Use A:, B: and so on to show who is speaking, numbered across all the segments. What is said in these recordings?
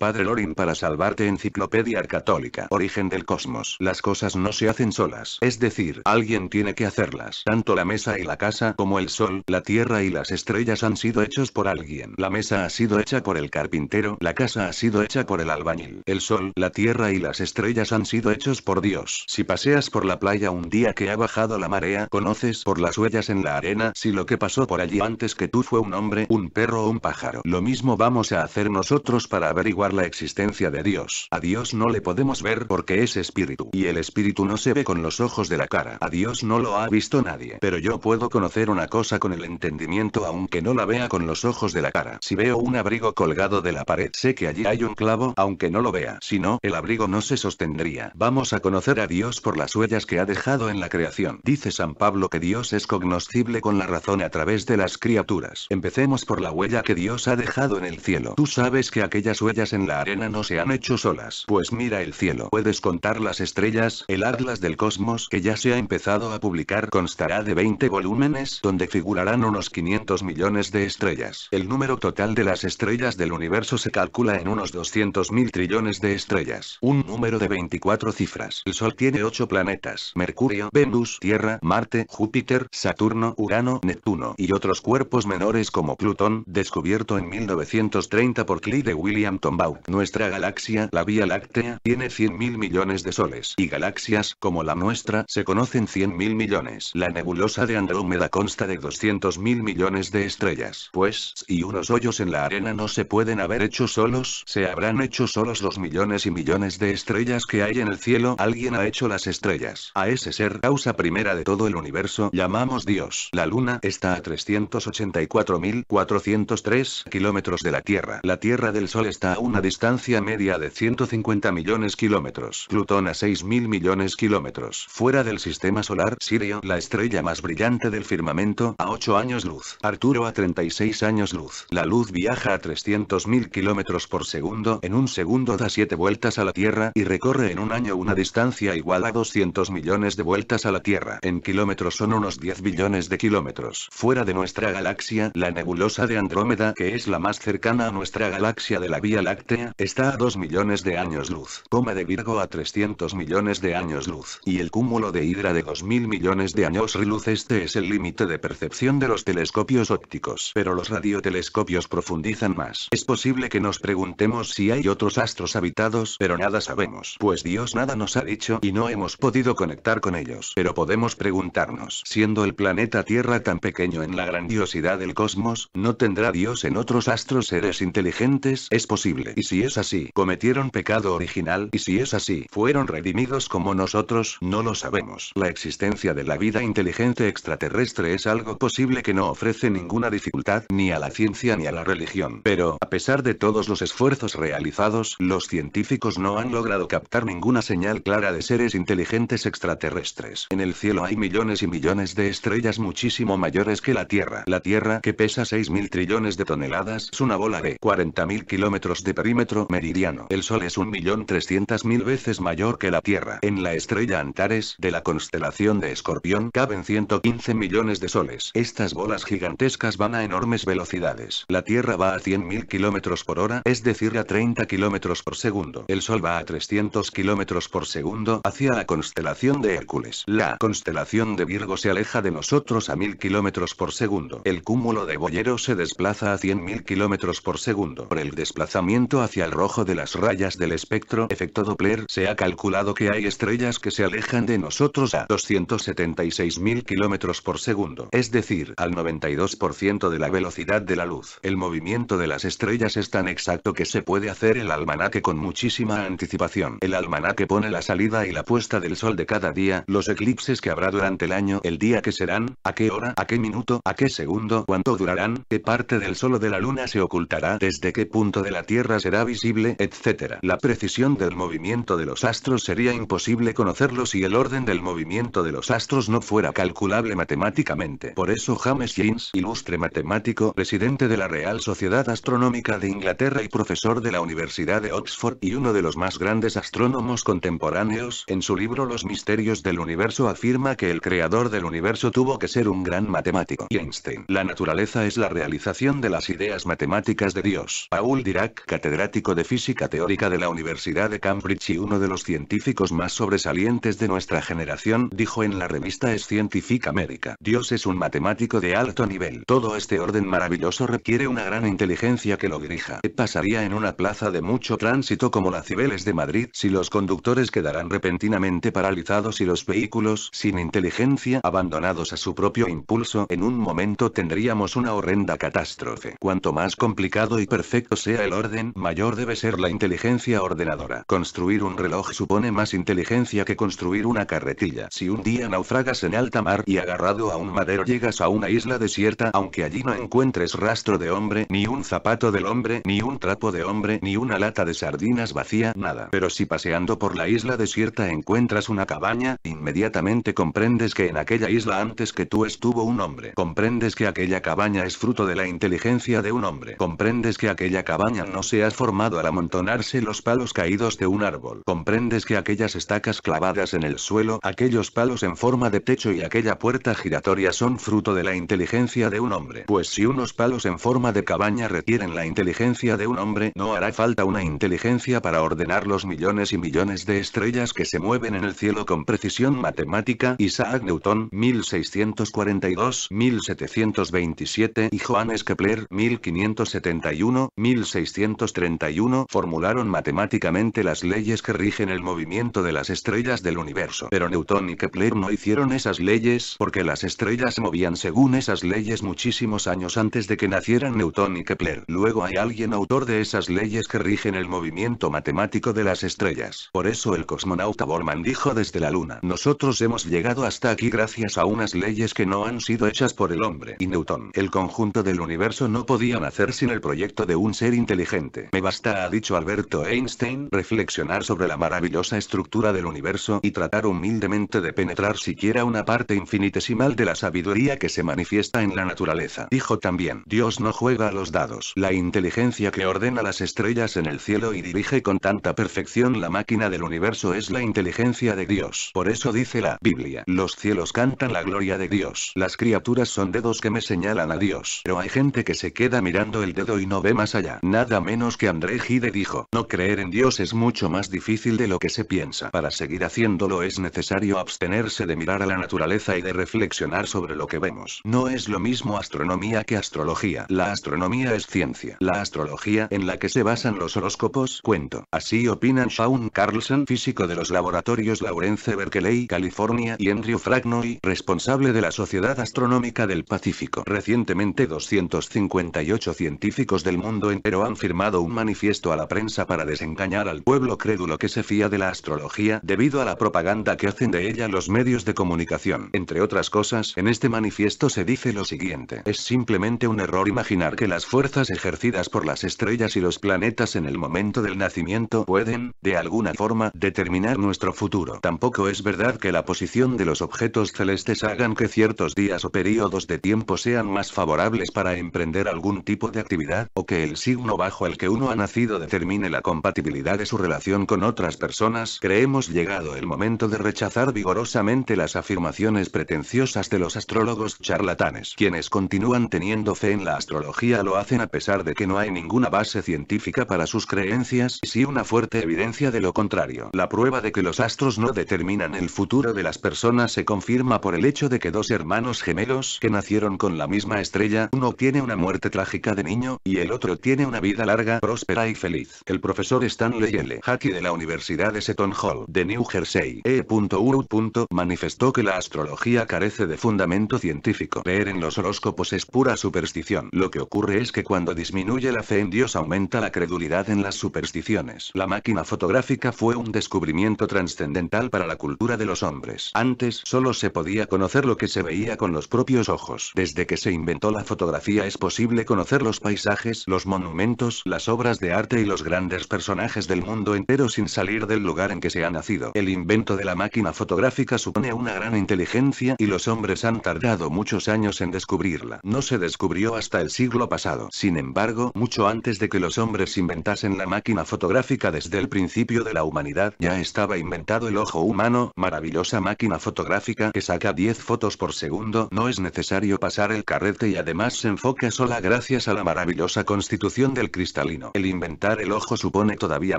A: Padre Lorin para salvarte Enciclopedia Católica Origen del Cosmos Las cosas no se hacen solas, es decir, alguien tiene que hacerlas. Tanto la mesa y la casa como el sol, la tierra y las estrellas han sido hechos por alguien. La mesa ha sido hecha por el carpintero, la casa ha sido hecha por el albañil. El sol, la tierra y las estrellas han sido hechos por Dios. Si paseas por la playa un día que ha bajado la marea, conoces por las huellas en la arena si lo que pasó por allí antes que tú fue un hombre, un perro o un pájaro. Lo mismo vamos a hacer nosotros para averiguar la existencia de Dios. A Dios no le podemos ver porque es espíritu. Y el espíritu no se ve con los ojos de la cara. A Dios no lo ha visto nadie. Pero yo puedo conocer una cosa con el entendimiento aunque no la vea con los ojos de la cara. Si veo un abrigo colgado de la pared, sé que allí hay un clavo aunque no lo vea. Si no, el abrigo no se sostendría. Vamos a conocer a Dios por las huellas que ha dejado en la creación. Dice San Pablo que Dios es cognoscible con la razón a través de las criaturas. Empecemos por la huella que Dios ha dejado en el cielo. Tú sabes que aquellas huellas la arena no se han hecho solas. Pues mira el cielo. Puedes contar las estrellas, el Atlas del Cosmos que ya se ha empezado a publicar constará de 20 volúmenes donde figurarán unos 500 millones de estrellas. El número total de las estrellas del universo se calcula en unos 200 mil trillones de estrellas. Un número de 24 cifras. El Sol tiene 8 planetas. Mercurio, Venus, Tierra, Marte, Júpiter, Saturno, Urano, Neptuno y otros cuerpos menores como Plutón, descubierto en 1930 por Clyde William Tombaugh nuestra galaxia, la Vía Láctea, tiene mil millones de soles, y galaxias, como la nuestra, se conocen 100.000 millones. La nebulosa de Andrómeda consta de 200.000 millones de estrellas. Pues, y unos hoyos en la arena no se pueden haber hecho solos, se habrán hecho solos los millones y millones de estrellas que hay en el cielo. Alguien ha hecho las estrellas. A ese ser causa primera de todo el universo llamamos Dios. La Luna está a 384.403 kilómetros de la Tierra. La Tierra del Sol está a una distancia media de 150 millones kilómetros. Plutón a 6.000 millones kilómetros. Fuera del sistema solar, Sirio, la estrella más brillante del firmamento, a 8 años luz. Arturo a 36 años luz. La luz viaja a 300.000 kilómetros por segundo, en un segundo da 7 vueltas a la Tierra y recorre en un año una distancia igual a 200 millones de vueltas a la Tierra. En kilómetros son unos 10 billones de kilómetros. Fuera de nuestra galaxia, la nebulosa de Andrómeda, que es la más cercana a nuestra galaxia de la Vía Láctea, está a 2 millones de años luz, coma de Virgo a 300 millones de años luz, y el cúmulo de Hidra de 2000 millones de años luz. Este es el límite de percepción de los telescopios ópticos, pero los radiotelescopios profundizan más. Es posible que nos preguntemos si hay otros astros habitados, pero nada sabemos, pues Dios nada nos ha dicho y no hemos podido conectar con ellos. Pero podemos preguntarnos, siendo el planeta Tierra tan pequeño en la grandiosidad del cosmos, ¿no tendrá Dios en otros astros seres inteligentes? Es posible y si es así, cometieron pecado original, y si es así, fueron redimidos como nosotros, no lo sabemos. La existencia de la vida inteligente extraterrestre es algo posible que no ofrece ninguna dificultad ni a la ciencia ni a la religión. Pero, a pesar de todos los esfuerzos realizados, los científicos no han logrado captar ninguna señal clara de seres inteligentes extraterrestres. En el cielo hay millones y millones de estrellas muchísimo mayores que la Tierra. La Tierra, que pesa 6.000 trillones de toneladas, es una bola de 40.000 kilómetros de perímetro meridiano. El Sol es 1.300.000 veces mayor que la Tierra. En la estrella Antares de la constelación de Escorpión caben 115 millones de soles. Estas bolas gigantescas van a enormes velocidades. La Tierra va a 100.000 kilómetros por hora, es decir a 30 kilómetros por segundo. El Sol va a 300 kilómetros por segundo hacia la constelación de Hércules. La constelación de Virgo se aleja de nosotros a 1000 kilómetros por segundo. El cúmulo de Boyero se desplaza a 100.000 kilómetros por segundo. Por el desplazamiento hacia el rojo de las rayas del espectro efecto Doppler se ha calculado que hay estrellas que se alejan de nosotros a 276.000 kilómetros por segundo, es decir, al 92% de la velocidad de la luz. El movimiento de las estrellas es tan exacto que se puede hacer el almanaque con muchísima anticipación. El almanaque pone la salida y la puesta del sol de cada día, los eclipses que habrá durante el año, el día que serán, a qué hora, a qué minuto, a qué segundo, cuánto durarán, qué parte del sol de la luna se ocultará, desde qué punto de la Tierra será visible, etc. La precisión del movimiento de los astros sería imposible conocerlo si el orden del movimiento de los astros no fuera calculable matemáticamente. Por eso James Jeans, ilustre matemático, presidente de la Real Sociedad Astronómica de Inglaterra y profesor de la Universidad de Oxford y uno de los más grandes astrónomos contemporáneos, en su libro Los Misterios del Universo afirma que el creador del universo tuvo que ser un gran matemático. Einstein. La naturaleza es la realización de las ideas matemáticas de Dios. Paul Dirac, de física teórica de la Universidad de Cambridge y uno de los científicos más sobresalientes de nuestra generación, dijo en la revista Es Scientific America. Dios es un matemático de alto nivel. Todo este orden maravilloso requiere una gran inteligencia que lo dirija. ¿Qué pasaría en una plaza de mucho tránsito como la Cibeles de Madrid si los conductores quedarán repentinamente paralizados y los vehículos sin inteligencia abandonados a su propio impulso? En un momento tendríamos una horrenda catástrofe. Cuanto más complicado y perfecto sea el orden, mayor debe ser la inteligencia ordenadora. Construir un reloj supone más inteligencia que construir una carretilla. Si un día naufragas en alta mar y agarrado a un madero llegas a una isla desierta aunque allí no encuentres rastro de hombre, ni un zapato del hombre, ni un trapo de hombre, ni una lata de sardinas vacía, nada. Pero si paseando por la isla desierta encuentras una cabaña, inmediatamente comprendes que en aquella isla antes que tú estuvo un hombre. Comprendes que aquella cabaña es fruto de la inteligencia de un hombre. Comprendes que aquella cabaña no sea formado al amontonarse los palos caídos de un árbol. Comprendes que aquellas estacas clavadas en el suelo, aquellos palos en forma de techo y aquella puerta giratoria son fruto de la inteligencia de un hombre. Pues si unos palos en forma de cabaña requieren la inteligencia de un hombre, no hará falta una inteligencia para ordenar los millones y millones de estrellas que se mueven en el cielo con precisión matemática. Isaac Newton, 1642-1727 y Johannes Kepler, 1571-1630. 31 formularon matemáticamente las leyes que rigen el movimiento de las estrellas del universo. Pero Newton y Kepler no hicieron esas leyes porque las estrellas movían según esas leyes muchísimos años antes de que nacieran Newton y Kepler. Luego hay alguien autor de esas leyes que rigen el movimiento matemático de las estrellas. Por eso el cosmonauta Bormann dijo desde la Luna. Nosotros hemos llegado hasta aquí gracias a unas leyes que no han sido hechas por el hombre. Y Newton. El conjunto del universo no podía nacer sin el proyecto de un ser inteligente. Me basta, ha dicho Alberto Einstein, reflexionar sobre la maravillosa estructura del universo y tratar humildemente de penetrar siquiera una parte infinitesimal de la sabiduría que se manifiesta en la naturaleza. Dijo también, Dios no juega a los dados. La inteligencia que ordena las estrellas en el cielo y dirige con tanta perfección la máquina del universo es la inteligencia de Dios. Por eso dice la Biblia, los cielos cantan la gloria de Dios. Las criaturas son dedos que me señalan a Dios. Pero hay gente que se queda mirando el dedo y no ve más allá. Nada menos que André Gide dijo. No creer en Dios es mucho más difícil de lo que se piensa. Para seguir haciéndolo es necesario abstenerse de mirar a la naturaleza y de reflexionar sobre lo que vemos. No es lo mismo astronomía que astrología. La astronomía es ciencia. La astrología en la que se basan los horóscopos cuento. Así opinan Shaun Carlson, físico de los laboratorios Laurence Berkeley, California y Andrew Fragnoy, responsable de la Sociedad Astronómica del Pacífico. Recientemente 258 científicos del mundo entero han firmado un manifiesto a la prensa para desengañar al pueblo crédulo que se fía de la astrología debido a la propaganda que hacen de ella los medios de comunicación. Entre otras cosas, en este manifiesto se dice lo siguiente. Es simplemente un error imaginar que las fuerzas ejercidas por las estrellas y los planetas en el momento del nacimiento pueden, de alguna forma, determinar nuestro futuro. Tampoco es verdad que la posición de los objetos celestes hagan que ciertos días o periodos de tiempo sean más favorables para emprender algún tipo de actividad, o que el signo bajo el que uno ha nacido determine la compatibilidad de su relación con otras personas, creemos llegado el momento de rechazar vigorosamente las afirmaciones pretenciosas de los astrólogos charlatanes. Quienes continúan teniendo fe en la astrología lo hacen a pesar de que no hay ninguna base científica para sus creencias y sí una fuerte evidencia de lo contrario. La prueba de que los astros no determinan el futuro de las personas se confirma por el hecho de que dos hermanos gemelos que nacieron con la misma estrella, uno tiene una muerte trágica de niño, y el otro tiene una vida larga, próspera y feliz. El profesor Stanley L. Hackey de la Universidad de Seton Hall de New Jersey e.u. manifestó que la astrología carece de fundamento científico. Ver en los horóscopos es pura superstición. Lo que ocurre es que cuando disminuye la fe en Dios aumenta la credulidad en las supersticiones. La máquina fotográfica fue un descubrimiento trascendental para la cultura de los hombres. Antes solo se podía conocer lo que se veía con los propios ojos. Desde que se inventó la fotografía es posible conocer los paisajes, los monumentos, las obras de arte y los grandes personajes del mundo entero sin salir del lugar en que se ha nacido. El invento de la máquina fotográfica supone una gran inteligencia y los hombres han tardado muchos años en descubrirla. No se descubrió hasta el siglo pasado. Sin embargo, mucho antes de que los hombres inventasen la máquina fotográfica desde el principio de la humanidad, ya estaba inventado el ojo humano, maravillosa máquina fotográfica que saca 10 fotos por segundo, no es necesario pasar el carrete y además se enfoca sola gracias a la maravillosa constitución del cristalino el inventar el ojo supone todavía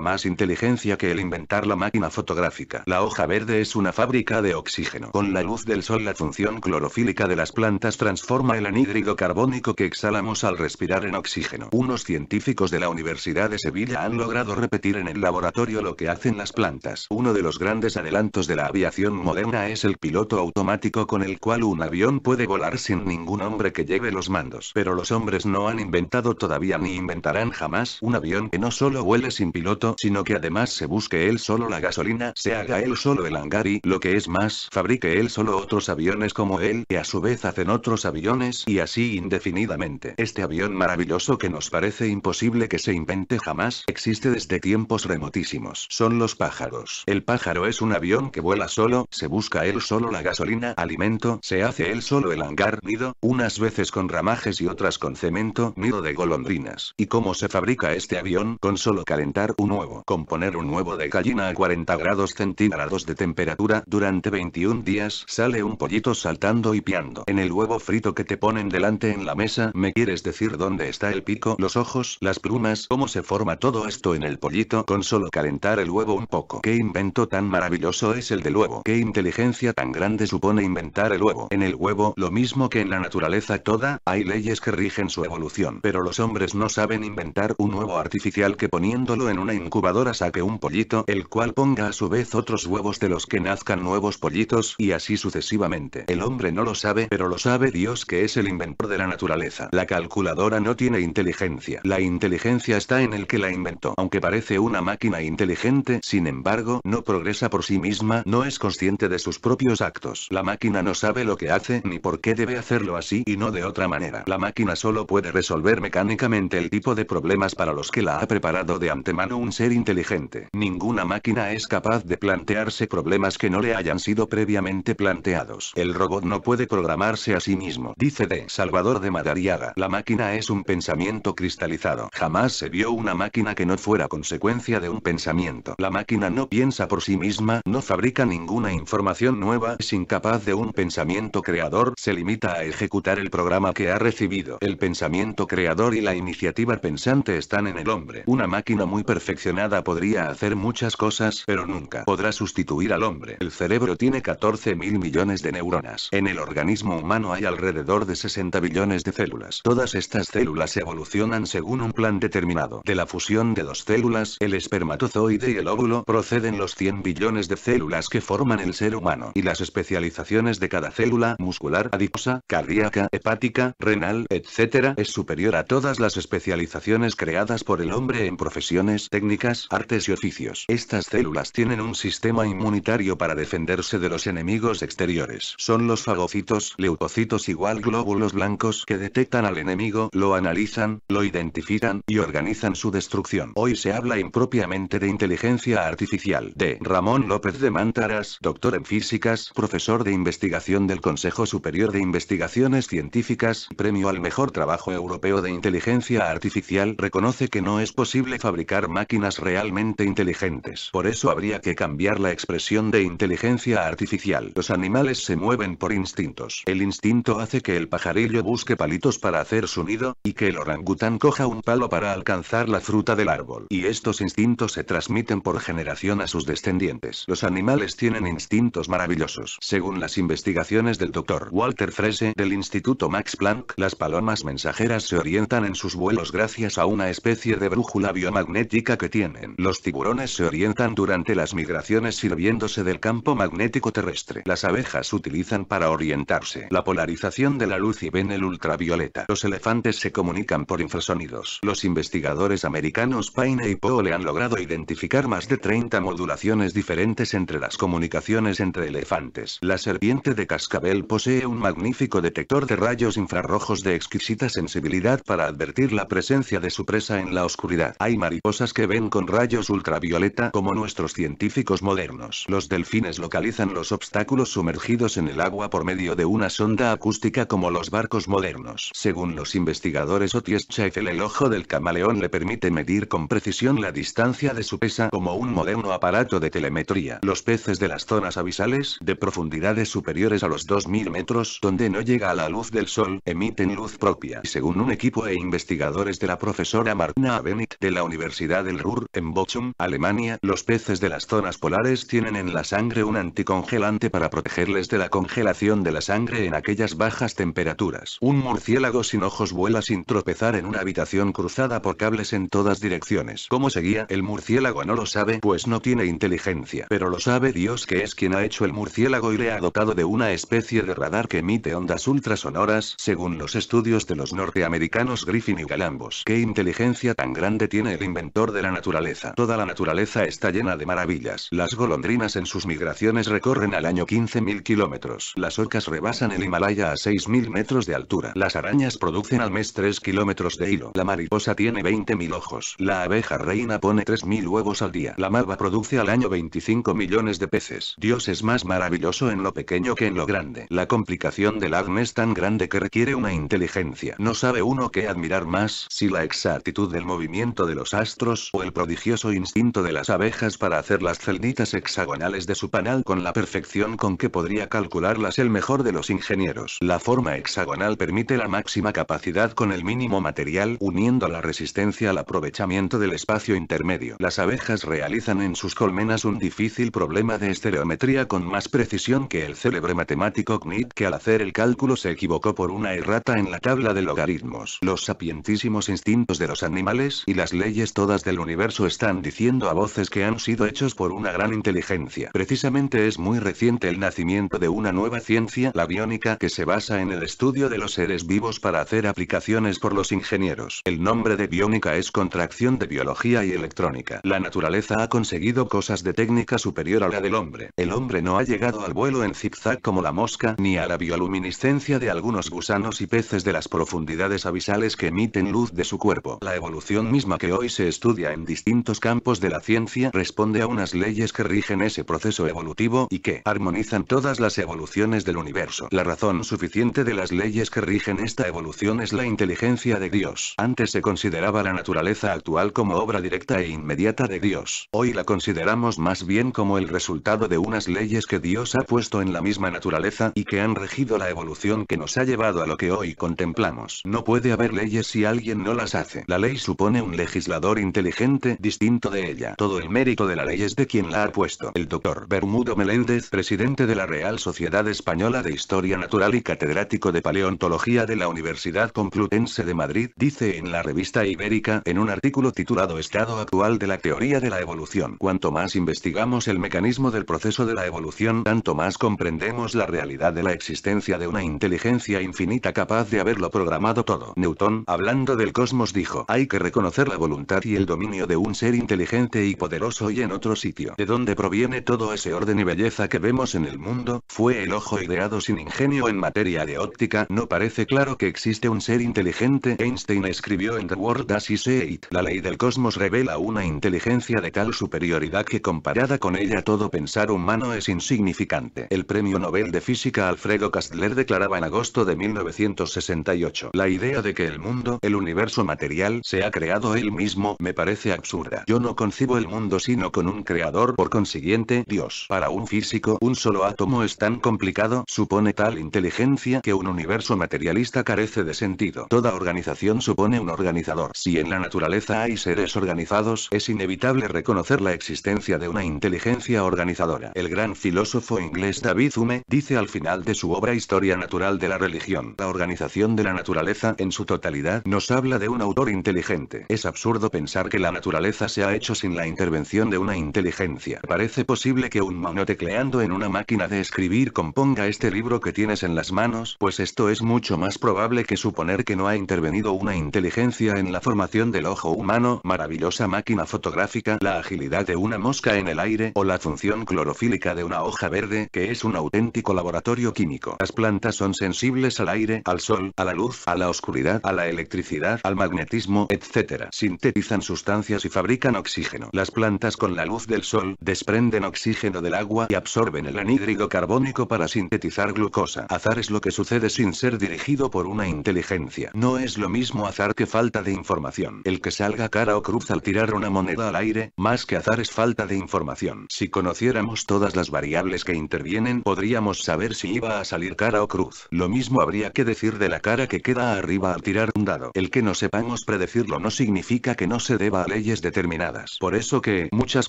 A: más inteligencia que el inventar la máquina fotográfica. La hoja verde es una fábrica de oxígeno. Con la luz del sol la función clorofílica de las plantas transforma el anhídrido carbónico que exhalamos al respirar en oxígeno. Unos científicos de la Universidad de Sevilla han logrado repetir en el laboratorio lo que hacen las plantas. Uno de los grandes adelantos de la aviación moderna es el piloto automático con el cual un avión puede volar sin ningún hombre que lleve los mandos. Pero los hombres no han inventado todavía ni inventarán jamás un avión que no solo vuele sin piloto, sino que además se busque él solo la gasolina, se haga él solo el hangar y, lo que es más, fabrique él solo otros aviones como él, que a su vez hacen otros aviones y así indefinidamente. Este avión maravilloso que nos parece imposible que se invente jamás, existe desde tiempos remotísimos. Son los pájaros. El pájaro es un avión que vuela solo, se busca él solo la gasolina, alimento, se hace él solo el hangar, nido, unas veces con ramajes y otras con cemento, nido de golondrinas. ¿Y cómo se fabrica? este avión con solo calentar un huevo. Con poner un huevo de gallina a 40 grados centígrados de temperatura durante 21 días sale un pollito saltando y piando. En el huevo frito que te ponen delante en la mesa me quieres decir dónde está el pico, los ojos, las plumas, cómo se forma todo esto en el pollito con solo calentar el huevo un poco. Qué invento tan maravilloso es el del huevo. Qué inteligencia tan grande supone inventar el huevo. En el huevo lo mismo que en la naturaleza toda, hay leyes que rigen su evolución. Pero los hombres no saben inventar un huevo artificial que poniéndolo en una incubadora saque un pollito el cual ponga a su vez otros huevos de los que nazcan nuevos pollitos y así sucesivamente. El hombre no lo sabe pero lo sabe Dios que es el inventor de la naturaleza. La calculadora no tiene inteligencia. La inteligencia está en el que la inventó. Aunque parece una máquina inteligente, sin embargo, no progresa por sí misma, no es consciente de sus propios actos. La máquina no sabe lo que hace ni por qué debe hacerlo así y no de otra manera. La máquina solo puede resolver mecánicamente el tipo de problemas para los que la ha preparado de antemano un ser inteligente. Ninguna máquina es capaz de plantearse problemas que no le hayan sido previamente planteados. El robot no puede programarse a sí mismo, dice de Salvador de Madariaga. La máquina es un pensamiento cristalizado. Jamás se vio una máquina que no fuera consecuencia de un pensamiento. La máquina no piensa por sí misma, no fabrica ninguna información nueva, es incapaz de un pensamiento creador, se limita a ejecutar el programa que ha recibido. El pensamiento creador y la iniciativa pensante están en el hombre. Una máquina muy perfeccionada podría hacer muchas cosas, pero nunca podrá sustituir al hombre. El cerebro tiene 14 mil millones de neuronas. En el organismo humano hay alrededor de 60 billones de células. Todas estas células evolucionan según un plan determinado. De la fusión de dos células, el espermatozoide y el óvulo, proceden los 100 billones de células que forman el ser humano. Y las especializaciones de cada célula, muscular, adiposa, cardíaca, hepática, renal, etc., es superior a todas las especializaciones creadas creadas por el hombre en profesiones, técnicas, artes y oficios. Estas células tienen un sistema inmunitario para defenderse de los enemigos exteriores. Son los fagocitos, leucocitos igual glóbulos blancos que detectan al enemigo, lo analizan, lo identifican, y organizan su destrucción. Hoy se habla impropiamente de inteligencia artificial. De Ramón López de Mántaras, doctor en físicas, profesor de investigación del Consejo Superior de Investigaciones Científicas, premio al mejor trabajo europeo de inteligencia artificial conoce que no es posible fabricar máquinas realmente inteligentes. Por eso habría que cambiar la expresión de inteligencia artificial. Los animales se mueven por instintos. El instinto hace que el pajarillo busque palitos para hacer su nido, y que el orangután coja un palo para alcanzar la fruta del árbol. Y estos instintos se transmiten por generación a sus descendientes. Los animales tienen instintos maravillosos. Según las investigaciones del doctor Walter Frese del Instituto Max Planck, las palomas mensajeras se orientan en sus vuelos gracias a una especie de brújula biomagnética que tienen. Los tiburones se orientan durante las migraciones sirviéndose del campo magnético terrestre. Las abejas utilizan para orientarse la polarización de la luz y ven el ultravioleta. Los elefantes se comunican por infrasonidos. Los investigadores americanos Payne y Poole han logrado identificar más de 30 modulaciones diferentes entre las comunicaciones entre elefantes. La serpiente de cascabel posee un magnífico detector de rayos infrarrojos de exquisita sensibilidad para advertir la presencia de su presa en la oscuridad. Hay mariposas que ven con rayos ultravioleta como nuestros científicos modernos. Los delfines localizan los obstáculos sumergidos en el agua por medio de una sonda acústica como los barcos modernos. Según los investigadores Otis Chafel el ojo del camaleón le permite medir con precisión la distancia de su pesa como un moderno aparato de telemetría. Los peces de las zonas abisales, de profundidades superiores a los 2000 metros donde no llega a la luz del sol, emiten luz propia. Según un equipo e investigadores de la profesora Martina Benit de la Universidad del Ruhr, en Bochum, Alemania. Los peces de las zonas polares tienen en la sangre un anticongelante para protegerles de la congelación de la sangre en aquellas bajas temperaturas. Un murciélago sin ojos vuela sin tropezar en una habitación cruzada por cables en todas direcciones. ¿Cómo seguía? El murciélago no lo sabe, pues no tiene inteligencia. Pero lo sabe Dios que es quien ha hecho el murciélago y le ha dotado de una especie de radar que emite ondas ultrasonoras, según los estudios de los norteamericanos Griffin y Galambos. ¡Qué inteligencia tan grande tiene el inventor de la naturaleza? Toda la naturaleza está llena de maravillas. Las golondrinas en sus migraciones recorren al año 15.000 kilómetros. Las orcas rebasan el Himalaya a 6.000 metros de altura. Las arañas producen al mes 3 kilómetros de hilo. La mariposa tiene 20.000 ojos. La abeja reina pone 3.000 huevos al día. La malva produce al año 25 millones de peces. Dios es más maravilloso en lo pequeño que en lo grande. La complicación del acné es tan grande que requiere una inteligencia. No sabe uno qué admirar más si la exhala actitud del movimiento de los astros o el prodigioso instinto de las abejas para hacer las celditas hexagonales de su panal con la perfección con que podría calcularlas el mejor de los ingenieros. La forma hexagonal permite la máxima capacidad con el mínimo material uniendo la resistencia al aprovechamiento del espacio intermedio. Las abejas realizan en sus colmenas un difícil problema de estereometría con más precisión que el célebre matemático Knit, que al hacer el cálculo se equivocó por una errata en la tabla de logaritmos. Los sapientísimos instintos de los animales y las leyes todas del universo están diciendo a voces que han sido hechos por una gran inteligencia. Precisamente es muy reciente el nacimiento de una nueva ciencia, la biónica, que se basa en el estudio de los seres vivos para hacer aplicaciones por los ingenieros. El nombre de biónica es contracción de biología y electrónica. La naturaleza ha conseguido cosas de técnica superior a la del hombre. El hombre no ha llegado al vuelo en zigzag como la mosca, ni a la bioluminiscencia de algunos gusanos y peces de las profundidades abisales que emiten luz de su cuerpo la evolución misma que hoy se estudia en distintos campos de la ciencia responde a unas leyes que rigen ese proceso evolutivo y que armonizan todas las evoluciones del universo. La razón suficiente de las leyes que rigen esta evolución es la inteligencia de Dios. Antes se consideraba la naturaleza actual como obra directa e inmediata de Dios. Hoy la consideramos más bien como el resultado de unas leyes que Dios ha puesto en la misma naturaleza y que han regido la evolución que nos ha llevado a lo que hoy contemplamos. No puede haber leyes si alguien no las hace. La ley supone un legislador inteligente distinto de ella. Todo el mérito de la ley es de quien la ha puesto. El doctor Bermudo Meléndez, presidente de la Real Sociedad Española de Historia Natural y catedrático de Paleontología de la Universidad Complutense de Madrid, dice en la revista Ibérica, en un artículo titulado Estado actual de la teoría de la evolución. Cuanto más investigamos el mecanismo del proceso de la evolución, tanto más comprendemos la realidad de la existencia de una inteligencia infinita capaz de haberlo programado todo. Newton, hablando del cosmos, dijo, hay que reconocer la voluntad y el dominio de un ser inteligente y poderoso y en otro sitio. ¿De dónde proviene todo ese orden y belleza que vemos en el mundo? Fue el ojo ideado sin ingenio en materia de óptica. No parece claro que existe un ser inteligente. Einstein escribió en The World As He Said La ley del cosmos revela una inteligencia de tal superioridad que comparada con ella todo pensar humano es insignificante. El premio Nobel de Física Alfredo Kastler declaraba en agosto de 1968 la idea de que el mundo, el universo material se ha creado él mismo me parece absurda. Yo no concibo el mundo sino con un creador, por consiguiente, Dios. Para un físico, un solo átomo es tan complicado, supone tal inteligencia que un universo materialista carece de sentido. Toda organización supone un organizador. Si en la naturaleza hay seres organizados, es inevitable reconocer la existencia de una inteligencia organizadora. El gran filósofo inglés David Hume dice al final de su obra Historia Natural de la Religión, la organización de la naturaleza en su totalidad nos habla de un autor inteligente. Es absurdo pensar que la naturaleza se ha hecho sin la intervención de una inteligencia. Parece posible que un mono tecleando en una máquina de escribir componga este libro que tienes en las manos, pues esto es mucho más probable que suponer que no ha intervenido una inteligencia en la formación del ojo humano, maravillosa máquina fotográfica, la agilidad de una mosca en el aire o la función clorofílica de una hoja verde, que es un auténtico laboratorio químico. Las plantas son sensibles al aire, al sol, a la luz, a la oscuridad, a la electricidad, al magnetismo etcétera Sintetizan sustancias y fabrican oxígeno. Las plantas con la luz del sol desprenden oxígeno del agua y absorben el anhídrido carbónico para sintetizar glucosa. Azar es lo que sucede sin ser dirigido por una inteligencia. No es lo mismo azar que falta de información. El que salga cara o cruz al tirar una moneda al aire, más que azar es falta de información. Si conociéramos todas las variables que intervienen, podríamos saber si iba a salir cara o cruz. Lo mismo habría que decir de la cara que queda arriba al tirar un dado. El que no sepamos predecirlo no significa que no se deba a leyes determinadas. Por eso que muchas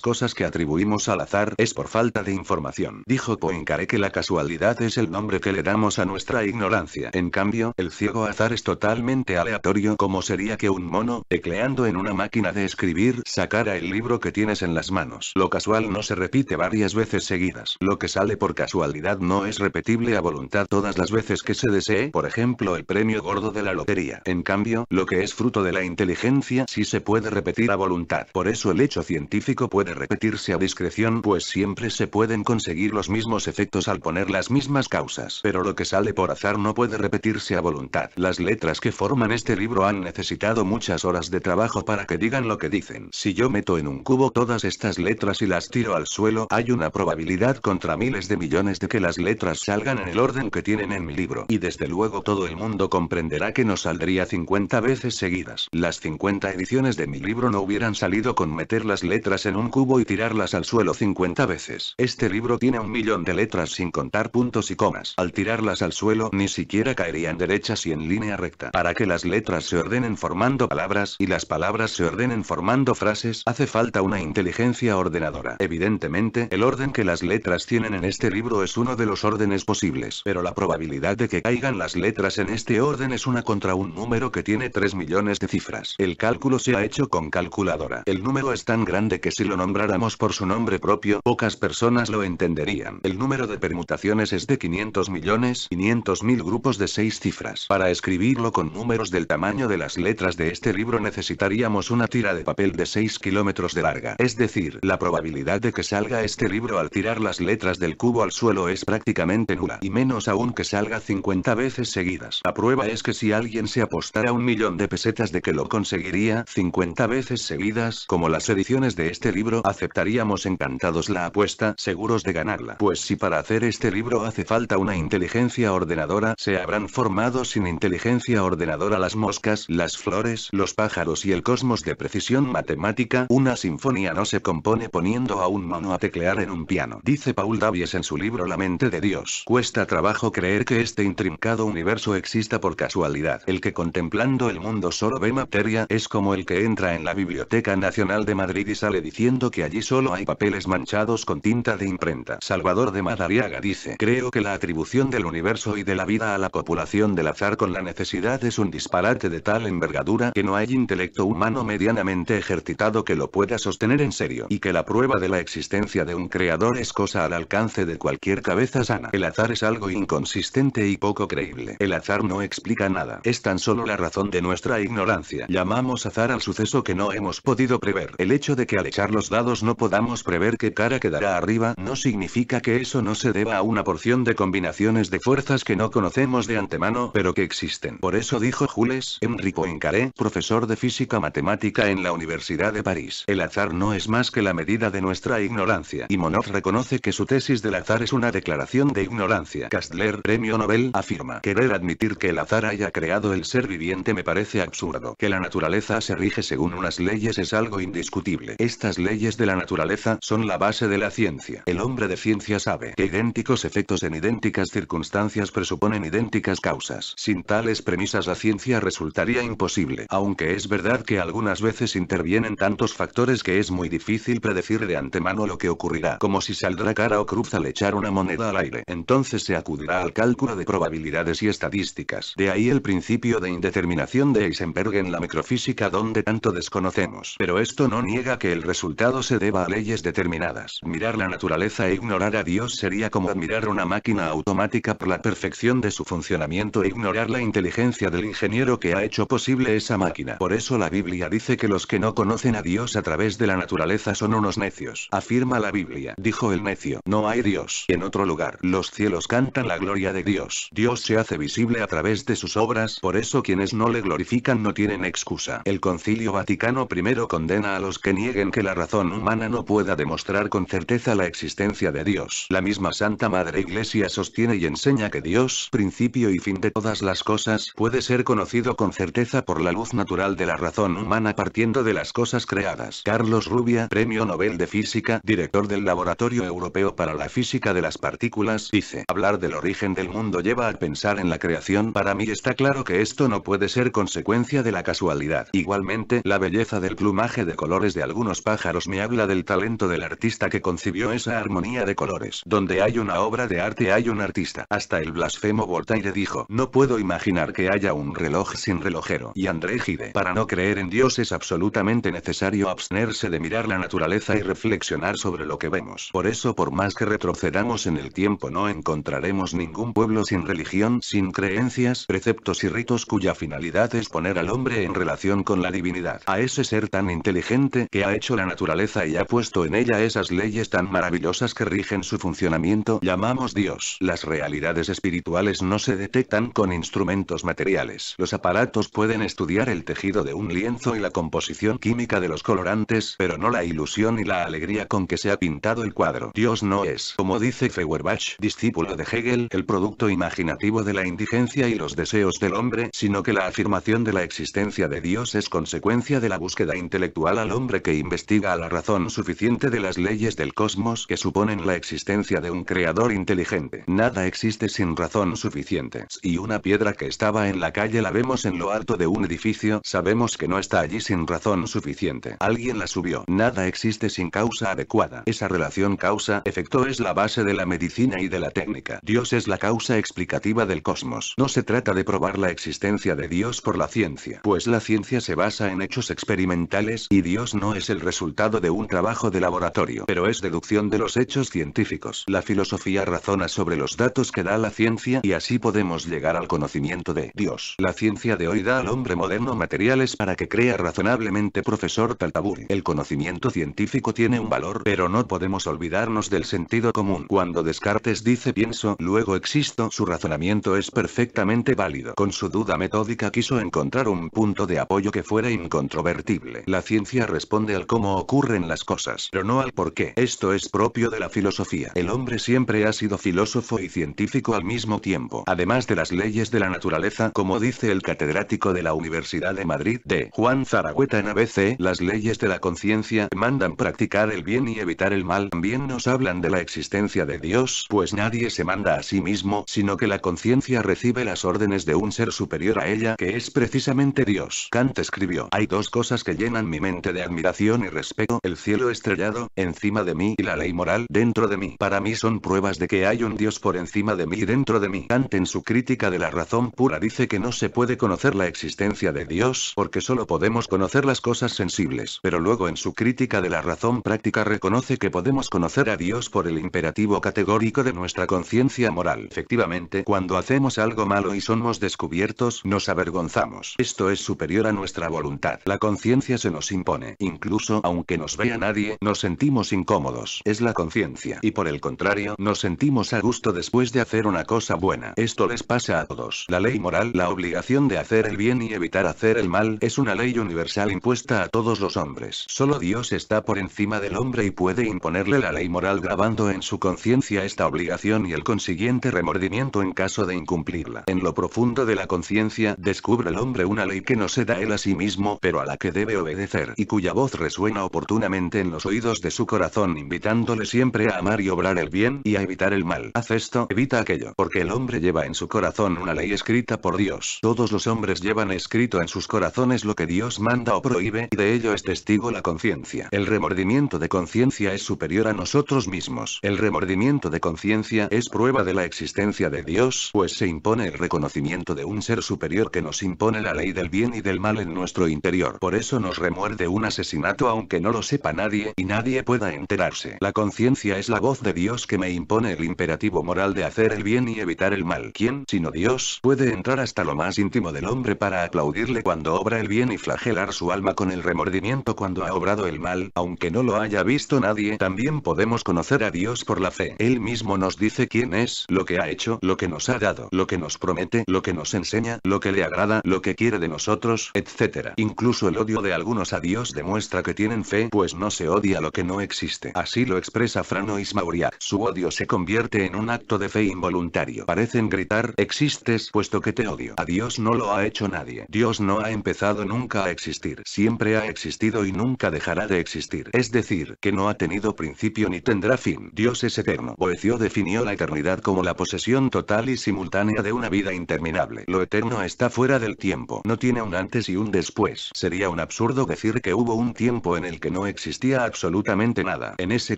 A: cosas que atribuimos al azar es por falta de información. Dijo Poincaré que la casualidad es el nombre que le damos a nuestra ignorancia. En cambio, el ciego azar es totalmente aleatorio como sería que un mono, tecleando en una máquina de escribir, sacara el libro que tienes en las manos. Lo casual no se repite varias veces seguidas. Lo que sale por casualidad no es repetible a voluntad todas las veces que se desee, por ejemplo el premio gordo de la lotería. En cambio, lo que es fruto de la inteligencia sí se puede repetir a voluntad. Por eso el hecho científico puede repetirse a discreción pues siempre se pueden conseguir los mismos efectos al poner las mismas causas. Pero lo que sale por azar no puede repetirse a voluntad. Las letras que forman este libro han necesitado muchas horas de trabajo para que digan lo que dicen. Si yo meto en un cubo todas estas letras y las tiro al suelo, hay una probabilidad contra miles de millones de que las letras salgan en el orden que tienen en mi libro. Y desde luego todo el mundo comprenderá que no saldría 50 veces seguidas. Las 50 ediciones de mi libro no hubieran salido con meter las letras en un cubo y tirarlas al suelo 50 veces. Este libro tiene un millón de letras sin contar puntos y comas. Al tirarlas al suelo ni siquiera caerían derechas y en línea recta. Para que las letras se ordenen formando palabras y las palabras se ordenen formando frases, hace falta una inteligencia ordenadora. Evidentemente, el orden que las letras tienen en este libro es uno de los órdenes posibles, pero la probabilidad de que caigan las letras en este orden es una contra un número que tiene 3 millones de cifras. El cálculo se ha hecho con calculadora. El número es tan grande que si lo nombráramos por su nombre propio, pocas personas lo entenderían. El número de permutaciones es de 500 millones, 500 mil grupos de seis cifras. Para escribirlo con números del tamaño de las letras de este libro necesitaríamos una tira de papel de 6 kilómetros de larga. Es decir, la probabilidad de que salga este libro al tirar las letras del cubo al suelo es prácticamente nula. Y menos aún que salga 50 veces seguidas. La prueba es que si alguien se apostara un millón de pesetas de que lo conseguiría 50 veces seguidas como las ediciones de este libro aceptaríamos encantados la apuesta seguros de ganarla. Pues si para hacer este libro hace falta una inteligencia ordenadora se habrán formado sin inteligencia ordenadora las moscas, las flores, los pájaros y el cosmos de precisión matemática. Una sinfonía no se compone poniendo a un mono a teclear en un piano. Dice Paul Davies en su libro La mente de Dios. Cuesta trabajo creer que este intrincado universo exista por casualidad. El que contemplando el mundo solo ve materia es como el que entra en la Biblioteca Nacional de Madrid y sale diciendo que allí solo hay papeles manchados con tinta de imprenta. Salvador de Madariaga dice, creo que la atribución del universo y de la vida a la copulación del azar con la necesidad es un disparate de tal envergadura que no hay intelecto humano medianamente ejercitado que lo pueda sostener en serio, y que la prueba de la existencia de un creador es cosa al alcance de cualquier cabeza sana. El azar es algo inconsistente y poco creíble. El azar no explica nada, es tan solo la razón de nuestra ignorancia Llamamos azar al suceso que no hemos podido prever. El hecho de que al echar los dados no podamos prever qué cara quedará arriba no significa que eso no se deba a una porción de combinaciones de fuerzas que no conocemos de antemano pero que existen. Por eso dijo Jules Enrico Incaré, profesor de física matemática en la Universidad de París. El azar no es más que la medida de nuestra ignorancia. Y Monod reconoce que su tesis del azar es una declaración de ignorancia. Kastler, premio Nobel, afirma. Querer admitir que el azar haya creado el ser viviente me parece absurdo que la naturaleza se rige según unas leyes es algo indiscutible. Estas leyes de la naturaleza son la base de la ciencia. El hombre de ciencia sabe que idénticos efectos en idénticas circunstancias presuponen idénticas causas. Sin tales premisas la ciencia resultaría imposible, aunque es verdad que algunas veces intervienen tantos factores que es muy difícil predecir de antemano lo que ocurrirá, como si saldrá cara o cruz al echar una moneda al aire. Entonces se acudirá al cálculo de probabilidades y estadísticas. De ahí el principio de indeterminación de Eisenberg en la microfísica donde tanto desconocemos. Pero esto no niega que el resultado se deba a leyes determinadas. Mirar la naturaleza e ignorar a Dios sería como admirar una máquina automática por la perfección de su funcionamiento e ignorar la inteligencia del ingeniero que ha hecho posible esa máquina. Por eso la Biblia dice que los que no conocen a Dios a través de la naturaleza son unos necios. Afirma la Biblia. Dijo el necio. No hay Dios. En otro lugar, los cielos cantan la gloria de Dios. Dios se hace visible a través de sus obras, por eso quienes no le glorifican no tienen tienen excusa. El Concilio Vaticano I condena a los que nieguen que la razón humana no pueda demostrar con certeza la existencia de Dios. La misma Santa Madre Iglesia sostiene y enseña que Dios, principio y fin de todas las cosas, puede ser conocido con certeza por la luz natural de la razón humana partiendo de las cosas creadas. Carlos Rubia, Premio Nobel de Física, director del Laboratorio Europeo para la Física de las Partículas, dice, hablar del origen del mundo lleva a pensar en la creación. Para mí está claro que esto no puede ser consecuencia de la casualidad. Igualmente, la belleza del plumaje de colores de algunos pájaros me habla del talento del artista que concibió esa armonía de colores. Donde hay una obra de arte hay un artista. Hasta el blasfemo Voltaire dijo, no puedo imaginar que haya un reloj sin relojero. Y André Gide, para no creer en Dios es absolutamente necesario abstenerse de mirar la naturaleza y reflexionar sobre lo que vemos. Por eso por más que retrocedamos en el tiempo no encontraremos ningún pueblo sin religión, sin creencias, preceptos y ritos cuya finalidad es poner al hombre en relación con la divinidad. A ese ser tan inteligente que ha hecho la naturaleza y ha puesto en ella esas leyes tan maravillosas que rigen su funcionamiento llamamos Dios. Las realidades espirituales no se detectan con instrumentos materiales. Los aparatos pueden estudiar el tejido de un lienzo y la composición química de los colorantes, pero no la ilusión y la alegría con que se ha pintado el cuadro. Dios no es, como dice Feuerbach, discípulo de Hegel, el producto imaginativo de la indigencia y los deseos del hombre, sino que la afirmación de la existencia la existencia de Dios es consecuencia de la búsqueda intelectual al hombre que investiga a la razón suficiente de las leyes del cosmos que suponen la existencia de un creador inteligente. Nada existe sin razón suficiente. Y una piedra que estaba en la calle la vemos en lo alto de un edificio, sabemos que no está allí sin razón suficiente. Alguien la subió. Nada existe sin causa adecuada. Esa relación causa-efecto es la base de la medicina y de la técnica. Dios es la causa explicativa del cosmos. No se trata de probar la existencia de Dios por la ciencia pues la ciencia se basa en hechos experimentales y Dios no es el resultado de un trabajo de laboratorio, pero es deducción de los hechos científicos. La filosofía razona sobre los datos que da la ciencia y así podemos llegar al conocimiento de Dios. La ciencia de hoy da al hombre moderno materiales para que crea razonablemente profesor Taltaburi. El conocimiento científico tiene un valor, pero no podemos olvidarnos del sentido común. Cuando Descartes dice pienso, luego existo, su razonamiento es perfectamente válido. Con su duda metódica quiso encontrar un punto de apoyo que fuera incontrovertible. La ciencia responde al cómo ocurren las cosas, pero no al por qué. Esto es propio de la filosofía. El hombre siempre ha sido filósofo y científico al mismo tiempo. Además de las leyes de la naturaleza, como dice el catedrático de la Universidad de Madrid de Juan Zaragüeta en ABC, las leyes de la conciencia mandan practicar el bien y evitar el mal. También nos hablan de la existencia de Dios, pues nadie se manda a sí mismo, sino que la conciencia recibe las órdenes de un ser superior a ella que es precisamente Dios. Kant escribió, hay dos cosas que llenan mi mente de admiración y respeto, el cielo estrellado, encima de mí, y la ley moral, dentro de mí. Para mí son pruebas de que hay un Dios por encima de mí y dentro de mí. Kant en su crítica de la razón pura dice que no se puede conocer la existencia de Dios porque solo podemos conocer las cosas sensibles. Pero luego en su crítica de la razón práctica reconoce que podemos conocer a Dios por el imperativo categórico de nuestra conciencia moral. Efectivamente, cuando hacemos algo malo y somos descubiertos, nos avergonzamos. Esto es superior a nuestra voluntad. La conciencia se nos impone. Incluso aunque nos vea nadie, nos sentimos incómodos. Es la conciencia. Y por el contrario, nos sentimos a gusto después de hacer una cosa buena. Esto les pasa a todos. La ley moral, la obligación de hacer el bien y evitar hacer el mal, es una ley universal impuesta a todos los hombres. Solo Dios está por encima del hombre y puede imponerle la ley moral grabando en su conciencia esta obligación y el consiguiente remordimiento en caso de incumplirla. En lo profundo de la conciencia, descubre el hombre una ley y que no se da él a sí mismo pero a la que debe obedecer y cuya voz resuena oportunamente en los oídos de su corazón invitándole siempre a amar y obrar el bien y a evitar el mal. Haz esto, evita aquello, porque el hombre lleva en su corazón una ley escrita por Dios. Todos los hombres llevan escrito en sus corazones lo que Dios manda o prohíbe y de ello es testigo la conciencia. El remordimiento de conciencia es superior a nosotros mismos. El remordimiento de conciencia es prueba de la existencia de Dios, pues se impone el reconocimiento de un ser superior que nos impone la ley de del bien y del mal en nuestro interior. Por eso nos remuerde un asesinato aunque no lo sepa nadie y nadie pueda enterarse. La conciencia es la voz de Dios que me impone el imperativo moral de hacer el bien y evitar el mal. ¿Quién, sino Dios, puede entrar hasta lo más íntimo del hombre para aplaudirle cuando obra el bien y flagelar su alma con el remordimiento cuando ha obrado el mal, aunque no lo haya visto nadie? También podemos conocer a Dios por la fe. Él mismo nos dice quién es, lo que ha hecho, lo que nos ha dado, lo que nos promete, lo que nos enseña, lo que le agrada, lo que quiere de nosotros, etc. Incluso el odio de algunos a Dios demuestra que tienen fe, pues no se odia lo que no existe. Así lo expresa Frano Ismauria. Su odio se convierte en un acto de fe involuntario. Parecen gritar, existes puesto que te odio. A Dios no lo ha hecho nadie. Dios no ha empezado nunca a existir. Siempre ha existido y nunca dejará de existir. Es decir, que no ha tenido principio ni tendrá fin. Dios es eterno. Boecio definió la eternidad como la posesión total y simultánea de una vida interminable. Lo eterno está fuera del tiempo. No tiene un antes y un después. Sería un absurdo decir que hubo un tiempo en el que no existía absolutamente nada. En ese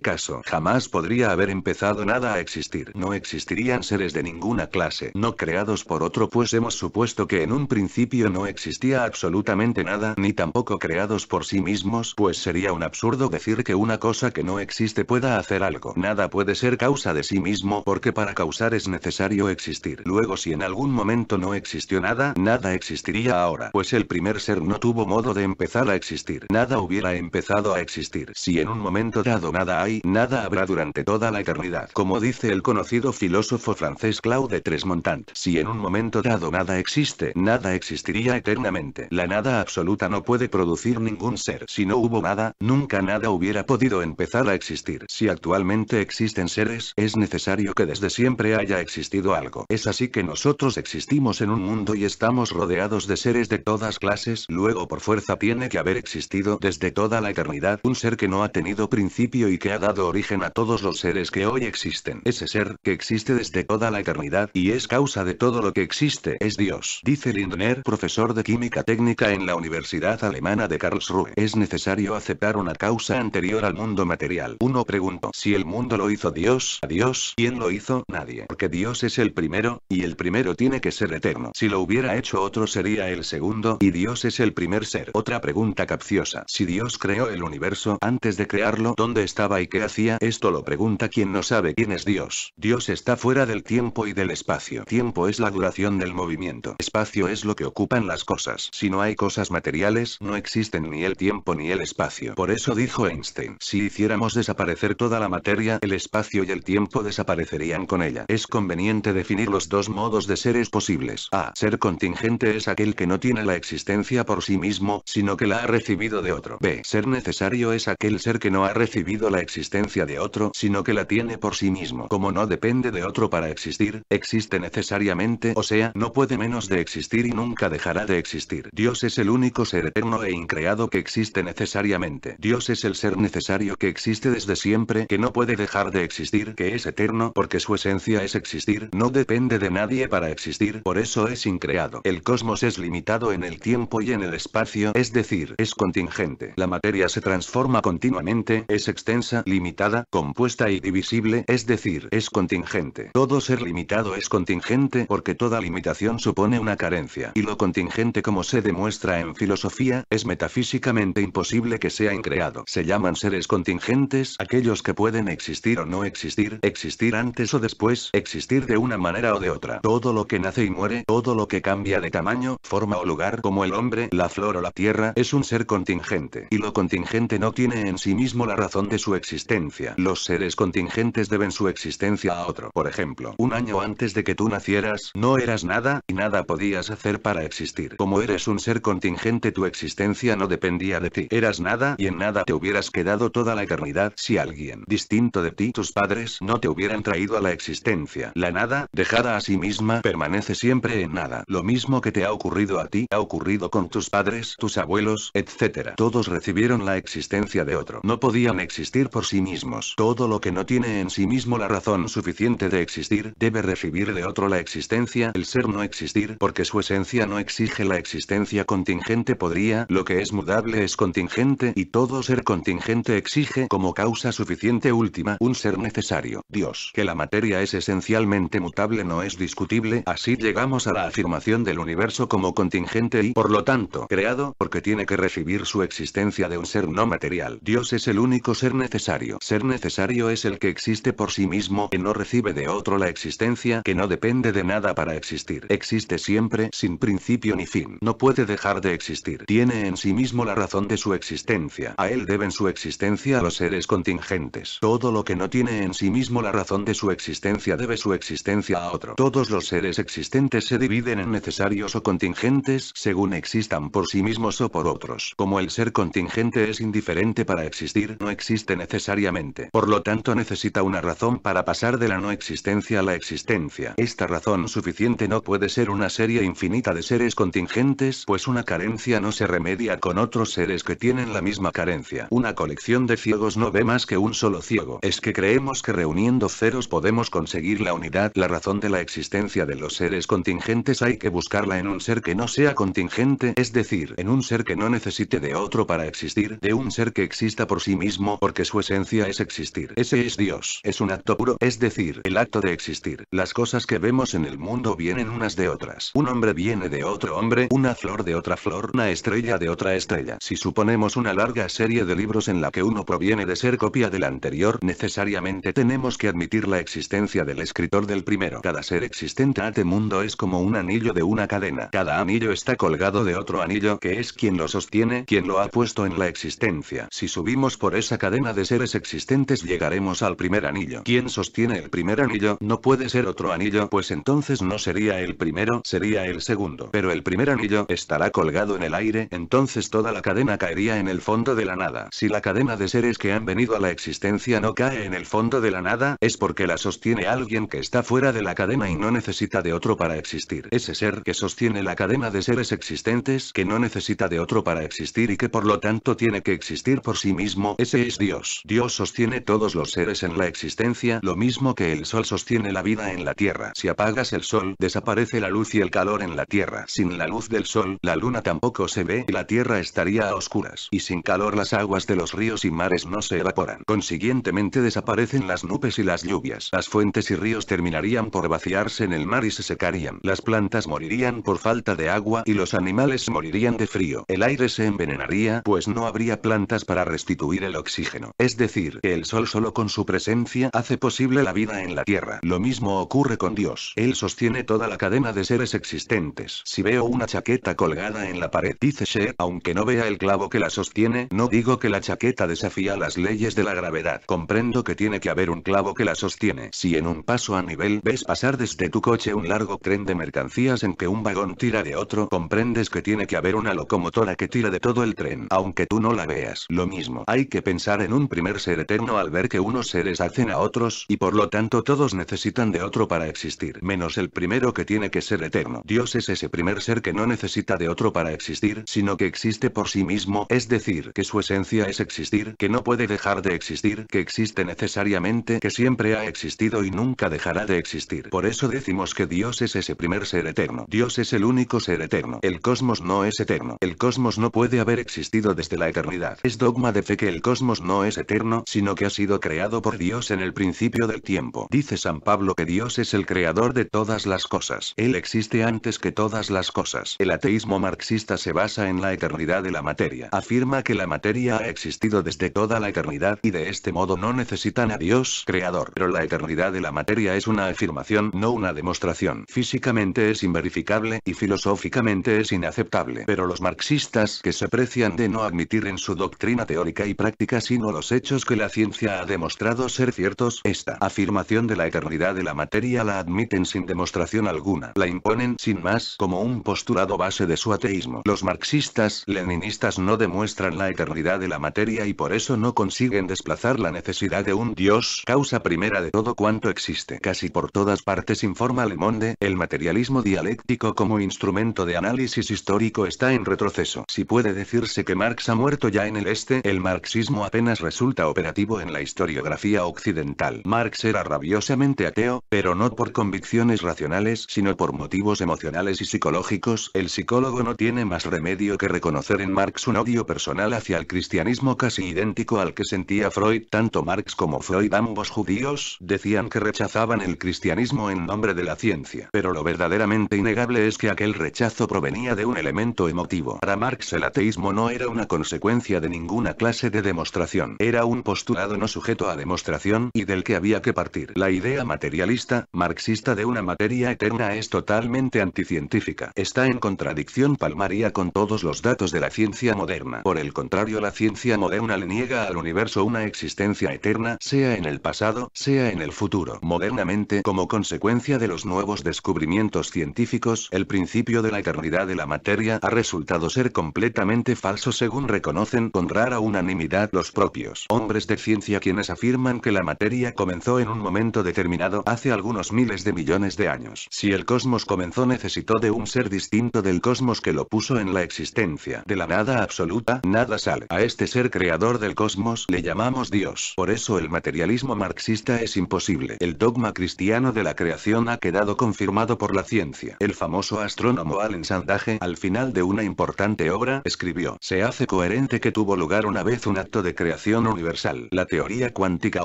A: caso, jamás podría haber empezado nada a existir. No existirían seres de ninguna clase, no creados por otro pues hemos supuesto que en un principio no existía absolutamente nada, ni tampoco creados por sí mismos, pues sería un absurdo decir que una cosa que no existe pueda hacer algo. Nada puede ser causa de sí mismo porque para causar es necesario existir. Luego si en algún momento no existió nada, nada existiría ahora. Pues el primer ser no tuvo modo de empezar a existir. Nada hubiera empezado a existir. Si en un momento dado nada hay, nada habrá durante toda la eternidad. Como dice el conocido filósofo francés Claude Tresmontant. Si en un momento dado nada existe, nada existiría eternamente. La nada absoluta no puede producir ningún ser. Si no hubo nada, nunca nada hubiera podido empezar a existir. Si actualmente existen seres, es necesario que desde siempre haya existido algo. Es así que nosotros existimos en un mundo y estamos rodeados de seres de todas clases, luego por fuerza tiene que haber existido desde toda la eternidad un ser que no ha tenido principio y que ha dado origen a todos los seres que hoy existen. Ese ser, que existe desde toda la eternidad y es causa de todo lo que existe, es Dios. Dice Lindner, profesor de química técnica en la Universidad Alemana de Karlsruhe. Es necesario aceptar una causa anterior al mundo material. Uno preguntó, si el mundo lo hizo Dios, a Dios, ¿quién lo hizo? Nadie. Porque Dios es el primero, y el primero tiene que ser eterno. Si lo hubiera hecho otro sería el segundo y Dios es el primer ser. Otra pregunta capciosa. Si Dios creó el universo antes de crearlo, ¿dónde estaba y qué hacía? Esto lo pregunta quien no sabe quién es Dios. Dios está fuera del tiempo y del espacio. Tiempo es la duración del movimiento. Espacio es lo que ocupan las cosas. Si no hay cosas materiales, no existen ni el tiempo ni el espacio. Por eso dijo Einstein, si hiciéramos desaparecer toda la materia, el espacio y el tiempo desaparecerían con ella. Es conveniente definir los dos modos de seres posibles. A. Ser contingente es aquel que no tiene tiene la existencia por sí mismo, sino que la ha recibido de otro. B. Ser necesario es aquel ser que no ha recibido la existencia de otro, sino que la tiene por sí mismo. Como no depende de otro para existir, existe necesariamente, o sea, no puede menos de existir y nunca dejará de existir. Dios es el único ser eterno e increado que existe necesariamente. Dios es el ser necesario que existe desde siempre, que no puede dejar de existir, que es eterno, porque su esencia es existir, no depende de nadie para existir, por eso es increado. El cosmos es limitado en el tiempo y en el espacio, es decir, es contingente. La materia se transforma continuamente, es extensa, limitada, compuesta y divisible, es decir, es contingente. Todo ser limitado es contingente porque toda limitación supone una carencia. Y lo contingente como se demuestra en filosofía, es metafísicamente imposible que sea increado. Se llaman seres contingentes aquellos que pueden existir o no existir, existir antes o después, existir de una manera o de otra. Todo lo que nace y muere, todo lo que cambia de tamaño, forma o lugar como el hombre, la flor o la tierra, es un ser contingente, y lo contingente no tiene en sí mismo la razón de su existencia. Los seres contingentes deben su existencia a otro. Por ejemplo, un año antes de que tú nacieras, no eras nada, y nada podías hacer para existir. Como eres un ser contingente tu existencia no dependía de ti. Eras nada, y en nada te hubieras quedado toda la eternidad si alguien distinto de ti, tus padres, no te hubieran traído a la existencia. La nada, dejada a sí misma, permanece siempre en nada. Lo mismo que te ha ocurrido a a ti ha ocurrido con tus padres, tus abuelos, etc. Todos recibieron la existencia de otro. No podían existir por sí mismos. Todo lo que no tiene en sí mismo la razón suficiente de existir, debe recibir de otro la existencia, el ser no existir, porque su esencia no exige la existencia contingente podría, lo que es mudable es contingente y todo ser contingente exige como causa suficiente última un ser necesario, Dios. Que la materia es esencialmente mutable no es discutible, así llegamos a la afirmación del universo como contingente contingente y por lo tanto creado porque tiene que recibir su existencia de un ser no material. Dios es el único ser necesario. Ser necesario es el que existe por sí mismo y no recibe de otro la existencia que no depende de nada para existir. Existe siempre sin principio ni fin. No puede dejar de existir. Tiene en sí mismo la razón de su existencia. A él deben su existencia los seres contingentes. Todo lo que no tiene en sí mismo la razón de su existencia debe su existencia a otro. Todos los seres existentes se dividen en necesarios o contingentes según existan por sí mismos o por otros. Como el ser contingente es indiferente para existir, no existe necesariamente. Por lo tanto necesita una razón para pasar de la no existencia a la existencia. Esta razón suficiente no puede ser una serie infinita de seres contingentes, pues una carencia no se remedia con otros seres que tienen la misma carencia. Una colección de ciegos no ve más que un solo ciego. Es que creemos que reuniendo ceros podemos conseguir la unidad. La razón de la existencia de los seres contingentes hay que buscarla en un ser que no sea contingente, es decir, en un ser que no necesite de otro para existir, de un ser que exista por sí mismo porque su esencia es existir. Ese es Dios. Es un acto puro, es decir, el acto de existir. Las cosas que vemos en el mundo vienen unas de otras. Un hombre viene de otro hombre, una flor de otra flor, una estrella de otra estrella. Si suponemos una larga serie de libros en la que uno proviene de ser copia del anterior, necesariamente tenemos que admitir la existencia del escritor del primero. Cada ser existente a este mundo es como un anillo de una cadena. Cada anillo está colgado de otro anillo que es quien lo sostiene, quien lo ha puesto en la existencia. Si subimos por esa cadena de seres existentes llegaremos al primer anillo. Quien sostiene el primer anillo no puede ser otro anillo, pues entonces no sería el primero, sería el segundo. Pero el primer anillo estará colgado en el aire, entonces toda la cadena caería en el fondo de la nada. Si la cadena de seres que han venido a la existencia no cae en el fondo de la nada, es porque la sostiene alguien que está fuera de la cadena y no necesita de otro para existir. Ese ser que sostiene la cadena de de seres existentes que no necesita de otro para existir y que por lo tanto tiene que existir por sí mismo, ese es Dios. Dios sostiene todos los seres en la existencia, lo mismo que el sol sostiene la vida en la Tierra. Si apagas el sol, desaparece la luz y el calor en la Tierra. Sin la luz del sol, la luna tampoco se ve y la Tierra estaría a oscuras. Y sin calor las aguas de los ríos y mares no se evaporan. Consiguientemente desaparecen las nubes y las lluvias. Las fuentes y ríos terminarían por vaciarse en el mar y se secarían. Las plantas morirían por falta de agua agua y los animales morirían de frío. El aire se envenenaría pues no habría plantas para restituir el oxígeno. Es decir, que el sol solo con su presencia hace posible la vida en la Tierra. Lo mismo ocurre con Dios. Él sostiene toda la cadena de seres existentes. Si veo una chaqueta colgada en la pared, dice She, aunque no vea el clavo que la sostiene, no digo que la chaqueta desafía las leyes de la gravedad. Comprendo que tiene que haber un clavo que la sostiene. Si en un paso a nivel ves pasar desde tu coche un largo tren de mercancías en que un vagón tira de otro, comprendes que tiene que haber una locomotora que tira de todo el tren, aunque tú no la veas. Lo mismo, hay que pensar en un primer ser eterno al ver que unos seres hacen a otros, y por lo tanto todos necesitan de otro para existir, menos el primero que tiene que ser eterno. Dios es ese primer ser que no necesita de otro para existir, sino que existe por sí mismo, es decir, que su esencia es existir, que no puede dejar de existir, que existe necesariamente, que siempre ha existido y nunca dejará de existir. Por eso decimos que Dios es ese primer ser eterno. Dios es el único ser eterno. El cosmos no es eterno. El cosmos no puede haber existido desde la eternidad. Es dogma de fe que el cosmos no es eterno, sino que ha sido creado por Dios en el principio del tiempo. Dice San Pablo que Dios es el creador de todas las cosas. Él existe antes que todas las cosas. El ateísmo marxista se basa en la eternidad de la materia. Afirma que la materia ha existido desde toda la eternidad y de este modo no necesitan a Dios creador. Pero la eternidad de la materia es una afirmación, no una demostración. Físicamente es inverificable y filosóficamente es inaceptable. Pero los marxistas que se precian de no admitir en su doctrina teórica y práctica sino los hechos que la ciencia ha demostrado ser ciertos, esta afirmación de la eternidad de la materia la admiten sin demostración alguna. La imponen sin más como un postulado base de su ateísmo. Los marxistas leninistas no demuestran la eternidad de la materia y por eso no consiguen desplazar la necesidad de un dios, causa primera de todo cuanto existe. Casi por todas partes informa Le Monde, el materialismo dialéctico como instrumento de análisis histórico está en retroceso. Si puede decirse que Marx ha muerto ya en el este, el marxismo apenas resulta operativo en la historiografía occidental. Marx era rabiosamente ateo, pero no por convicciones racionales, sino por motivos emocionales y psicológicos. El psicólogo no tiene más remedio que reconocer en Marx un odio personal hacia el cristianismo casi idéntico al que sentía Freud. Tanto Marx como Freud, ambos judíos, decían que rechazaban el cristianismo en nombre de la ciencia. Pero lo verdaderamente innegable es que aquel rechazo provenía de un elemento emotivo. Para Marx el ateísmo no era una consecuencia de ninguna clase de demostración, era un postulado no sujeto a demostración y del que había que partir. La idea materialista, marxista de una materia eterna es totalmente anticientífica. Está en contradicción palmaria con todos los datos de la ciencia moderna. Por el contrario, la ciencia moderna le niega al universo una existencia eterna, sea en el pasado, sea en el futuro. Modernamente, como consecuencia de los nuevos descubrimientos científicos, el principio de la eternidad de la materia ha resultado ser completamente falso según reconocen con rara unanimidad los propios hombres de ciencia quienes afirman que la materia comenzó en un momento determinado hace algunos miles de millones de años. Si el cosmos comenzó necesitó de un ser distinto del cosmos que lo puso en la existencia de la nada absoluta, nada sale. A este ser creador del cosmos le llamamos Dios. Por eso el materialismo marxista es imposible. El dogma cristiano de la creación ha quedado confirmado por la ciencia. El famoso astrónomo en sandaje al final de una importante obra, escribió. Se hace coherente que tuvo lugar una vez un acto de creación universal. La teoría cuántica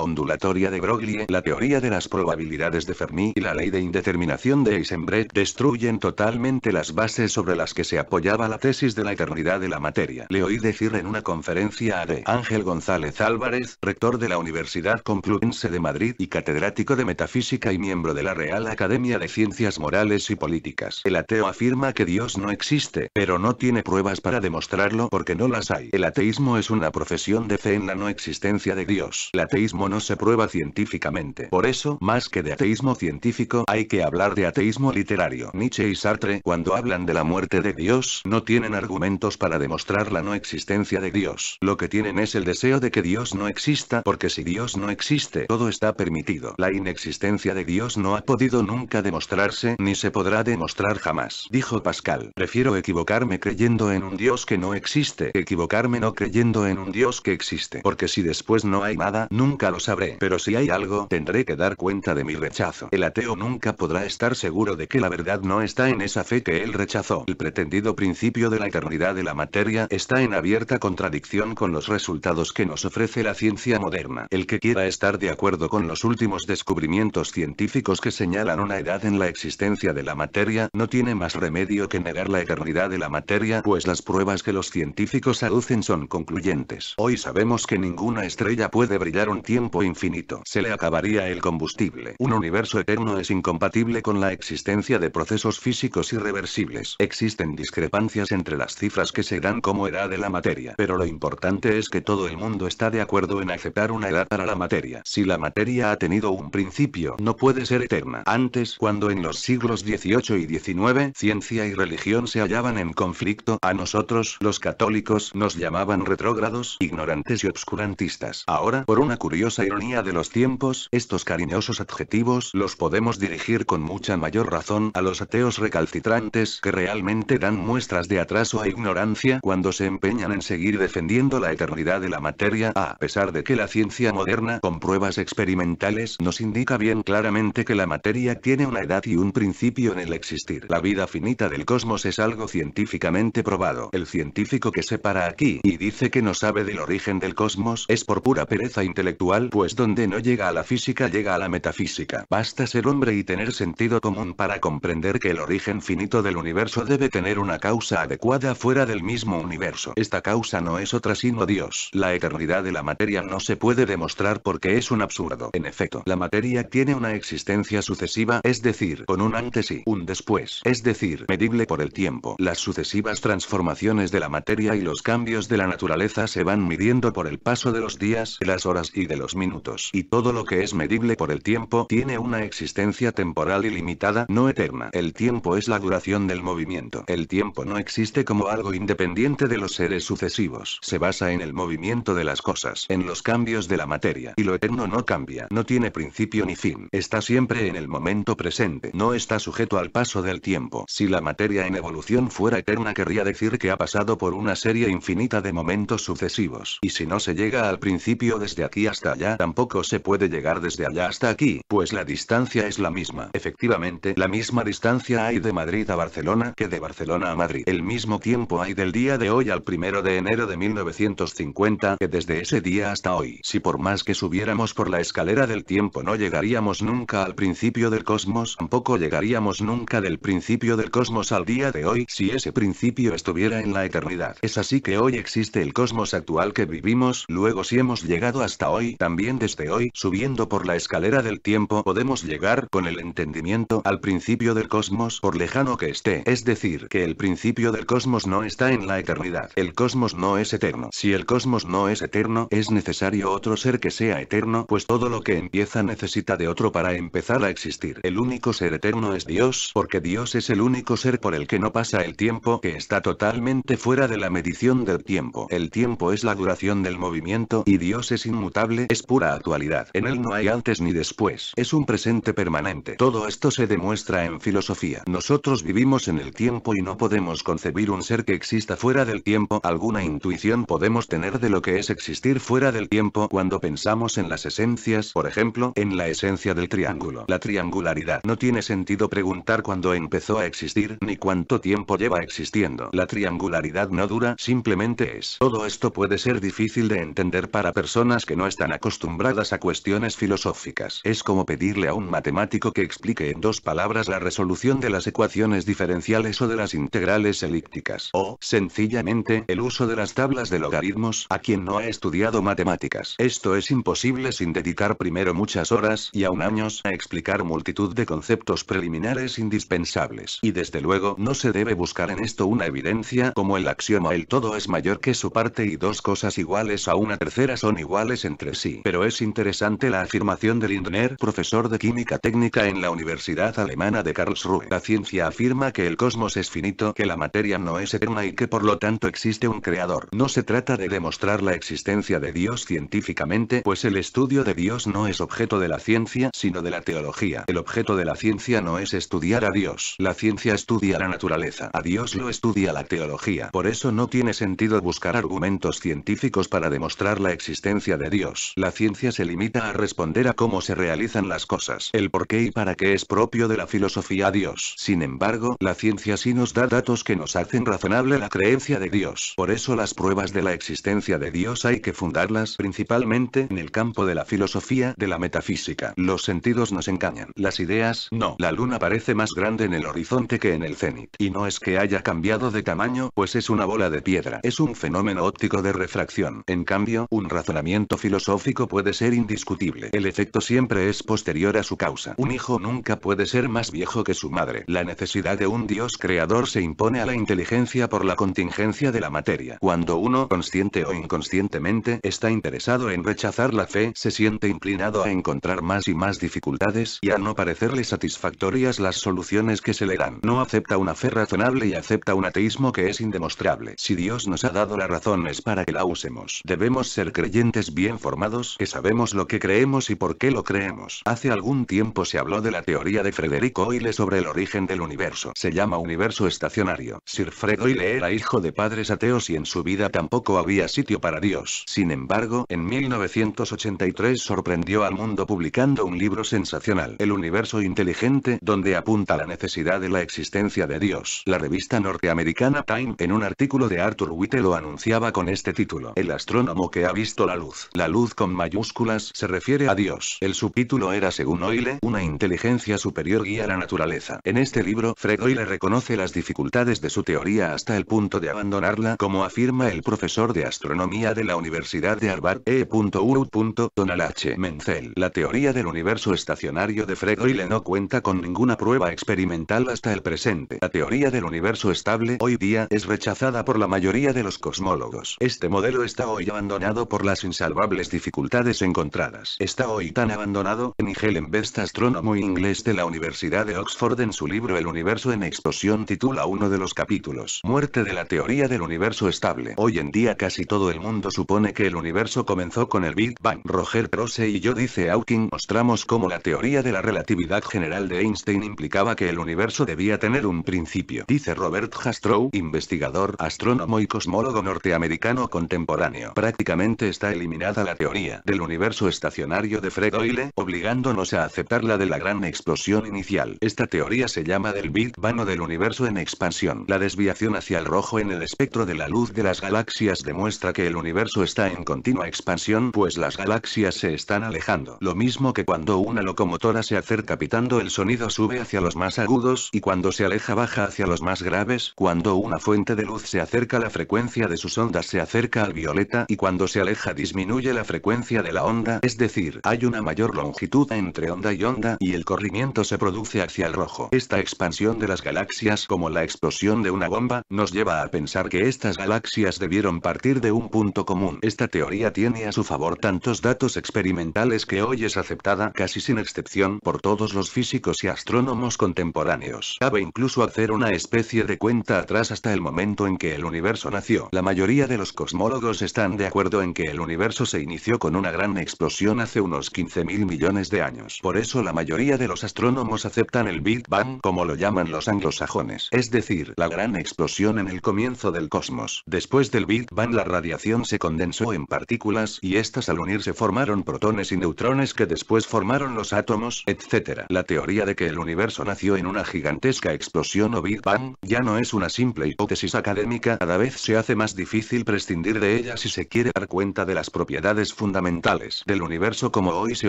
A: ondulatoria de Broglie, la teoría de las probabilidades de Fermi y la ley de indeterminación de Eisenbrecht destruyen totalmente las bases sobre las que se apoyaba la tesis de la eternidad de la materia. Le oí decir en una conferencia a de Ángel González Álvarez, rector de la Universidad Complutense de Madrid y catedrático de Metafísica y miembro de la Real Academia de Ciencias Morales y Políticas. El ateo afirma que Dios no existe, pero no tiene pruebas para demostrarlo porque no las hay. El ateísmo es una profesión de fe en la no existencia de Dios. El ateísmo no se prueba científicamente. Por eso, más que de ateísmo científico, hay que hablar de ateísmo literario. Nietzsche y Sartre, cuando hablan de la muerte de Dios, no tienen argumentos para demostrar la no existencia de Dios. Lo que tienen es el deseo de que Dios no exista, porque si Dios no existe, todo está permitido. La inexistencia de Dios no ha podido nunca demostrarse, ni se podrá demostrar jamás. Dijo Pascal. Prefiero equivocarme creyendo en un Dios que no existe, equivocarme no creyendo en un Dios que existe, porque si después no hay nada, nunca lo sabré, pero si hay algo, tendré que dar cuenta de mi rechazo. El ateo nunca podrá estar seguro de que la verdad no está en esa fe que él rechazó. El pretendido principio de la eternidad de la materia está en abierta contradicción con los resultados que nos ofrece la ciencia moderna. El que quiera estar de acuerdo con los últimos descubrimientos científicos que señalan una edad en la existencia de la materia, no tiene más remedio medio que negar la eternidad de la materia pues las pruebas que los científicos aducen son concluyentes. Hoy sabemos que ninguna estrella puede brillar un tiempo infinito. Se le acabaría el combustible. Un universo eterno es incompatible con la existencia de procesos físicos irreversibles. Existen discrepancias entre las cifras que se dan como edad de la materia. Pero lo importante es que todo el mundo está de acuerdo en aceptar una edad para la materia. Si la materia ha tenido un principio, no puede ser eterna. Antes, cuando en los siglos XVIII y XIX, ciencia y religión se hallaban en conflicto, a nosotros los católicos nos llamaban retrógrados, ignorantes y obscurantistas. Ahora, por una curiosa ironía de los tiempos, estos cariñosos adjetivos los podemos dirigir con mucha mayor razón a los ateos recalcitrantes que realmente dan muestras de atraso e ignorancia cuando se empeñan en seguir defendiendo la eternidad de la materia a pesar de que la ciencia moderna con pruebas experimentales nos indica bien claramente que la materia tiene una edad y un principio en el existir. La vida finita del cosmos es algo científicamente probado. El científico que se para aquí y dice que no sabe del origen del cosmos es por pura pereza intelectual, pues donde no llega a la física llega a la metafísica. Basta ser hombre y tener sentido común para comprender que el origen finito del universo debe tener una causa adecuada fuera del mismo universo. Esta causa no es otra sino Dios. La eternidad de la materia no se puede demostrar porque es un absurdo. En efecto, la materia tiene una existencia sucesiva, es decir, con un antes y un después. Es decir, medible por el tiempo. Las sucesivas transformaciones de la materia y los cambios de la naturaleza se van midiendo por el paso de los días, de las horas y de los minutos. Y todo lo que es medible por el tiempo tiene una existencia temporal ilimitada, no eterna. El tiempo es la duración del movimiento. El tiempo no existe como algo independiente de los seres sucesivos. Se basa en el movimiento de las cosas, en los cambios de la materia. Y lo eterno no cambia, no tiene principio ni fin. Está siempre en el momento presente, no está sujeto al paso del tiempo. Si la materia en evolución fuera eterna querría decir que ha pasado por una serie infinita de momentos sucesivos. Y si no se llega al principio desde aquí hasta allá, tampoco se puede llegar desde allá hasta aquí, pues la distancia es la misma. Efectivamente, la misma distancia hay de Madrid a Barcelona que de Barcelona a Madrid. El mismo tiempo hay del día de hoy al primero de enero de 1950 que desde ese día hasta hoy. Si por más que subiéramos por la escalera del tiempo no llegaríamos nunca al principio del cosmos, tampoco llegaríamos nunca del principio del cosmos cosmos al día de hoy si ese principio estuviera en la eternidad. Es así que hoy existe el cosmos actual que vivimos, luego si hemos llegado hasta hoy, también desde hoy, subiendo por la escalera del tiempo podemos llegar con el entendimiento al principio del cosmos por lejano que esté. Es decir, que el principio del cosmos no está en la eternidad. El cosmos no es eterno. Si el cosmos no es eterno, es necesario otro ser que sea eterno, pues todo lo que empieza necesita de otro para empezar a existir. El único ser eterno es Dios, porque Dios es el único ser por el que no pasa el tiempo que está totalmente fuera de la medición del tiempo. El tiempo es la duración del movimiento y Dios es inmutable, es pura actualidad. En él no hay antes ni después. Es un presente permanente. Todo esto se demuestra en filosofía. Nosotros vivimos en el tiempo y no podemos concebir un ser que exista fuera del tiempo. Alguna intuición podemos tener de lo que es existir fuera del tiempo cuando pensamos en las esencias, por ejemplo, en la esencia del triángulo. La triangularidad. No tiene sentido preguntar cuándo empezó a existir ni cuánto tiempo lleva existiendo. La triangularidad no dura, simplemente es. Todo esto puede ser difícil de entender para personas que no están acostumbradas a cuestiones filosóficas. Es como pedirle a un matemático que explique en dos palabras la resolución de las ecuaciones diferenciales o de las integrales elípticas. O, sencillamente, el uso de las tablas de logaritmos a quien no ha estudiado matemáticas. Esto es imposible sin dedicar primero muchas horas y aún años a explicar multitud de conceptos preliminares indispensables. Y después desde luego no se debe buscar en esto una evidencia como el axioma el todo es mayor que su parte y dos cosas iguales a una tercera son iguales entre sí. Pero es interesante la afirmación de Lindner, profesor de química técnica en la Universidad Alemana de Karlsruhe. La ciencia afirma que el cosmos es finito, que la materia no es eterna y que por lo tanto existe un creador. No se trata de demostrar la existencia de Dios científicamente, pues el estudio de Dios no es objeto de la ciencia, sino de la teología. El objeto de la ciencia no es estudiar a Dios. La ciencia estudia la naturaleza, a Dios lo estudia la teología. Por eso no tiene sentido buscar argumentos científicos para demostrar la existencia de Dios. La ciencia se limita a responder a cómo se realizan las cosas, el por qué y para qué es propio de la filosofía a Dios. Sin embargo, la ciencia sí nos da datos que nos hacen razonable la creencia de Dios. Por eso las pruebas de la existencia de Dios hay que fundarlas principalmente en el campo de la filosofía, de la metafísica. Los sentidos nos engañan, las ideas no. La luna parece más grande en el horizonte que en el cenit. Y no es que haya cambiado de tamaño, pues es una bola de piedra. Es un fenómeno óptico de refracción. En cambio, un razonamiento filosófico puede ser indiscutible. El efecto siempre es posterior a su causa. Un hijo nunca puede ser más viejo que su madre. La necesidad de un Dios creador se impone a la inteligencia por la contingencia de la materia. Cuando uno, consciente o inconscientemente, está interesado en rechazar la fe, se siente inclinado a encontrar más y más dificultades y a no parecerle satisfactorias las soluciones que se le dan. No acepta una fe razonable y acepta un ateísmo que es indemostrable. Si Dios nos ha dado la razón es para que la usemos. Debemos ser creyentes bien formados, que sabemos lo que creemos y por qué lo creemos. Hace algún tiempo se habló de la teoría de Frederick Hoyle sobre el origen del universo. Se llama universo estacionario. Sir Fred Hoyle era hijo de padres ateos y en su vida tampoco había sitio para Dios. Sin embargo, en 1983 sorprendió al mundo publicando un libro sensacional, El universo inteligente, donde apunta la necesidad de la existencia de Dios. La revista norteamericana Time en un artículo de Arthur Witte lo anunciaba con este título. El astrónomo que ha visto la luz. La luz con mayúsculas se refiere a Dios. El subtítulo era según Oile, una inteligencia superior guía a la naturaleza. En este libro, Fred Oile reconoce las dificultades de su teoría hasta el punto de abandonarla como afirma el profesor de astronomía de la Universidad de Harvard E.U. Donald H. Menzel. La teoría del universo estacionario de Fred Oile no cuenta con ninguna prueba experimental hasta el presente la teoría del universo estable hoy día es rechazada por la mayoría de los cosmólogos. Este modelo está hoy abandonado por las insalvables dificultades encontradas. Está hoy tan abandonado que Nigel Best, astrónomo inglés de la Universidad de Oxford en su libro El universo en explosión titula uno de los capítulos Muerte de la teoría del universo estable. Hoy en día casi todo el mundo supone que el universo comenzó con el Big Bang. Roger Prose y yo dice Hawking mostramos cómo la teoría de la relatividad general de Einstein implicaba que el universo debía tener tener un principio, dice Robert hastrow investigador, astrónomo y cosmólogo norteamericano contemporáneo. Prácticamente está eliminada la teoría del universo estacionario de Fred Hoyle, obligándonos a aceptar la de la gran explosión inicial. Esta teoría se llama del Big Bang del universo en expansión. La desviación hacia el rojo en el espectro de la luz de las galaxias demuestra que el universo está en continua expansión pues las galaxias se están alejando. Lo mismo que cuando una locomotora se acerca pitando el sonido sube hacia los más agudos y cuando se aleja baja hacia los más graves, cuando una fuente de luz se acerca la frecuencia de sus ondas se acerca al violeta y cuando se aleja disminuye la frecuencia de la onda, es decir, hay una mayor longitud entre onda y onda y el corrimiento se produce hacia el rojo. Esta expansión de las galaxias como la explosión de una bomba, nos lleva a pensar que estas galaxias debieron partir de un punto común. Esta teoría tiene a su favor tantos datos experimentales que hoy es aceptada casi sin excepción por todos los físicos y astrónomos contemporáneos incluso hacer una especie de cuenta atrás hasta el momento en que el universo nació. La mayoría de los cosmólogos están de acuerdo en que el universo se inició con una gran explosión hace unos 15.000 millones de años. Por eso la mayoría de los astrónomos aceptan el Big Bang como lo llaman los anglosajones, es decir, la gran explosión en el comienzo del cosmos. Después del Big Bang la radiación se condensó en partículas y estas al unirse formaron protones y neutrones que después formaron los átomos, etc. La teoría de que el universo nació en una gigantesca explosión o Big Bang, ya no es una simple hipótesis académica, cada vez se hace más difícil prescindir de ella si se quiere dar cuenta de las propiedades fundamentales del universo como hoy se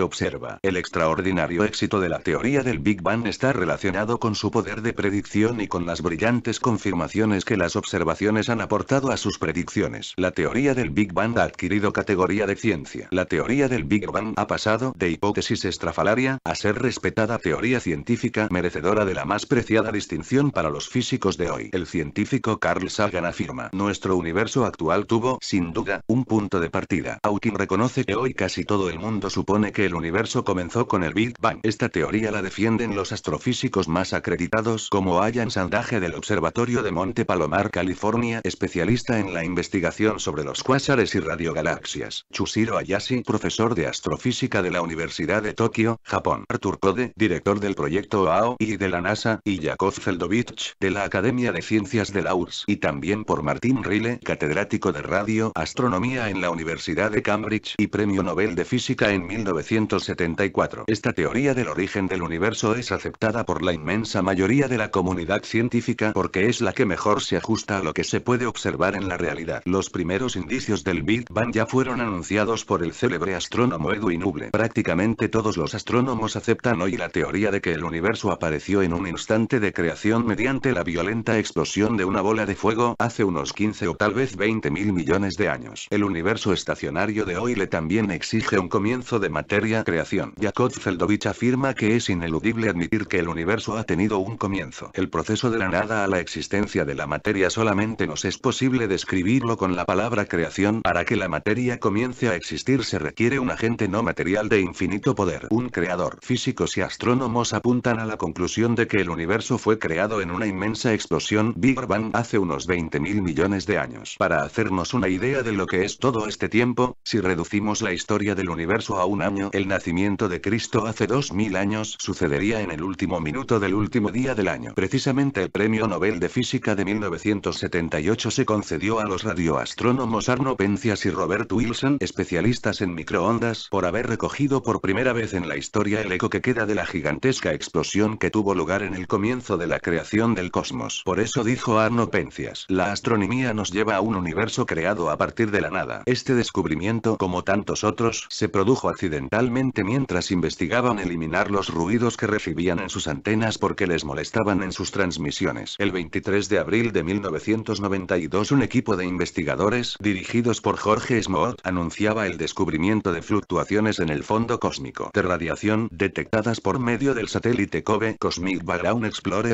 A: observa. El extraordinario éxito de la teoría del Big Bang está relacionado con su poder de predicción y con las brillantes confirmaciones que las observaciones han aportado a sus predicciones. La teoría del Big Bang ha adquirido categoría de ciencia. La teoría del Big Bang ha pasado de hipótesis estrafalaria a ser respetada teoría científica merecedora de la más preciada distinción para los físicos de hoy. El científico Carl Sagan afirma, nuestro universo actual tuvo, sin duda, un punto de partida. Hawking reconoce que hoy casi todo el mundo supone que el universo comenzó con el Big Bang. Esta teoría la defienden los astrofísicos más acreditados como Ayan Sandaje del Observatorio de Monte Palomar, California, especialista en la investigación sobre los cuásares y radiogalaxias. Chushiro Ayashi, profesor de astrofísica de la Universidad de Tokio, Japón. Arthur Code, director del proyecto AOI y de la NASA, y Jacob de la Academia de Ciencias de la URSS y también por Martin Rille, catedrático de radioastronomía en la Universidad de Cambridge y premio Nobel de Física en 1974. Esta teoría del origen del universo es aceptada por la inmensa mayoría de la comunidad científica porque es la que mejor se ajusta a lo que se puede observar en la realidad. Los primeros indicios del Big Bang ya fueron anunciados por el célebre astrónomo Edwin Hubble. Prácticamente todos los astrónomos aceptan hoy la teoría de que el universo apareció en un instante de creación mediante la violenta explosión de una bola de fuego hace unos 15 o tal vez 20 mil millones de años. El universo estacionario de hoy le también exige un comienzo de materia creación. Jakob Zeldovich afirma que es ineludible admitir que el universo ha tenido un comienzo. El proceso de la nada a la existencia de la materia solamente nos es posible describirlo con la palabra creación. Para que la materia comience a existir se requiere un agente no material de infinito poder. Un creador. Físicos y astrónomos apuntan a la conclusión de que el universo fue creado en una inmensa explosión Big Bang hace unos 20.000 millones de años. Para hacernos una idea de lo que es todo este tiempo, si reducimos la historia del universo a un año, el nacimiento de Cristo hace 2.000 años sucedería en el último minuto del último día del año. Precisamente el premio Nobel de Física de 1978 se concedió a los radioastrónomos Arno Pencias y Robert Wilson, especialistas en microondas, por haber recogido por primera vez en la historia el eco que queda de la gigantesca explosión que tuvo lugar en el comienzo de la creación del cosmos. Por eso dijo Arno Pencias, la astronomía nos lleva a un universo creado a partir de la nada. Este descubrimiento, como tantos otros, se produjo accidentalmente mientras investigaban eliminar los ruidos que recibían en sus antenas porque les molestaban en sus transmisiones. El 23 de abril de 1992 un equipo de investigadores, dirigidos por Jorge Smoot, anunciaba el descubrimiento de fluctuaciones en el fondo cósmico de radiación detectadas por medio del satélite COBE Cosmic Background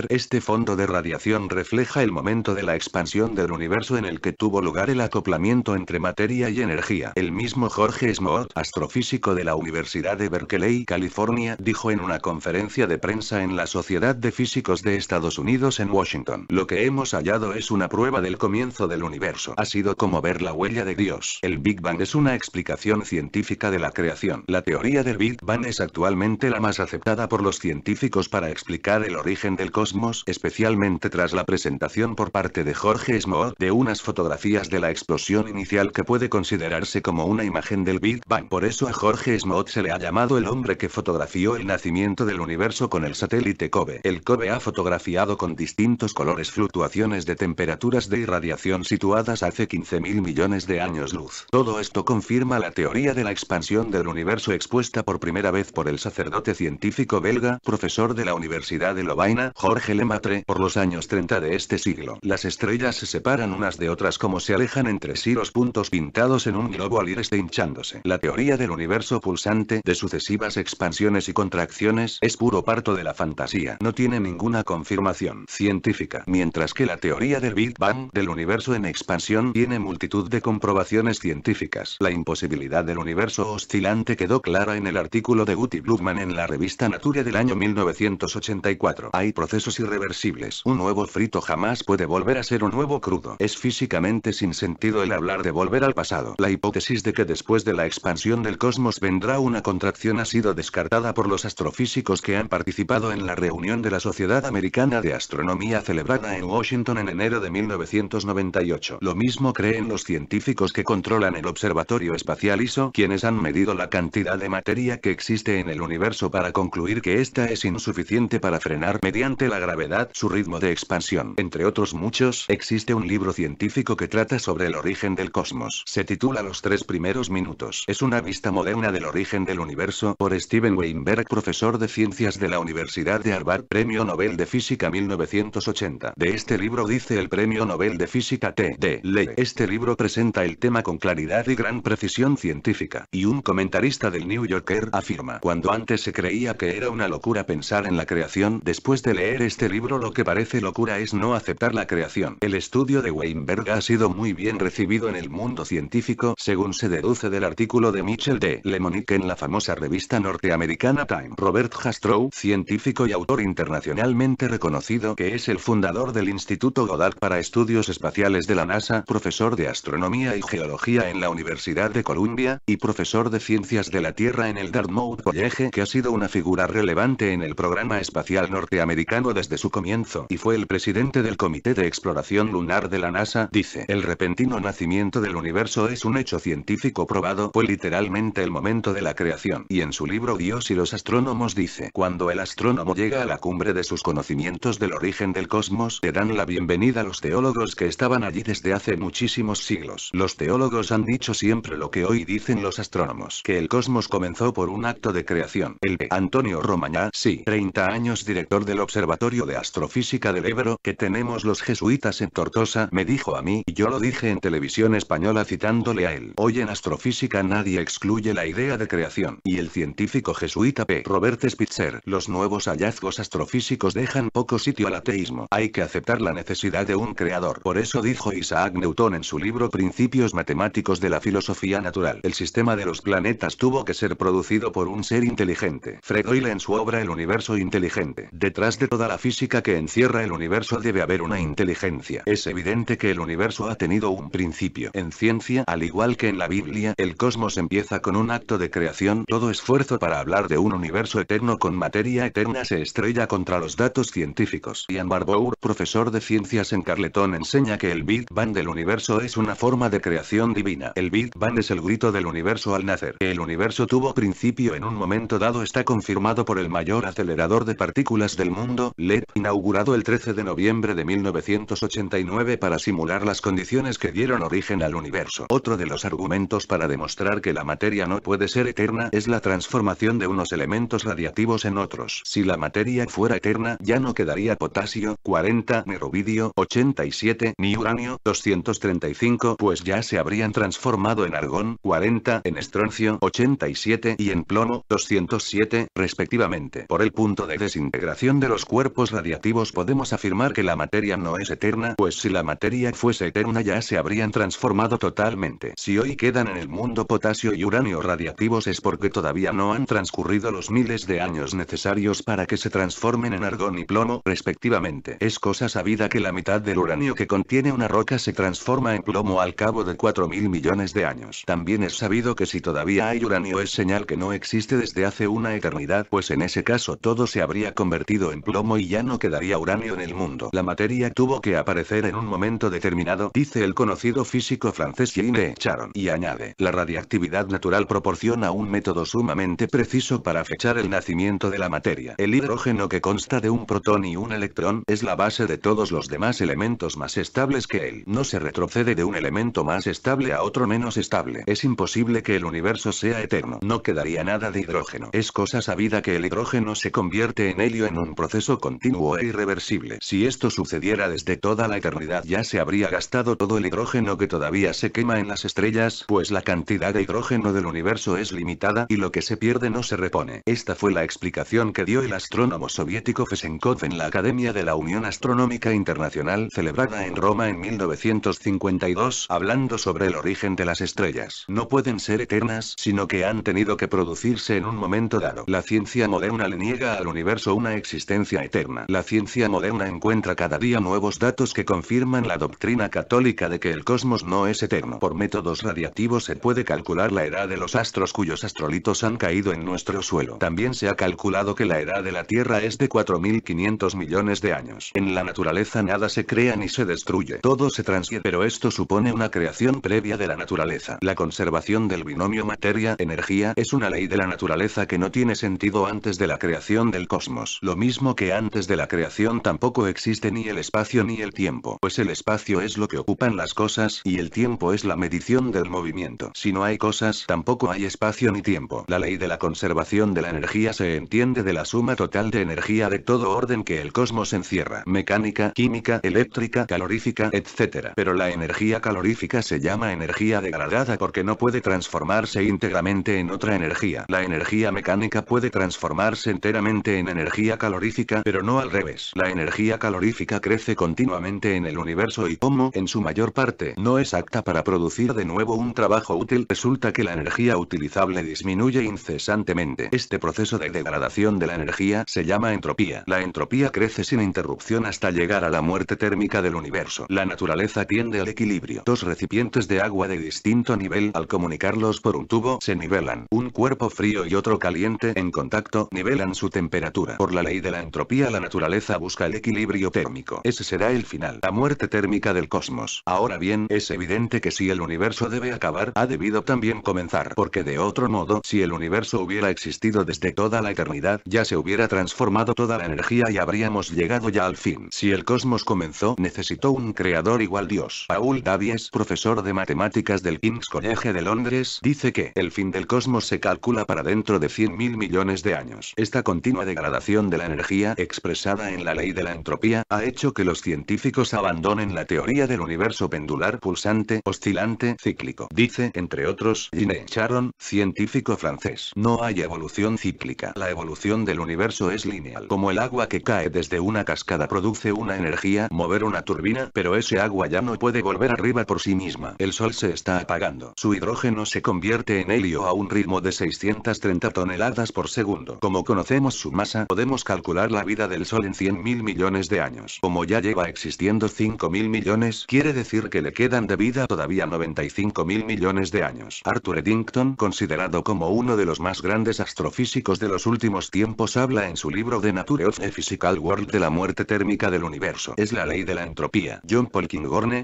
A: este fondo de radiación refleja el momento de la expansión del universo en el que tuvo lugar el acoplamiento entre materia y energía. El mismo Jorge Smoot, astrofísico de la Universidad de Berkeley, California, dijo en una conferencia de prensa en la Sociedad de Físicos de Estados Unidos en Washington. Lo que hemos hallado es una prueba del comienzo del universo. Ha sido como ver la huella de Dios. El Big Bang es una explicación científica de la creación. La teoría del Big Bang es actualmente la más aceptada por los científicos para explicar el origen del cosmos especialmente tras la presentación por parte de Jorge Smoot de unas fotografías de la explosión inicial que puede considerarse como una imagen del Big Bang. Por eso a Jorge Smoot se le ha llamado el hombre que fotografió el nacimiento del universo con el satélite Kobe. El Kobe ha fotografiado con distintos colores fluctuaciones de temperaturas de irradiación situadas hace 15.000 millones de años luz. Todo esto confirma la teoría de la expansión del universo expuesta por primera vez por el sacerdote científico belga, profesor de la Universidad de Lovaina, Jorge Lemaitre por los años 30 de este siglo. Las estrellas se separan unas de otras como se alejan entre sí los puntos pintados en un globo al ir hinchándose. La teoría del universo pulsante de sucesivas expansiones y contracciones es puro parto de la fantasía. No tiene ninguna confirmación científica. Mientras que la teoría del Big Bang del universo en expansión tiene multitud de comprobaciones científicas. La imposibilidad del universo oscilante quedó clara en el artículo de Guti Bloodman en la revista Nature del año 1984. Hay procesos irreversibles. Un nuevo frito jamás puede volver a ser un nuevo crudo. Es físicamente sin sentido el hablar de volver al pasado. La hipótesis de que después de la expansión del cosmos vendrá una contracción ha sido descartada por los astrofísicos que han participado en la reunión de la Sociedad Americana de Astronomía celebrada en Washington en enero de 1998. Lo mismo creen los científicos que controlan el Observatorio Espacial ISO, quienes han medido la cantidad de materia que existe en el universo para concluir que esta es insuficiente para frenar mediante la gravedad su ritmo de expansión. Entre otros muchos, existe un libro científico que trata sobre el origen del cosmos. Se titula Los tres primeros minutos. Es una vista moderna del origen del universo por Steven Weinberg, profesor de ciencias de la Universidad de Harvard, Premio Nobel de Física 1980. De este libro dice el Premio Nobel de Física T.D. Ley. Este libro presenta el tema con claridad y gran precisión científica. Y un comentarista del New Yorker afirma, cuando antes se creía que era una locura pensar en la creación, después de leer este libro lo que parece locura es no aceptar la creación. El estudio de Weinberg ha sido muy bien recibido en el mundo científico, según se deduce del artículo de Mitchell D. Lemonick en la famosa revista norteamericana Time. Robert Hastrow, científico y autor internacionalmente reconocido que es el fundador del Instituto Goddard para Estudios Espaciales de la NASA, profesor de astronomía y geología en la Universidad de Columbia, y profesor de ciencias de la Tierra en el Dartmouth College que ha sido una figura relevante en el programa espacial norteamericano desde su comienzo y fue el presidente del Comité de Exploración Lunar de la NASA, dice, el repentino nacimiento del universo es un hecho científico probado, fue literalmente el momento de la creación. Y en su libro Dios y los astrónomos dice, cuando el astrónomo llega a la cumbre de sus conocimientos del origen del cosmos, le dan la bienvenida a los teólogos que estaban allí desde hace muchísimos siglos. Los teólogos han dicho siempre lo que hoy dicen los astrónomos, que el cosmos comenzó por un acto de creación. El de Antonio Romagnà, sí, 30 años director del observatorio de Astrofísica del Ebro que tenemos los jesuitas en Tortosa, me dijo a mí, y yo lo dije en televisión española citándole a él. Hoy en astrofísica nadie excluye la idea de creación, y el científico jesuita P. Robert Spitzer, los nuevos hallazgos astrofísicos dejan poco sitio al ateísmo. Hay que aceptar la necesidad de un creador. Por eso dijo Isaac Newton en su libro Principios Matemáticos de la Filosofía Natural. El sistema de los planetas tuvo que ser producido por un ser inteligente. Fred Hoyle en su obra El Universo Inteligente. Detrás de todo toda la física que encierra el universo debe haber una inteligencia. Es evidente que el universo ha tenido un principio. En ciencia, al igual que en la Biblia, el cosmos empieza con un acto de creación. Todo esfuerzo para hablar de un universo eterno con materia eterna se estrella contra los datos científicos. Ian Barbour, profesor de ciencias en Carleton, enseña que el Big Bang del universo es una forma de creación divina. El Big Bang es el grito del universo al nacer. El universo tuvo principio en un momento dado está confirmado por el mayor acelerador de partículas del mundo LED, inaugurado el 13 de noviembre de 1989 para simular las condiciones que dieron origen al universo. Otro de los argumentos para demostrar que la materia no puede ser eterna es la transformación de unos elementos radiativos en otros. Si la materia fuera eterna, ya no quedaría potasio, 40, ni rubidio, 87, ni uranio, 235, pues ya se habrían transformado en argón, 40, en estroncio, 87 y en plomo, 207, respectivamente. Por el punto de desintegración de los cuerpos radiativos podemos afirmar que la materia no es eterna, pues si la materia fuese eterna ya se habrían transformado totalmente. Si hoy quedan en el mundo potasio y uranio radiativos es porque todavía no han transcurrido los miles de años necesarios para que se transformen en argón y plomo, respectivamente. Es cosa sabida que la mitad del uranio que contiene una roca se transforma en plomo al cabo de mil millones de años. También es sabido que si todavía hay uranio es señal que no existe desde hace una eternidad, pues en ese caso todo se habría convertido en plomo y ya no quedaría uranio en el mundo. La materia tuvo que aparecer en un momento determinado, dice el conocido físico francés Jean Charon. Y añade, la radiactividad natural proporciona un método sumamente preciso para fechar el nacimiento de la materia. El hidrógeno que consta de un protón y un electrón es la base de todos los demás elementos más estables que él. No se retrocede de un elemento más estable a otro menos estable. Es imposible que el universo sea eterno. No quedaría nada de hidrógeno. Es cosa sabida que el hidrógeno se convierte en helio en un proceso continuo e irreversible. Si esto sucediera desde toda la eternidad ya se habría gastado todo el hidrógeno que todavía se quema en las estrellas, pues la cantidad de hidrógeno del universo es limitada y lo que se pierde no se repone. Esta fue la explicación que dio el astrónomo soviético Fesenkov en la Academia de la Unión Astronómica Internacional celebrada en Roma en 1952, hablando sobre el origen de las estrellas. No pueden ser eternas, sino que han tenido que producirse en un momento dado. La ciencia moderna le niega al universo una existencia eterna. La ciencia moderna encuentra cada día nuevos datos que confirman la doctrina católica de que el cosmos no es eterno. Por métodos radiativos se puede calcular la edad de los astros cuyos astrolitos han caído en nuestro suelo. También se ha calculado que la edad de la Tierra es de 4.500 millones de años. En la naturaleza nada se crea ni se destruye. Todo se transfiere, pero esto supone una creación previa de la naturaleza. La conservación del binomio materia-energía es una ley de la naturaleza que no tiene sentido antes de la creación del cosmos. Lo mismo que antes de la creación tampoco existe ni el espacio ni el tiempo. Pues el espacio es lo que ocupan las cosas y el tiempo es la medición del movimiento. Si no hay cosas, tampoco hay espacio ni tiempo. La ley de la conservación de la energía se entiende de la suma total de energía de todo orden que el cosmos encierra. Mecánica, química, eléctrica, calorífica, etc. Pero la energía calorífica se llama energía degradada porque no puede transformarse íntegramente en otra energía. La energía mecánica puede transformarse enteramente en energía calorífica pero no al revés. La energía calorífica crece continuamente en el universo y como en su mayor parte no es apta para producir de nuevo un trabajo útil resulta que la energía utilizable disminuye incesantemente. Este proceso de degradación de la energía se llama entropía. La entropía crece sin interrupción hasta llegar a la muerte térmica del universo. La naturaleza tiende al equilibrio. Dos recipientes de agua de distinto nivel al comunicarlos por un tubo se nivelan. Un cuerpo frío y otro caliente en contacto nivelan su temperatura. Por la ley de la entropía la naturaleza busca el equilibrio térmico. Ese será el final. La muerte térmica del cosmos. Ahora bien, es evidente que si el universo debe acabar, ha debido también comenzar. Porque de otro modo, si el universo hubiera existido desde toda la eternidad, ya se hubiera transformado toda la energía y habríamos llegado ya al fin. Si el cosmos comenzó, necesitó un creador igual Dios. Paul Davies, profesor de matemáticas del King's College de Londres, dice que el fin del cosmos se calcula para dentro de 100.000 millones de años. Esta continua degradación de la energía expresada en la ley de la entropía ha hecho que los científicos abandonen la teoría del universo pendular pulsante, oscilante, cíclico. Dice, entre otros, Gine Charon, científico francés. No hay evolución cíclica. La evolución del universo es lineal. Como el agua que cae desde una cascada produce una energía, mover una turbina, pero ese agua ya no puede volver arriba por sí misma. El sol se está apagando. Su hidrógeno se convierte en helio a un ritmo de 630 toneladas por segundo. Como conocemos su masa, podemos calcular la vida del Sol en 100.000 millones de años. Como ya lleva existiendo 5.000 millones, quiere decir que le quedan de vida todavía 95.000 millones de años. Arthur Eddington, considerado como uno de los más grandes astrofísicos de los últimos tiempos, habla en su libro The Nature of the Physical World de la muerte térmica del universo. Es la ley de la entropía. John Paul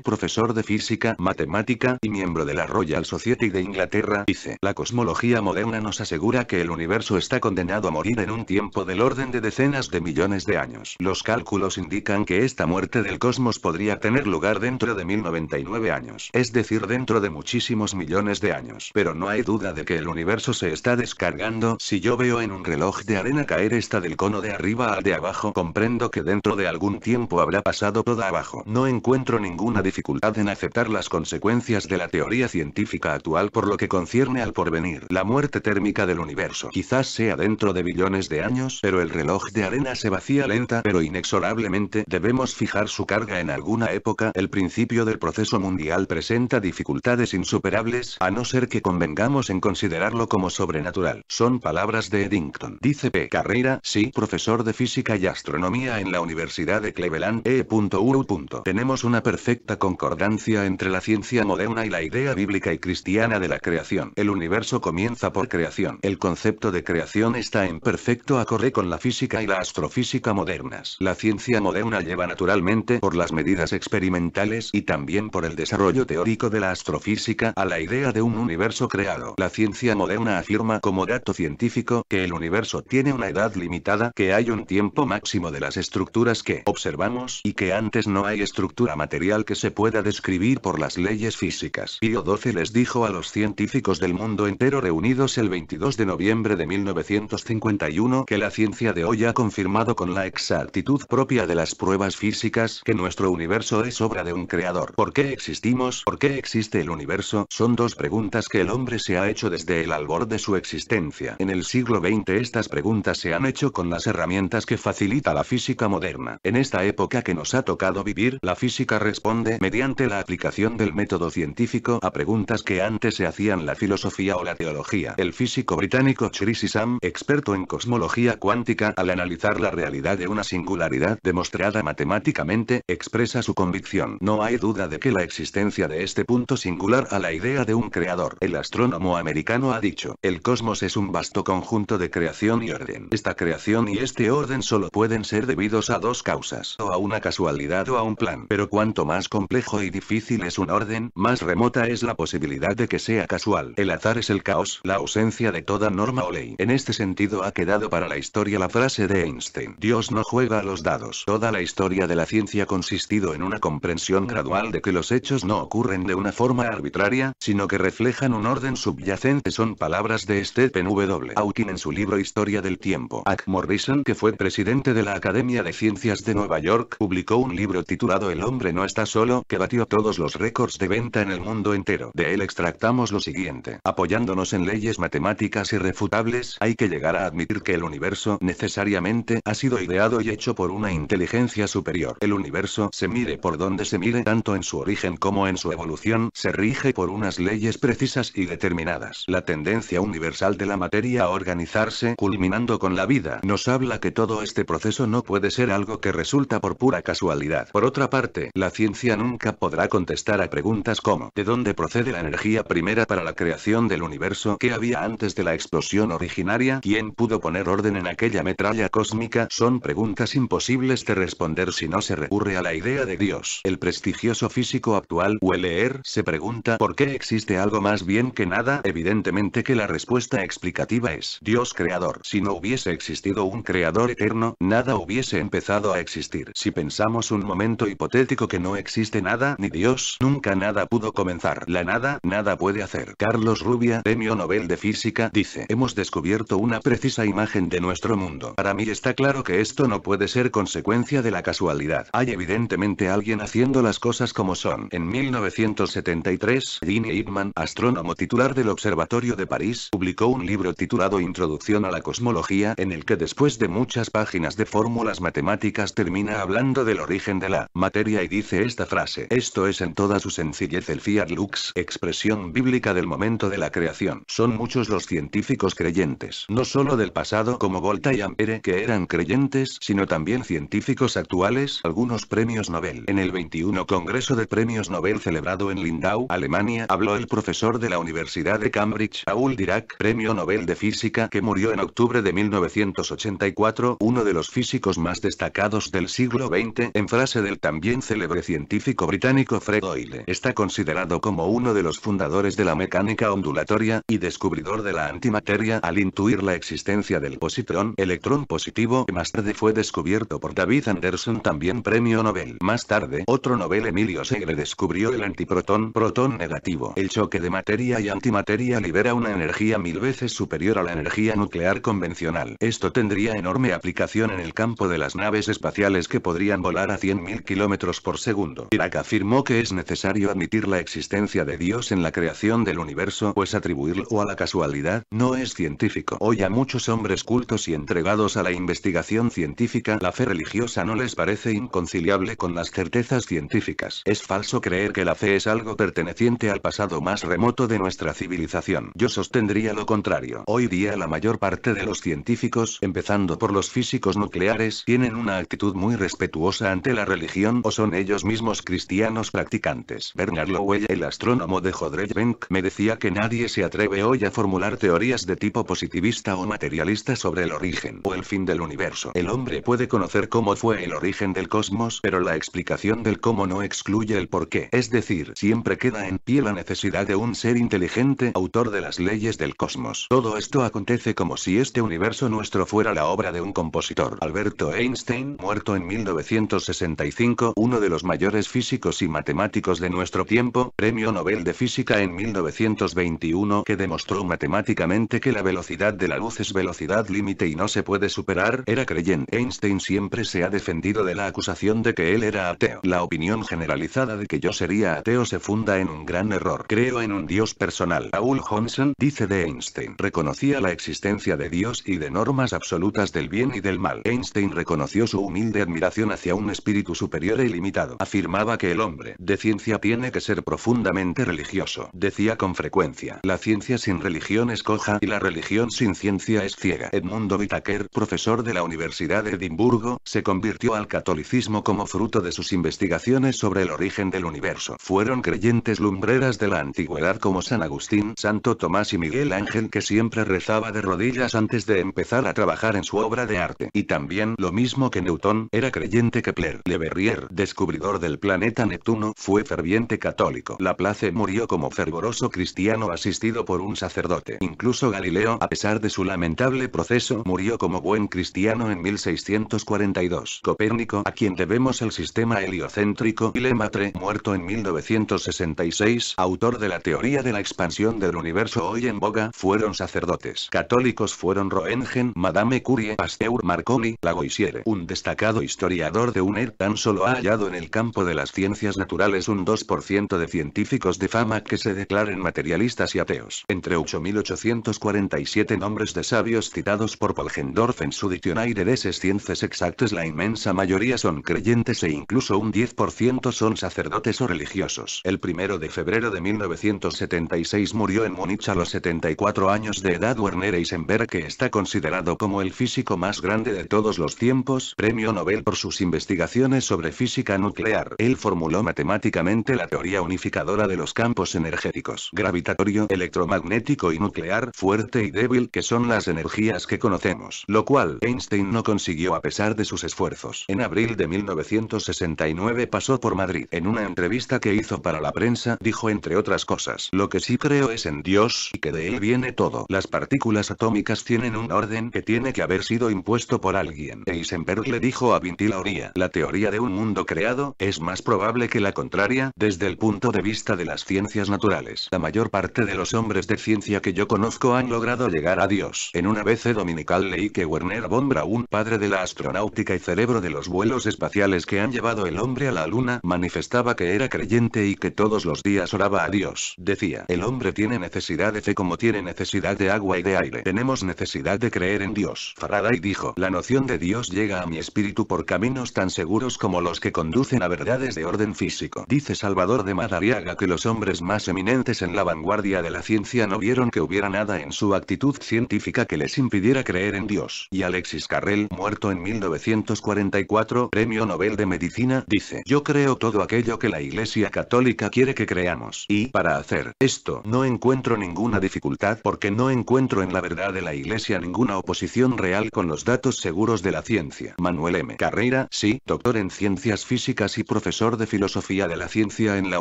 A: profesor de física, matemática y miembro de la Royal Society de Inglaterra, dice, la cosmología moderna nos asegura que el universo está condenado a morir en un tiempo del orden de decenas de millones de años. Los cálculos indican que esta muerte del cosmos podría tener lugar dentro de 1099 años, es decir, dentro de muchísimos millones de años. Pero no hay duda de que el universo se está descargando. Si yo veo en un reloj de arena caer esta del cono de arriba al de abajo, comprendo que dentro de algún tiempo habrá pasado toda abajo. No encuentro ninguna dificultad en aceptar las consecuencias de la teoría científica actual por lo que concierne al porvenir, la muerte térmica del universo. Quizás sea dentro de billones de años, pero el reloj de arena se vacía lenta pero inexorablemente debemos fijar su carga en alguna época. El principio del proceso mundial presenta dificultades insuperables a no ser que convengamos en considerarlo como sobrenatural. Son palabras de Eddington. Dice P. Carrera, sí, profesor de física y astronomía en la Universidad de Cleveland. E.U. Tenemos una perfecta concordancia entre la ciencia moderna y la idea bíblica y cristiana de la creación. El universo comienza por creación. El concepto de creación está en perfecto acorde con la física y la astronomía física modernas. La ciencia moderna lleva naturalmente por las medidas experimentales y también por el desarrollo teórico de la astrofísica a la idea de un universo creado. La ciencia moderna afirma como dato científico que el universo tiene una edad limitada, que hay un tiempo máximo de las estructuras que observamos y que antes no hay estructura material que se pueda describir por las leyes físicas. Pío XII les dijo a los científicos del mundo entero reunidos el 22 de noviembre de 1951 que la ciencia de hoy ha confirmado con la exactitud propia de las pruebas físicas que nuestro universo es obra de un creador. ¿Por qué existimos? ¿Por qué existe el universo? Son dos preguntas que el hombre se ha hecho desde el albor de su existencia. En el siglo XX estas preguntas se han hecho con las herramientas que facilita la física moderna. En esta época que nos ha tocado vivir, la física responde mediante la aplicación del método científico a preguntas que antes se hacían la filosofía o la teología. El físico británico Chris Sam, experto en cosmología cuántica al analizar la realidad de una singularidad demostrada matemáticamente, expresa su convicción. No hay duda de que la existencia de este punto singular a la idea de un creador. El astrónomo americano ha dicho, el cosmos es un vasto conjunto de creación y orden. Esta creación y este orden solo pueden ser debidos a dos causas, o a una casualidad o a un plan. Pero cuanto más complejo y difícil es un orden, más remota es la posibilidad de que sea casual. El azar es el caos, la ausencia de toda norma o ley. En este sentido ha quedado para la historia la frase de Einstein. Dios no juega a los dados. Toda la historia de la ciencia ha consistido en una comprensión gradual de que los hechos no ocurren de una forma arbitraria, sino que reflejan un orden subyacente. Son palabras de Stephen W. Hawking en su libro Historia del Tiempo. Ak Morrison, que fue presidente de la Academia de Ciencias de Nueva York, publicó un libro titulado El hombre no está solo, que batió todos los récords de venta en el mundo entero. De él extractamos lo siguiente. Apoyándonos en leyes matemáticas irrefutables, hay que llegar a admitir que el universo necesariamente este ha sido ideado y hecho por una inteligencia superior. El universo se mire por donde se mire tanto en su origen como en su evolución, se rige por unas leyes precisas y determinadas. La tendencia universal de la materia a organizarse, culminando con la vida, nos habla que todo este proceso no puede ser algo que resulta por pura casualidad. Por otra parte, la ciencia nunca podrá contestar a preguntas como ¿de dónde procede la energía primera para la creación del universo ¿Qué había antes de la explosión originaria? ¿Quién pudo poner orden en aquella metralla cósmica? son preguntas imposibles de responder si no se recurre a la idea de Dios. El prestigioso físico actual leer se pregunta por qué existe algo más bien que nada, evidentemente que la respuesta explicativa es Dios creador. Si no hubiese existido un creador eterno, nada hubiese empezado a existir. Si pensamos un momento hipotético que no existe nada ni Dios, nunca nada pudo comenzar. La nada, nada puede hacer. Carlos Rubia, premio Nobel de Física, dice, hemos descubierto una precisa imagen de nuestro mundo. Para mí está claro que esto no puede ser consecuencia de la casualidad. Hay evidentemente alguien haciendo las cosas como son. En 1973, Dean Ipman, astrónomo titular del Observatorio de París, publicó un libro titulado Introducción a la Cosmología, en el que después de muchas páginas de fórmulas matemáticas termina hablando del origen de la materia y dice esta frase. Esto es en toda su sencillez el fiat lux, expresión bíblica del momento de la creación. Son muchos los científicos creyentes, no solo del pasado como Volta y Ampere, que eran creyentes sino también científicos actuales algunos premios Nobel. En el 21 Congreso de Premios Nobel celebrado en Lindau, Alemania, habló el profesor de la Universidad de Cambridge, Paul Dirac, premio Nobel de Física que murió en octubre de 1984, uno de los físicos más destacados del siglo XX, en frase del también célebre científico británico Fred Hoyle. Está considerado como uno de los fundadores de la mecánica ondulatoria y descubridor de la antimateria al intuir la existencia del positrón, electrón positivo más tarde fue descubierto por David Anderson, también premio Nobel. Más tarde, otro Nobel Emilio Segre descubrió el antiprotón-protón negativo. El choque de materia y antimateria libera una energía mil veces superior a la energía nuclear convencional. Esto tendría enorme aplicación en el campo de las naves espaciales que podrían volar a 100.000 kilómetros por segundo. Irak afirmó que es necesario admitir la existencia de Dios en la creación del universo, pues atribuirlo a la casualidad no es científico. Hoy a muchos hombres cultos y entregados a la investigación investigación científica la fe religiosa no les parece inconciliable con las certezas científicas. Es falso creer que la fe es algo perteneciente al pasado más remoto de nuestra civilización. Yo sostendría lo contrario. Hoy día la mayor parte de los científicos, empezando por los físicos nucleares, tienen una actitud muy respetuosa ante la religión o son ellos mismos cristianos practicantes. Bernard Lowell, el astrónomo de jodrell bank me decía que nadie se atreve hoy a formular teorías de tipo positivista o materialista sobre el origen o el fin del universo el hombre puede conocer cómo fue el origen del cosmos, pero la explicación del cómo no excluye el por qué. Es decir, siempre queda en pie la necesidad de un ser inteligente, autor de las leyes del cosmos. Todo esto acontece como si este universo nuestro fuera la obra de un compositor. Alberto Einstein, muerto en 1965, uno de los mayores físicos y matemáticos de nuestro tiempo, premio Nobel de Física en 1921, que demostró matemáticamente que la velocidad de la luz es velocidad límite y no se puede superar, era creyente. Einstein siempre se ha defendido de la acusación de que él era ateo. La opinión generalizada de que yo sería ateo se funda en un gran error. Creo en un Dios personal. Paul Johnson, dice de Einstein, reconocía la existencia de Dios y de normas absolutas del bien y del mal. Einstein reconoció su humilde admiración hacia un espíritu superior e ilimitado. Afirmaba que el hombre de ciencia tiene que ser profundamente religioso. Decía con frecuencia, la ciencia sin religión es coja y la religión sin ciencia es ciega. Edmundo Whittaker, profesor de la Universidad de Edimburgo, se convirtió al catolicismo como fruto de sus investigaciones sobre el origen del universo. Fueron creyentes lumbreras de la antigüedad como San Agustín, Santo Tomás y Miguel Ángel que siempre rezaba de rodillas antes de empezar a trabajar en su obra de arte. Y también lo mismo que Newton, era creyente kepler Le Verrier, descubridor del planeta Neptuno, fue ferviente católico. Laplace murió como fervoroso cristiano asistido por un sacerdote. Incluso Galileo, a pesar de su lamentable proceso, murió como buen cristiano en 1642. Copérnico, a quien debemos el sistema heliocéntrico, y muerto en 1966, autor de la teoría de la expansión del universo hoy en boga, fueron sacerdotes. Católicos fueron Roentgen, Madame Curie, Pasteur, Marconi, Lagoisier, Un destacado historiador de UNED er, tan solo ha hallado en el campo de las ciencias naturales un 2% de científicos de fama que se declaren materialistas y ateos. Entre 8847 nombres de sabios citados por Polgendorf en su aire de esas ciencias exactas la inmensa mayoría son creyentes e incluso un 10% son sacerdotes o religiosos. El primero de febrero de 1976 murió en Múnich a los 74 años de edad Werner eisenberg que está considerado como el físico más grande de todos los tiempos, premio Nobel por sus investigaciones sobre física nuclear. Él formuló matemáticamente la teoría unificadora de los campos energéticos gravitatorio, electromagnético y nuclear fuerte y débil que son las energías que conocemos, lo cual Einstein no consiguió a pesar de sus esfuerzos. En abril de 1969 pasó por Madrid. En una entrevista que hizo para la prensa dijo entre otras cosas, lo que sí creo es en Dios y que de él viene todo. Las partículas atómicas tienen un orden que tiene que haber sido impuesto por alguien. Eisenberg le dijo a Vinti la teoría de un mundo creado es más probable que la contraria desde el punto de vista de las ciencias naturales. La mayor parte de los hombres de ciencia que yo conozco han logrado llegar a Dios. En una vez dominical leí que Werner von un padre de la astronáutica y cerebro de los vuelos espaciales que han llevado el hombre a la luna, manifestaba que era creyente y que todos los días oraba a Dios. Decía, el hombre tiene necesidad de fe como tiene necesidad de agua y de aire. Tenemos necesidad de creer en Dios. Faraday dijo, la noción de Dios llega a mi espíritu por caminos tan seguros como los que conducen a verdades de orden físico. Dice Salvador de Madariaga que los hombres más eminentes en la vanguardia de la ciencia no vieron que hubiera nada en su actitud científica que les impidiera creer en Dios. Y Alexis Carrell, muerto en 1944, Premio Nobel de Medicina, dice, yo creo todo aquello que la Iglesia Católica quiere que creamos, y para hacer esto no encuentro ninguna dificultad porque no encuentro en la verdad de la Iglesia ninguna oposición real con los datos seguros de la ciencia. Manuel M. Carrera, sí, doctor en ciencias físicas y profesor de filosofía de la ciencia en la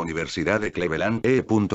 A: Universidad de Cleveland, E.U.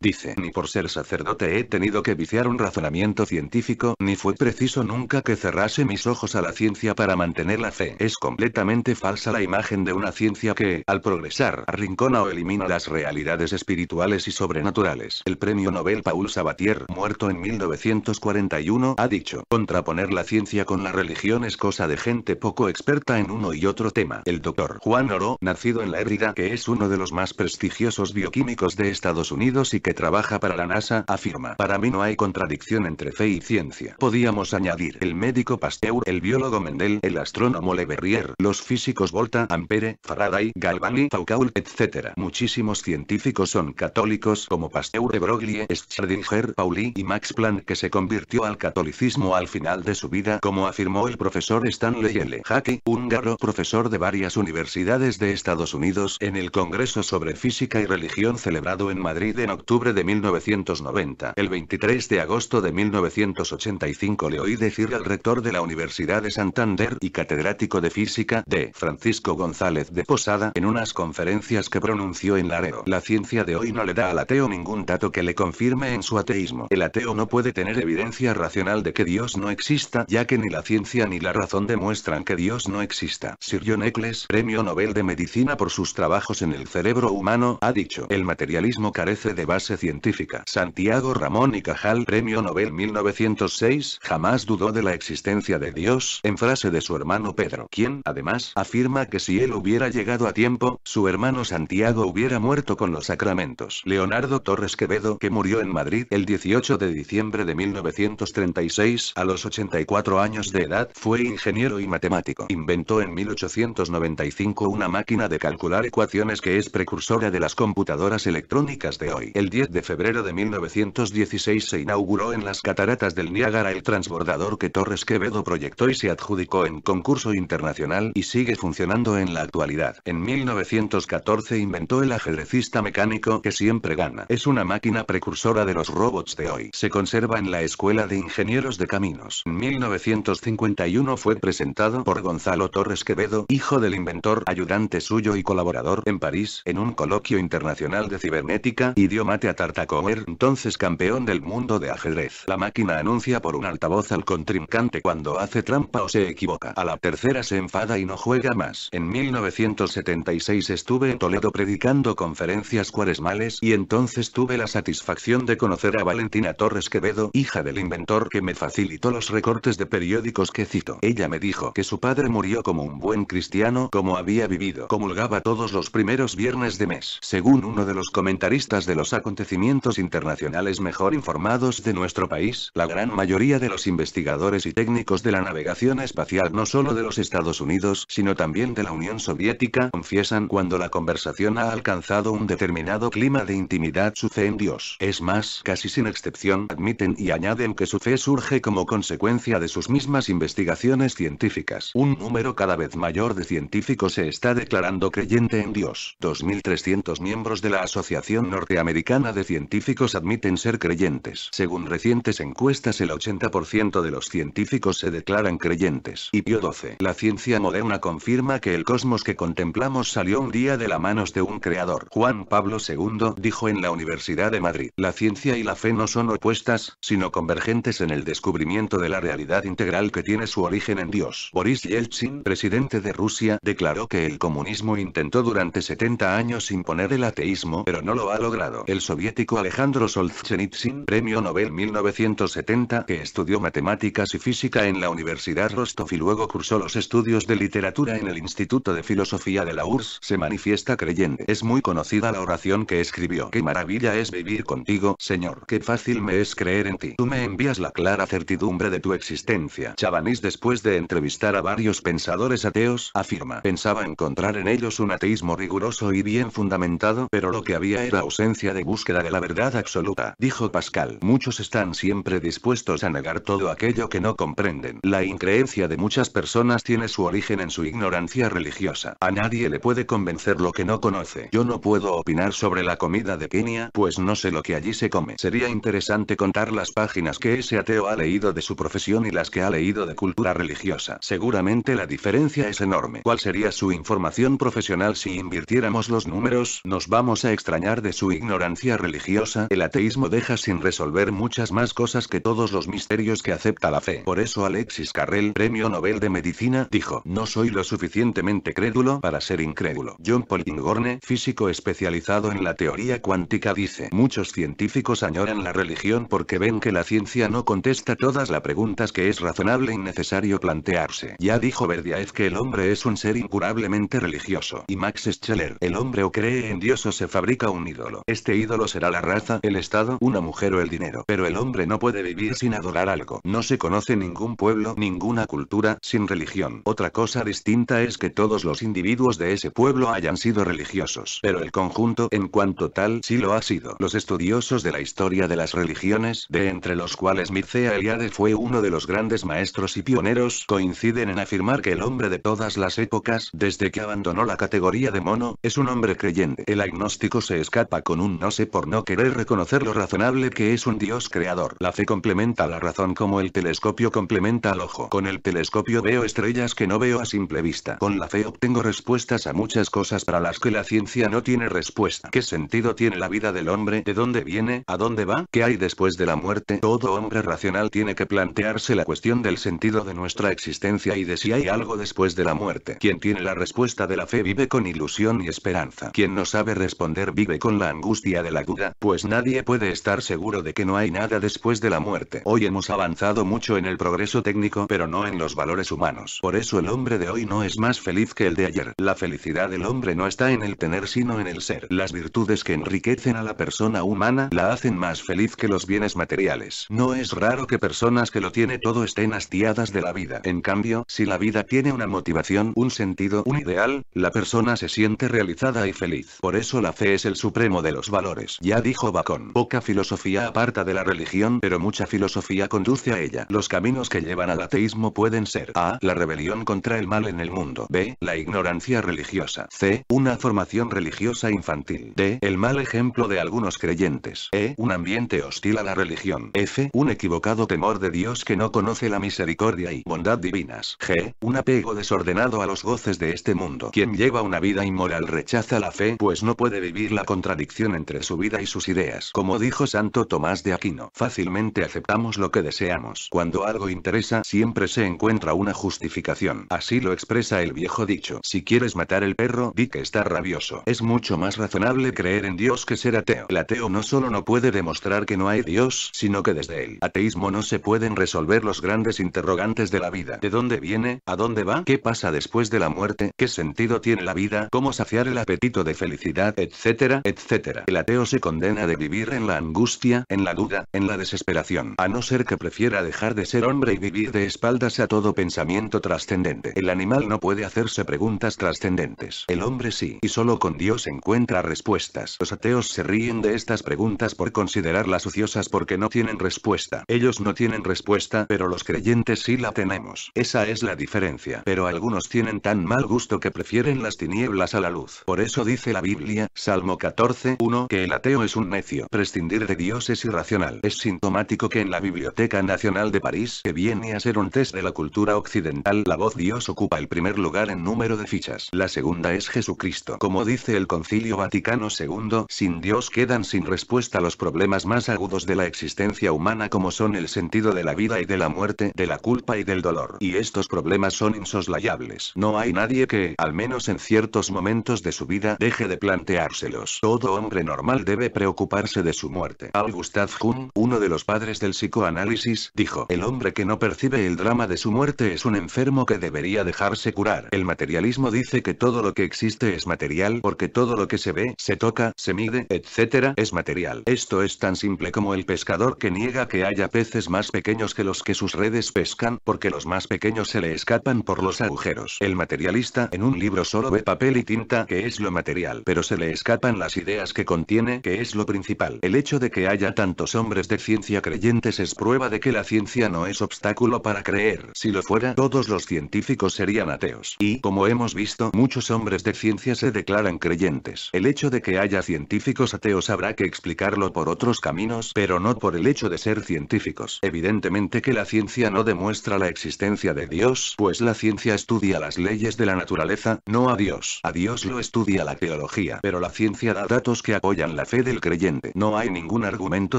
A: dice, ni por ser sacerdote he tenido que viciar un razonamiento científico, ni fue preciso nunca que cerrase mis ojos a la ciencia para mantener la fe. Es completamente falsa la imagen de una ciencia que, al progresar, arrincona o elimina las realidades espirituales y sobrenaturales. El premio Nobel Paul Sabatier, muerto en 1941, ha dicho, contraponer la ciencia con la religión es cosa de gente poco experta en uno y otro tema. El doctor Juan Oro, nacido en la ébrida, que es uno de los más prestigiosos bioquímicos de Estados Unidos y que trabaja para la NASA, afirma, para mí no hay contradicción entre fe y ciencia. Podíamos añadir, el médico Pasteur, el biólogo Mendel, el astrónomo Le Verrier, los físicos Volta, Ampere, Faraday, Galvani, Foucault, etc. Muchísimos científicos son católicos como Pasteur, de Broglie, Schrödinger, Pauli y Max Planck que se convirtió al catolicismo al final de su vida como afirmó el profesor Stanley L. un húngaro profesor de varias universidades de Estados Unidos en el Congreso sobre Física y Religión celebrado en Madrid en octubre de 1990. El 23 de agosto de 1985 le oí decir al rector de Universidad de Santander y catedrático de física de Francisco González de Posada en unas conferencias que pronunció en Laredo. La ciencia de hoy no le da al ateo ningún dato que le confirme en su ateísmo. El ateo no puede tener evidencia racional de que Dios no exista, ya que ni la ciencia ni la razón demuestran que Dios no exista. Sir John Eccles, premio Nobel de Medicina por sus trabajos en el cerebro humano, ha dicho, el materialismo carece de base científica. Santiago Ramón y Cajal, premio Nobel 1906, jamás dudó de la existencia de Dios en frase de su hermano Pedro, quien además afirma que si él hubiera llegado a tiempo, su hermano Santiago hubiera muerto con los sacramentos. Leonardo Torres Quevedo que murió en Madrid el 18 de diciembre de 1936 a los 84 años de edad fue ingeniero y matemático. Inventó en 1895 una máquina de calcular ecuaciones que es precursora de las computadoras electrónicas de hoy. El 10 de febrero de 1916 se inauguró en las cataratas del Niágara el transbordador que Torres Quevedo Quevedo proyectó y se adjudicó en concurso internacional y sigue funcionando en la actualidad. En 1914 inventó el ajedrecista mecánico que siempre gana. Es una máquina precursora de los robots de hoy. Se conserva en la Escuela de Ingenieros de Caminos. En 1951 fue presentado por Gonzalo Torres Quevedo, hijo del inventor, ayudante suyo y colaborador en París, en un coloquio internacional de cibernética, idioma a Tartakower, entonces campeón del mundo de ajedrez. La máquina anuncia por un altavoz al contrincante cuando cuando hace trampa o se equivoca. A la tercera se enfada y no juega más. En 1976 estuve en Toledo predicando conferencias cuaresmales y entonces tuve la satisfacción de conocer a Valentina Torres Quevedo, hija del inventor que me facilitó los recortes de periódicos que cito. Ella me dijo que su padre murió como un buen cristiano como había vivido. Comulgaba todos los primeros viernes de mes. Según uno de los comentaristas de los acontecimientos internacionales mejor informados de nuestro país, la gran mayoría de los investigadores y técnicos de la navegación espacial no solo de los Estados Unidos sino también de la Unión Soviética confiesan cuando la conversación ha alcanzado un determinado clima de intimidad su fe en Dios. Es más, casi sin excepción admiten y añaden que su fe surge como consecuencia de sus mismas investigaciones científicas. Un número cada vez mayor de científicos se está declarando creyente en Dios. 2.300 miembros de la Asociación Norteamericana de Científicos admiten ser creyentes. Según recientes encuestas el 80% de los científicos se declaran creyentes. Y Pío XII. La ciencia moderna confirma que el cosmos que contemplamos salió un día de la manos de un creador. Juan Pablo II dijo en la Universidad de Madrid. La ciencia y la fe no son opuestas, sino convergentes en el descubrimiento de la realidad integral que tiene su origen en Dios. Boris Yeltsin, presidente de Rusia, declaró que el comunismo intentó durante 70 años imponer el ateísmo, pero no lo ha logrado. El soviético Alejandro Solzhenitsyn, premio Nobel 1970, que estudió matemáticas y física en la Universidad Rostov y luego cursó los estudios de literatura en el Instituto de Filosofía de la URSS, se manifiesta creyente. Es muy conocida la oración que escribió. Qué maravilla es vivir contigo, Señor. Qué fácil me es creer en ti. Tú me envías la clara certidumbre de tu existencia. Chavanis, después de entrevistar a varios pensadores ateos, afirma. Pensaba encontrar en ellos un ateísmo riguroso y bien fundamentado, pero lo que había era ausencia de búsqueda de la verdad absoluta. Dijo Pascal. Muchos están siempre dispuestos a negar todo aquello que no comprenden la increencia de muchas personas tiene su origen en su ignorancia religiosa. A nadie le puede convencer lo que no conoce. Yo no puedo opinar sobre la comida de Kenia, pues no sé lo que allí se come. Sería interesante contar las páginas que ese ateo ha leído de su profesión y las que ha leído de cultura religiosa. Seguramente la diferencia es enorme. ¿Cuál sería su información profesional si invirtiéramos los números? Nos vamos a extrañar de su ignorancia religiosa. El ateísmo deja sin resolver muchas más cosas que todos los misterios que acepta la fe. Por eso Alexis Carrel Premio Nobel de Medicina, dijo, no soy lo suficientemente crédulo para ser incrédulo. John Polingorne, físico especializado en la teoría cuántica dice, muchos científicos añoran la religión porque ven que la ciencia no contesta todas las preguntas que es razonable y necesario plantearse. Ya dijo Verdiaez que el hombre es un ser incurablemente religioso. Y Max Scheller, el hombre o cree en Dios o se fabrica un ídolo. Este ídolo será la raza, el estado, una mujer o el dinero. Pero el hombre no puede vivir sin adorar algo. No se conoce ningún un pueblo, ninguna cultura, sin religión. Otra cosa distinta es que todos los individuos de ese pueblo hayan sido religiosos. Pero el conjunto en cuanto tal sí lo ha sido. Los estudiosos de la historia de las religiones, de entre los cuales Mircea Eliade fue uno de los grandes maestros y pioneros, coinciden en afirmar que el hombre de todas las épocas, desde que abandonó la categoría de mono, es un hombre creyente. El agnóstico se escapa con un no sé por no querer reconocer lo razonable que es un dios creador. La fe complementa la razón como el telescopio complementa menta al ojo. Con el telescopio veo estrellas que no veo a simple vista. Con la fe obtengo respuestas a muchas cosas para las que la ciencia no tiene respuesta. ¿Qué sentido tiene la vida del hombre? ¿De dónde viene? ¿A dónde va? ¿Qué hay después de la muerte? Todo hombre racional tiene que plantearse la cuestión del sentido de nuestra existencia y de si hay algo después de la muerte. Quien tiene la respuesta de la fe vive con ilusión y esperanza. Quien no sabe responder vive con la angustia de la duda, pues nadie puede estar seguro de que no hay nada después de la muerte. Hoy hemos avanzado mucho en el progreso técnico pero no en los valores humanos. Por eso el hombre de hoy no es más feliz que el de ayer. La felicidad del hombre no está en el tener sino en el ser. Las virtudes que enriquecen a la persona humana la hacen más feliz que los bienes materiales. No es raro que personas que lo tiene todo estén hastiadas de la vida. En cambio, si la vida tiene una motivación, un sentido, un ideal, la persona se siente realizada y feliz. Por eso la fe es el supremo de los valores. Ya dijo Bacon, poca filosofía aparta de la religión, pero mucha filosofía conduce a ella. Los caminos que que llevan al ateísmo pueden ser A. La rebelión contra el mal en el mundo. B. La ignorancia religiosa. C. Una formación religiosa infantil. D. El mal ejemplo de algunos creyentes. E. Un ambiente hostil a la religión. F. Un equivocado temor de Dios que no conoce la misericordia y bondad divinas. G. Un apego desordenado a los goces de este mundo. Quien lleva una vida inmoral rechaza la fe pues no puede vivir la contradicción entre su vida y sus ideas. Como dijo Santo Tomás de Aquino, fácilmente aceptamos lo que deseamos. Cuando algo Teresa siempre se encuentra una justificación. Así lo expresa el viejo dicho. Si quieres matar el perro, di que está rabioso. Es mucho más razonable creer en Dios que ser ateo. El ateo no solo no puede demostrar que no hay Dios, sino que desde el ateísmo no se pueden resolver los grandes interrogantes de la vida. ¿De dónde viene? ¿A dónde va? ¿Qué pasa después de la muerte? ¿Qué sentido tiene la vida? ¿Cómo saciar el apetito de felicidad? Etcétera, etcétera. El ateo se condena de vivir en la angustia, en la duda, en la desesperación. A no ser que prefiera dejar de ser hombre vivir de espaldas a todo pensamiento trascendente. El animal no puede hacerse preguntas trascendentes. El hombre sí, y solo con Dios encuentra respuestas. Los ateos se ríen de estas preguntas por considerarlas ociosas porque no tienen respuesta. Ellos no tienen respuesta, pero los creyentes sí la tenemos. Esa es la diferencia. Pero algunos tienen tan mal gusto que prefieren las tinieblas a la luz. Por eso dice la Biblia, Salmo 14, 1, que el ateo es un necio. Prescindir de Dios es irracional. Es sintomático que en la Biblioteca Nacional de París que viene a ser un test de la cultura occidental la voz Dios ocupa el primer lugar en número de fichas. La segunda es Jesucristo. Como dice el Concilio Vaticano II, sin Dios quedan sin respuesta los problemas más agudos de la existencia humana como son el sentido de la vida y de la muerte, de la culpa y del dolor. Y estos problemas son insoslayables. No hay nadie que, al menos en ciertos momentos de su vida, deje de planteárselos. Todo hombre normal debe preocuparse de su muerte. Al Jung, uno de los padres del psicoanálisis, dijo, el hombre que no percibe el drama de su muerte es un enfermo que debería dejarse curar. El materialismo dice que todo lo que existe es material porque todo lo que se ve, se toca, se mide, etc. es material. Esto es tan simple como el pescador que niega que haya peces más pequeños que los que sus redes pescan, porque los más pequeños se le escapan por los agujeros. El materialista en un libro solo ve papel y tinta, que es lo material, pero se le escapan las ideas que contiene, que es lo principal. El hecho de que haya tantos hombres de ciencia creyentes es prueba de que la ciencia no es obstáculo para creer. Si lo fuera, todos los científicos serían ateos. Y como hemos visto, muchos hombres de ciencia se declaran creyentes. El hecho de que haya científicos ateos habrá que explicarlo por otros caminos, pero no por el hecho de ser científicos. Evidentemente que la ciencia no demuestra la existencia de Dios, pues la ciencia estudia las leyes de la naturaleza, no a Dios. A Dios lo estudia la teología, pero la ciencia da datos que apoyan la fe del creyente. No hay ningún argumento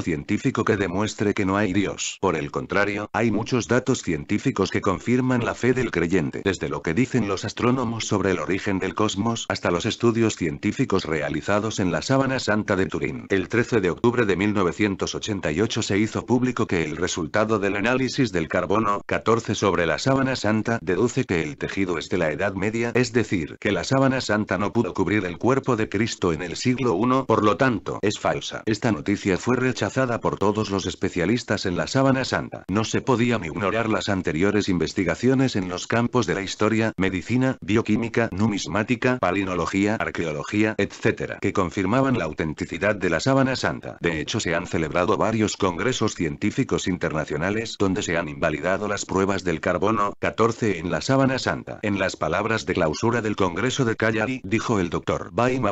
A: científico que demuestre que no hay Dios. Por el contrario, hay muchos muchos datos científicos que confirman la fe del creyente, desde lo que dicen los astrónomos sobre el origen del cosmos hasta los estudios científicos realizados en la sábana santa de Turín. El 13 de octubre de 1988 se hizo público que el resultado del análisis del carbono 14 sobre la sábana santa deduce que el tejido es de la Edad Media, es decir, que la sábana santa no pudo cubrir el cuerpo de Cristo en el siglo I, por lo tanto, es falsa. Esta noticia fue rechazada por todos los especialistas en la sábana santa. No se podía ignorar las anteriores investigaciones en los campos de la historia, medicina, bioquímica, numismática, palinología, arqueología, etcétera que confirmaban la autenticidad de la sábana santa. De hecho, se han celebrado varios congresos científicos internacionales donde se han invalidado las pruebas del carbono 14 en la sábana santa. En las palabras de clausura del Congreso de Cagliari, dijo el doctor Baima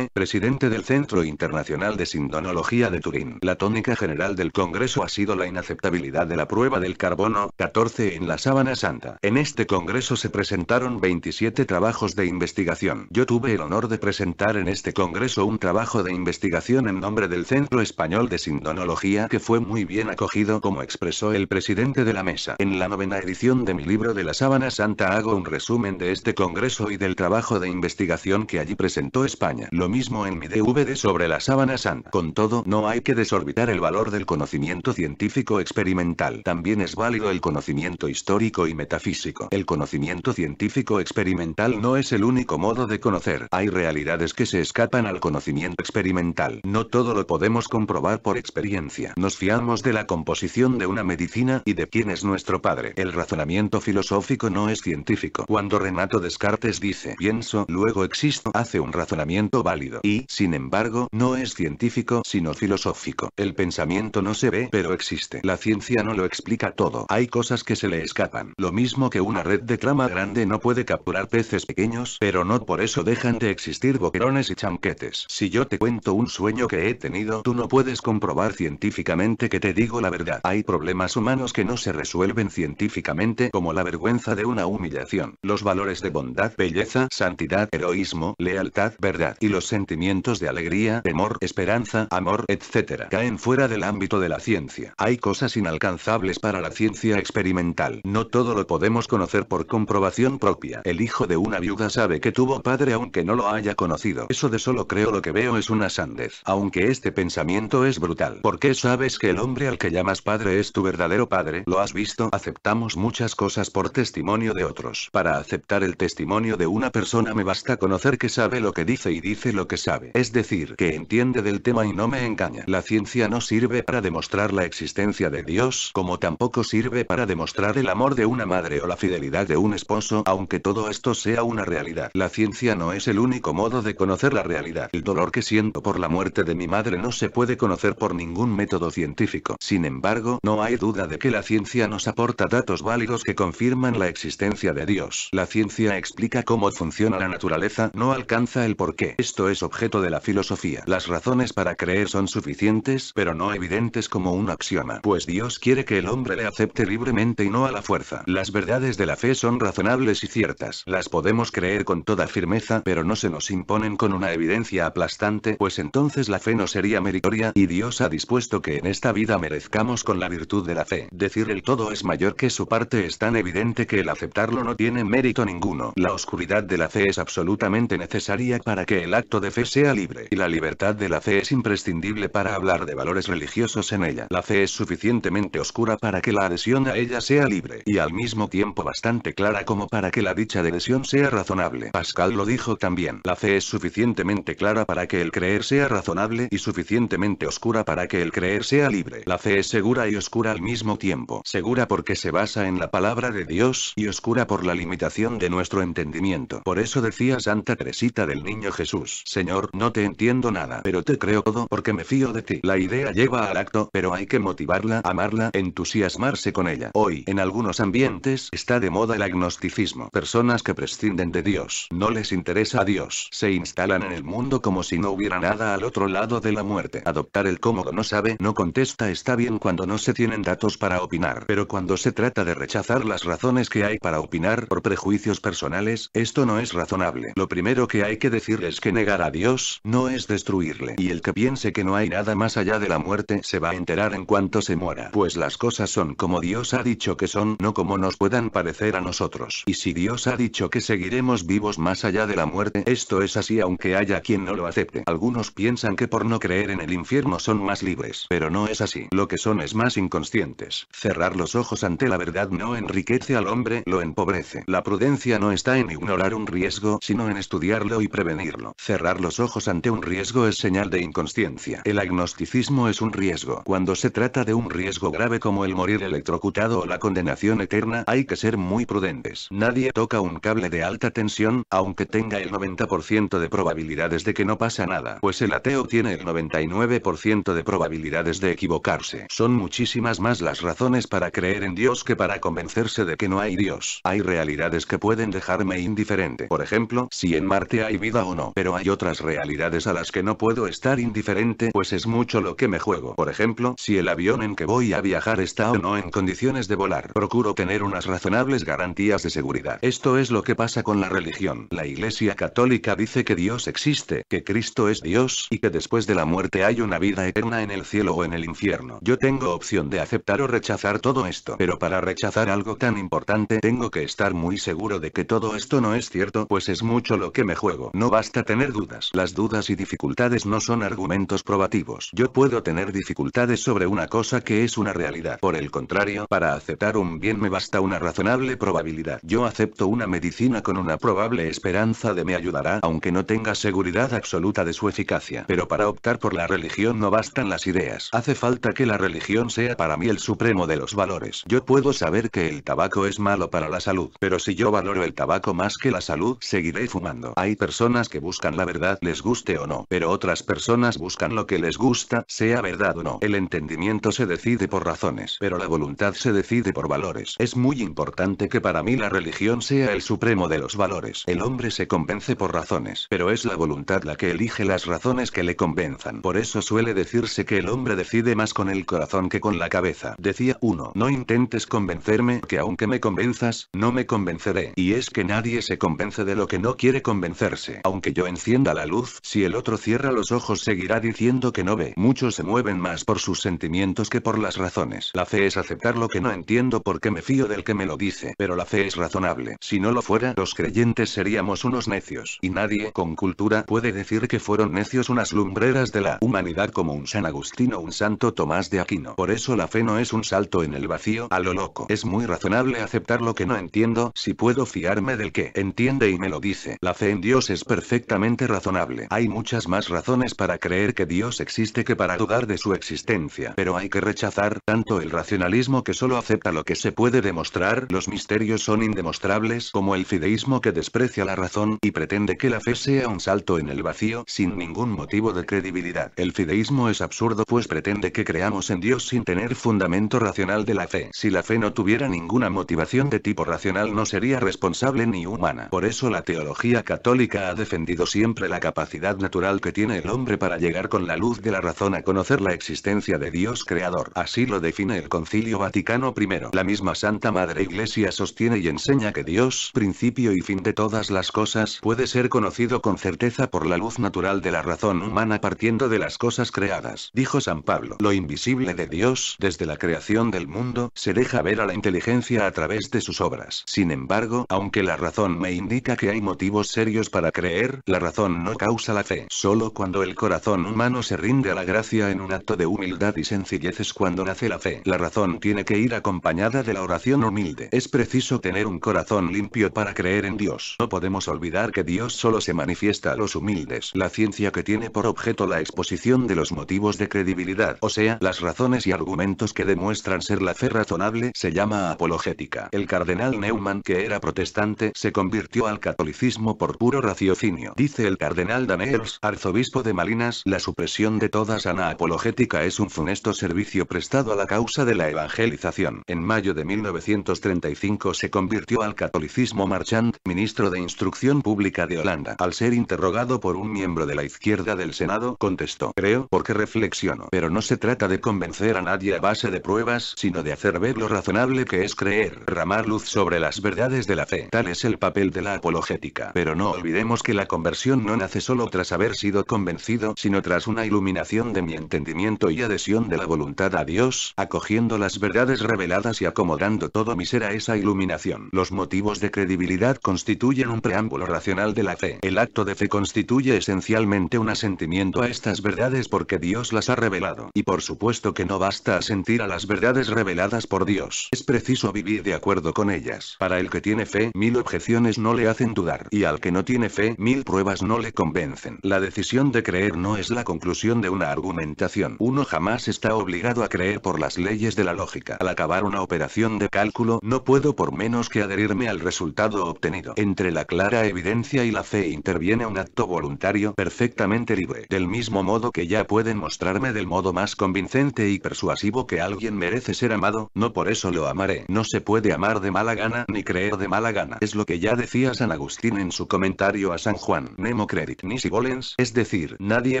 A: presidente del Centro Internacional de Sindonología de Turín. La tónica general del Congreso ha sido la inaceptabilidad de la prueba del carbono bono 14 en la Sábana Santa. En este congreso se presentaron 27 trabajos de investigación. Yo tuve el honor de presentar en este congreso un trabajo de investigación en nombre del Centro Español de Sindonología que fue muy bien acogido como expresó el presidente de la mesa. En la novena edición de mi libro de la Sábana Santa hago un resumen de este congreso y del trabajo de investigación que allí presentó España. Lo mismo en mi DVD sobre la Sábana Santa. Con todo, no hay que desorbitar el valor del conocimiento científico experimental. También es válido el conocimiento histórico y metafísico. El conocimiento científico experimental no es el único modo de conocer. Hay realidades que se escapan al conocimiento experimental. No todo lo podemos comprobar por experiencia. Nos fiamos de la composición de una medicina y de quién es nuestro padre. El razonamiento filosófico no es científico. Cuando Renato Descartes dice, pienso, luego existo, hace un razonamiento válido. Y, sin embargo, no es científico, sino filosófico. El pensamiento no se ve, pero existe. La ciencia no lo explica todo. Hay cosas que se le escapan. Lo mismo que una red de trama grande no puede capturar peces pequeños, pero no por eso dejan de existir boquerones y chanquetes. Si yo te cuento un sueño que he tenido, tú no puedes comprobar científicamente que te digo la verdad. Hay problemas humanos que no se resuelven científicamente, como la vergüenza de una humillación. Los valores de bondad, belleza, santidad, heroísmo, lealtad, verdad y los sentimientos de alegría, temor, esperanza, amor, etcétera, caen fuera del ámbito de la ciencia. Hay cosas inalcanzables para la ciencia ciencia experimental. No todo lo podemos conocer por comprobación propia. El hijo de una viuda sabe que tuvo padre aunque no lo haya conocido. Eso de solo creo lo que veo es una sandez. Aunque este pensamiento es brutal. ¿Por qué sabes que el hombre al que llamas padre es tu verdadero padre? ¿Lo has visto? Aceptamos muchas cosas por testimonio de otros. Para aceptar el testimonio de una persona me basta conocer que sabe lo que dice y dice lo que sabe. Es decir, que entiende del tema y no me engaña. La ciencia no sirve para demostrar la existencia de Dios, como tampoco sirve para demostrar el amor de una madre o la fidelidad de un esposo, aunque todo esto sea una realidad. La ciencia no es el único modo de conocer la realidad. El dolor que siento por la muerte de mi madre no se puede conocer por ningún método científico. Sin embargo, no hay duda de que la ciencia nos aporta datos válidos que confirman la existencia de Dios. La ciencia explica cómo funciona la naturaleza, no alcanza el porqué. Esto es objeto de la filosofía. Las razones para creer son suficientes, pero no evidentes como un axioma. Pues Dios quiere que el hombre le hace acepte libremente y no a la fuerza. Las verdades de la fe son razonables y ciertas. Las podemos creer con toda firmeza, pero no se nos imponen con una evidencia aplastante, pues entonces la fe no sería meritoria, y Dios ha dispuesto que en esta vida merezcamos con la virtud de la fe. Decir el todo es mayor que su parte es tan evidente que el aceptarlo no tiene mérito ninguno. La oscuridad de la fe es absolutamente necesaria para que el acto de fe sea libre, y la libertad de la fe es imprescindible para hablar de valores religiosos en ella. La fe es suficientemente oscura para que la adhesión a ella sea libre y al mismo tiempo bastante clara como para que la dicha adhesión sea razonable. Pascal lo dijo también. La fe es suficientemente clara para que el creer sea razonable y suficientemente oscura para que el creer sea libre. La fe es segura y oscura al mismo tiempo. Segura porque se basa en la palabra de Dios y oscura por la limitación de nuestro entendimiento. Por eso decía Santa Teresita del Niño Jesús, Señor, no te entiendo nada, pero te creo todo porque me fío de ti. La idea lleva al acto, pero hay que motivarla, amarla, entusiasmar con ella. Hoy, en algunos ambientes, está de moda el agnosticismo. Personas que prescinden de Dios, no les interesa a Dios, se instalan en el mundo como si no hubiera nada al otro lado de la muerte. Adoptar el cómodo no sabe, no contesta está bien cuando no se tienen datos para opinar. Pero cuando se trata de rechazar las razones que hay para opinar por prejuicios personales, esto no es razonable. Lo primero que hay que decir es que negar a Dios no es destruirle. Y el que piense que no hay nada más allá de la muerte se va a enterar en cuanto se muera. Pues las cosas son como Dios ha dicho que son, no como nos puedan parecer a nosotros. Y si Dios ha dicho que seguiremos vivos más allá de la muerte, esto es así aunque haya quien no lo acepte. Algunos piensan que por no creer en el infierno son más libres, pero no es así. Lo que son es más inconscientes. Cerrar los ojos ante la verdad no enriquece al hombre, lo empobrece. La prudencia no está en ignorar un riesgo, sino en estudiarlo y prevenirlo. Cerrar los ojos ante un riesgo es señal de inconsciencia. El agnosticismo es un riesgo. Cuando se trata de un riesgo grave como el morir el electrocutado o la condenación eterna hay que ser muy prudentes. Nadie toca un cable de alta tensión, aunque tenga el 90% de probabilidades de que no pasa nada. Pues el ateo tiene el 99% de probabilidades de equivocarse. Son muchísimas más las razones para creer en Dios que para convencerse de que no hay Dios. Hay realidades que pueden dejarme indiferente. Por ejemplo, si en Marte hay vida o no. Pero hay otras realidades a las que no puedo estar indiferente pues es mucho lo que me juego. Por ejemplo, si el avión en que voy a viajar está o no en condiciones de volar. Procuro tener unas razonables garantías de seguridad. Esto es lo que pasa con la religión. La Iglesia Católica dice que Dios existe, que Cristo es Dios y que después de la muerte hay una vida eterna en el cielo o en el infierno. Yo tengo opción de aceptar o rechazar todo esto, pero para rechazar algo tan importante tengo que estar muy seguro de que todo esto no es cierto, pues es mucho lo que me juego. No basta tener dudas. Las dudas y dificultades no son argumentos probativos. Yo puedo tener dificultades sobre una cosa que es una realidad. Por el contrario, para aceptar un bien me basta una razonable probabilidad. Yo acepto una medicina con una probable esperanza de me ayudará, aunque no tenga seguridad absoluta de su eficacia. Pero para optar por la religión no bastan las ideas. Hace falta que la religión sea para mí el supremo de los valores. Yo puedo saber que el tabaco es malo para la salud, pero si yo valoro el tabaco más que la salud, seguiré fumando. Hay personas que buscan la verdad, les guste o no, pero otras personas buscan lo que les gusta, sea verdad o no. El entendimiento se decide por razones, pero la voluntad la voluntad se decide por valores. Es muy importante que para mí la religión sea el supremo de los valores. El hombre se convence por razones, pero es la voluntad la que elige las razones que le convenzan. Por eso suele decirse que el hombre decide más con el corazón que con la cabeza. Decía uno, no intentes convencerme, que aunque me convenzas, no me convenceré. Y es que nadie se convence de lo que no quiere convencerse. Aunque yo encienda la luz, si el otro cierra los ojos seguirá diciendo que no ve. Muchos se mueven más por sus sentimientos que por las razones. La fe es hacer aceptar lo que no entiendo porque me fío del que me lo dice. Pero la fe es razonable. Si no lo fuera, los creyentes seríamos unos necios. Y nadie con cultura puede decir que fueron necios unas lumbreras de la humanidad como un San Agustín o un Santo Tomás de Aquino. Por eso la fe no es un salto en el vacío a lo loco. Es muy razonable aceptar lo que no entiendo si puedo fiarme del que entiende y me lo dice. La fe en Dios es perfectamente razonable. Hay muchas más razones para creer que Dios existe que para dudar de su existencia. Pero hay que rechazar tanto el racionalismo que solo acepta lo que se puede demostrar, los misterios son indemostrables como el fideísmo que desprecia la razón y pretende que la fe sea un salto en el vacío sin ningún motivo de credibilidad. El fideísmo es absurdo pues pretende que creamos en Dios sin tener fundamento racional de la fe. Si la fe no tuviera ninguna motivación de tipo racional no sería responsable ni humana. Por eso la teología católica ha defendido siempre la capacidad natural que tiene el hombre para llegar con la luz de la razón a conocer la existencia de Dios creador. Así lo define el concilio Vaticano I. La misma Santa Madre Iglesia sostiene y enseña que Dios, principio y fin de todas las cosas, puede ser conocido con certeza por la luz natural de la razón humana partiendo de las cosas creadas. Dijo San Pablo, lo invisible de Dios, desde la creación del mundo, se deja ver a la inteligencia a través de sus obras. Sin embargo, aunque la razón me indica que hay motivos serios para creer, la razón no causa la fe. Solo cuando el corazón humano se rinde a la gracia en un acto de humildad y sencillez es cuando nace la fe. La razón tiene que ir acompañada de la oración humilde. Es preciso tener un corazón limpio para creer en Dios. No podemos olvidar que Dios solo se manifiesta a los humildes. La ciencia que tiene por objeto la exposición de los motivos de credibilidad, o sea, las razones y argumentos que demuestran ser la fe razonable, se llama apologética. El cardenal Neumann, que era protestante, se convirtió al catolicismo por puro raciocinio. Dice el cardenal Daniels, arzobispo de Malinas, la supresión de toda sana apologética es un funesto servicio prestado a la causa de la evangelización evangelización. En mayo de 1935 se convirtió al catolicismo Marchand, ministro de Instrucción Pública de Holanda. Al ser interrogado por un miembro de la izquierda del Senado, contestó, creo porque reflexiono. Pero no se trata de convencer a nadie a base de pruebas, sino de hacer ver lo razonable que es creer, ramar luz sobre las verdades de la fe. Tal es el papel de la apologética. Pero no olvidemos que la conversión no nace solo tras haber sido convencido, sino tras una iluminación de mi entendimiento y adhesión de la voluntad a Dios, acogiendo las verdades reveladas y acomodando todo mi ser a esa iluminación. Los motivos de credibilidad constituyen un preámbulo racional de la fe. El acto de fe constituye esencialmente un asentimiento a estas verdades porque Dios las ha revelado. Y por supuesto que no basta asentir a las verdades reveladas por Dios. Es preciso vivir de acuerdo con ellas. Para el que tiene fe, mil objeciones no le hacen dudar. Y al que no tiene fe, mil pruebas no le convencen. La decisión de creer no es la conclusión de una argumentación. Uno jamás está obligado a creer por las leyes de la al acabar una operación de cálculo no puedo por menos que adherirme al resultado obtenido. Entre la clara evidencia y la fe interviene un acto voluntario perfectamente libre. Del mismo modo que ya pueden mostrarme del modo más convincente y persuasivo que alguien merece ser amado, no por eso lo amaré. No se puede amar de mala gana ni creer de mala gana. Es lo que ya decía San Agustín en su comentario a San Juan. Nemo credit si volens, es decir, nadie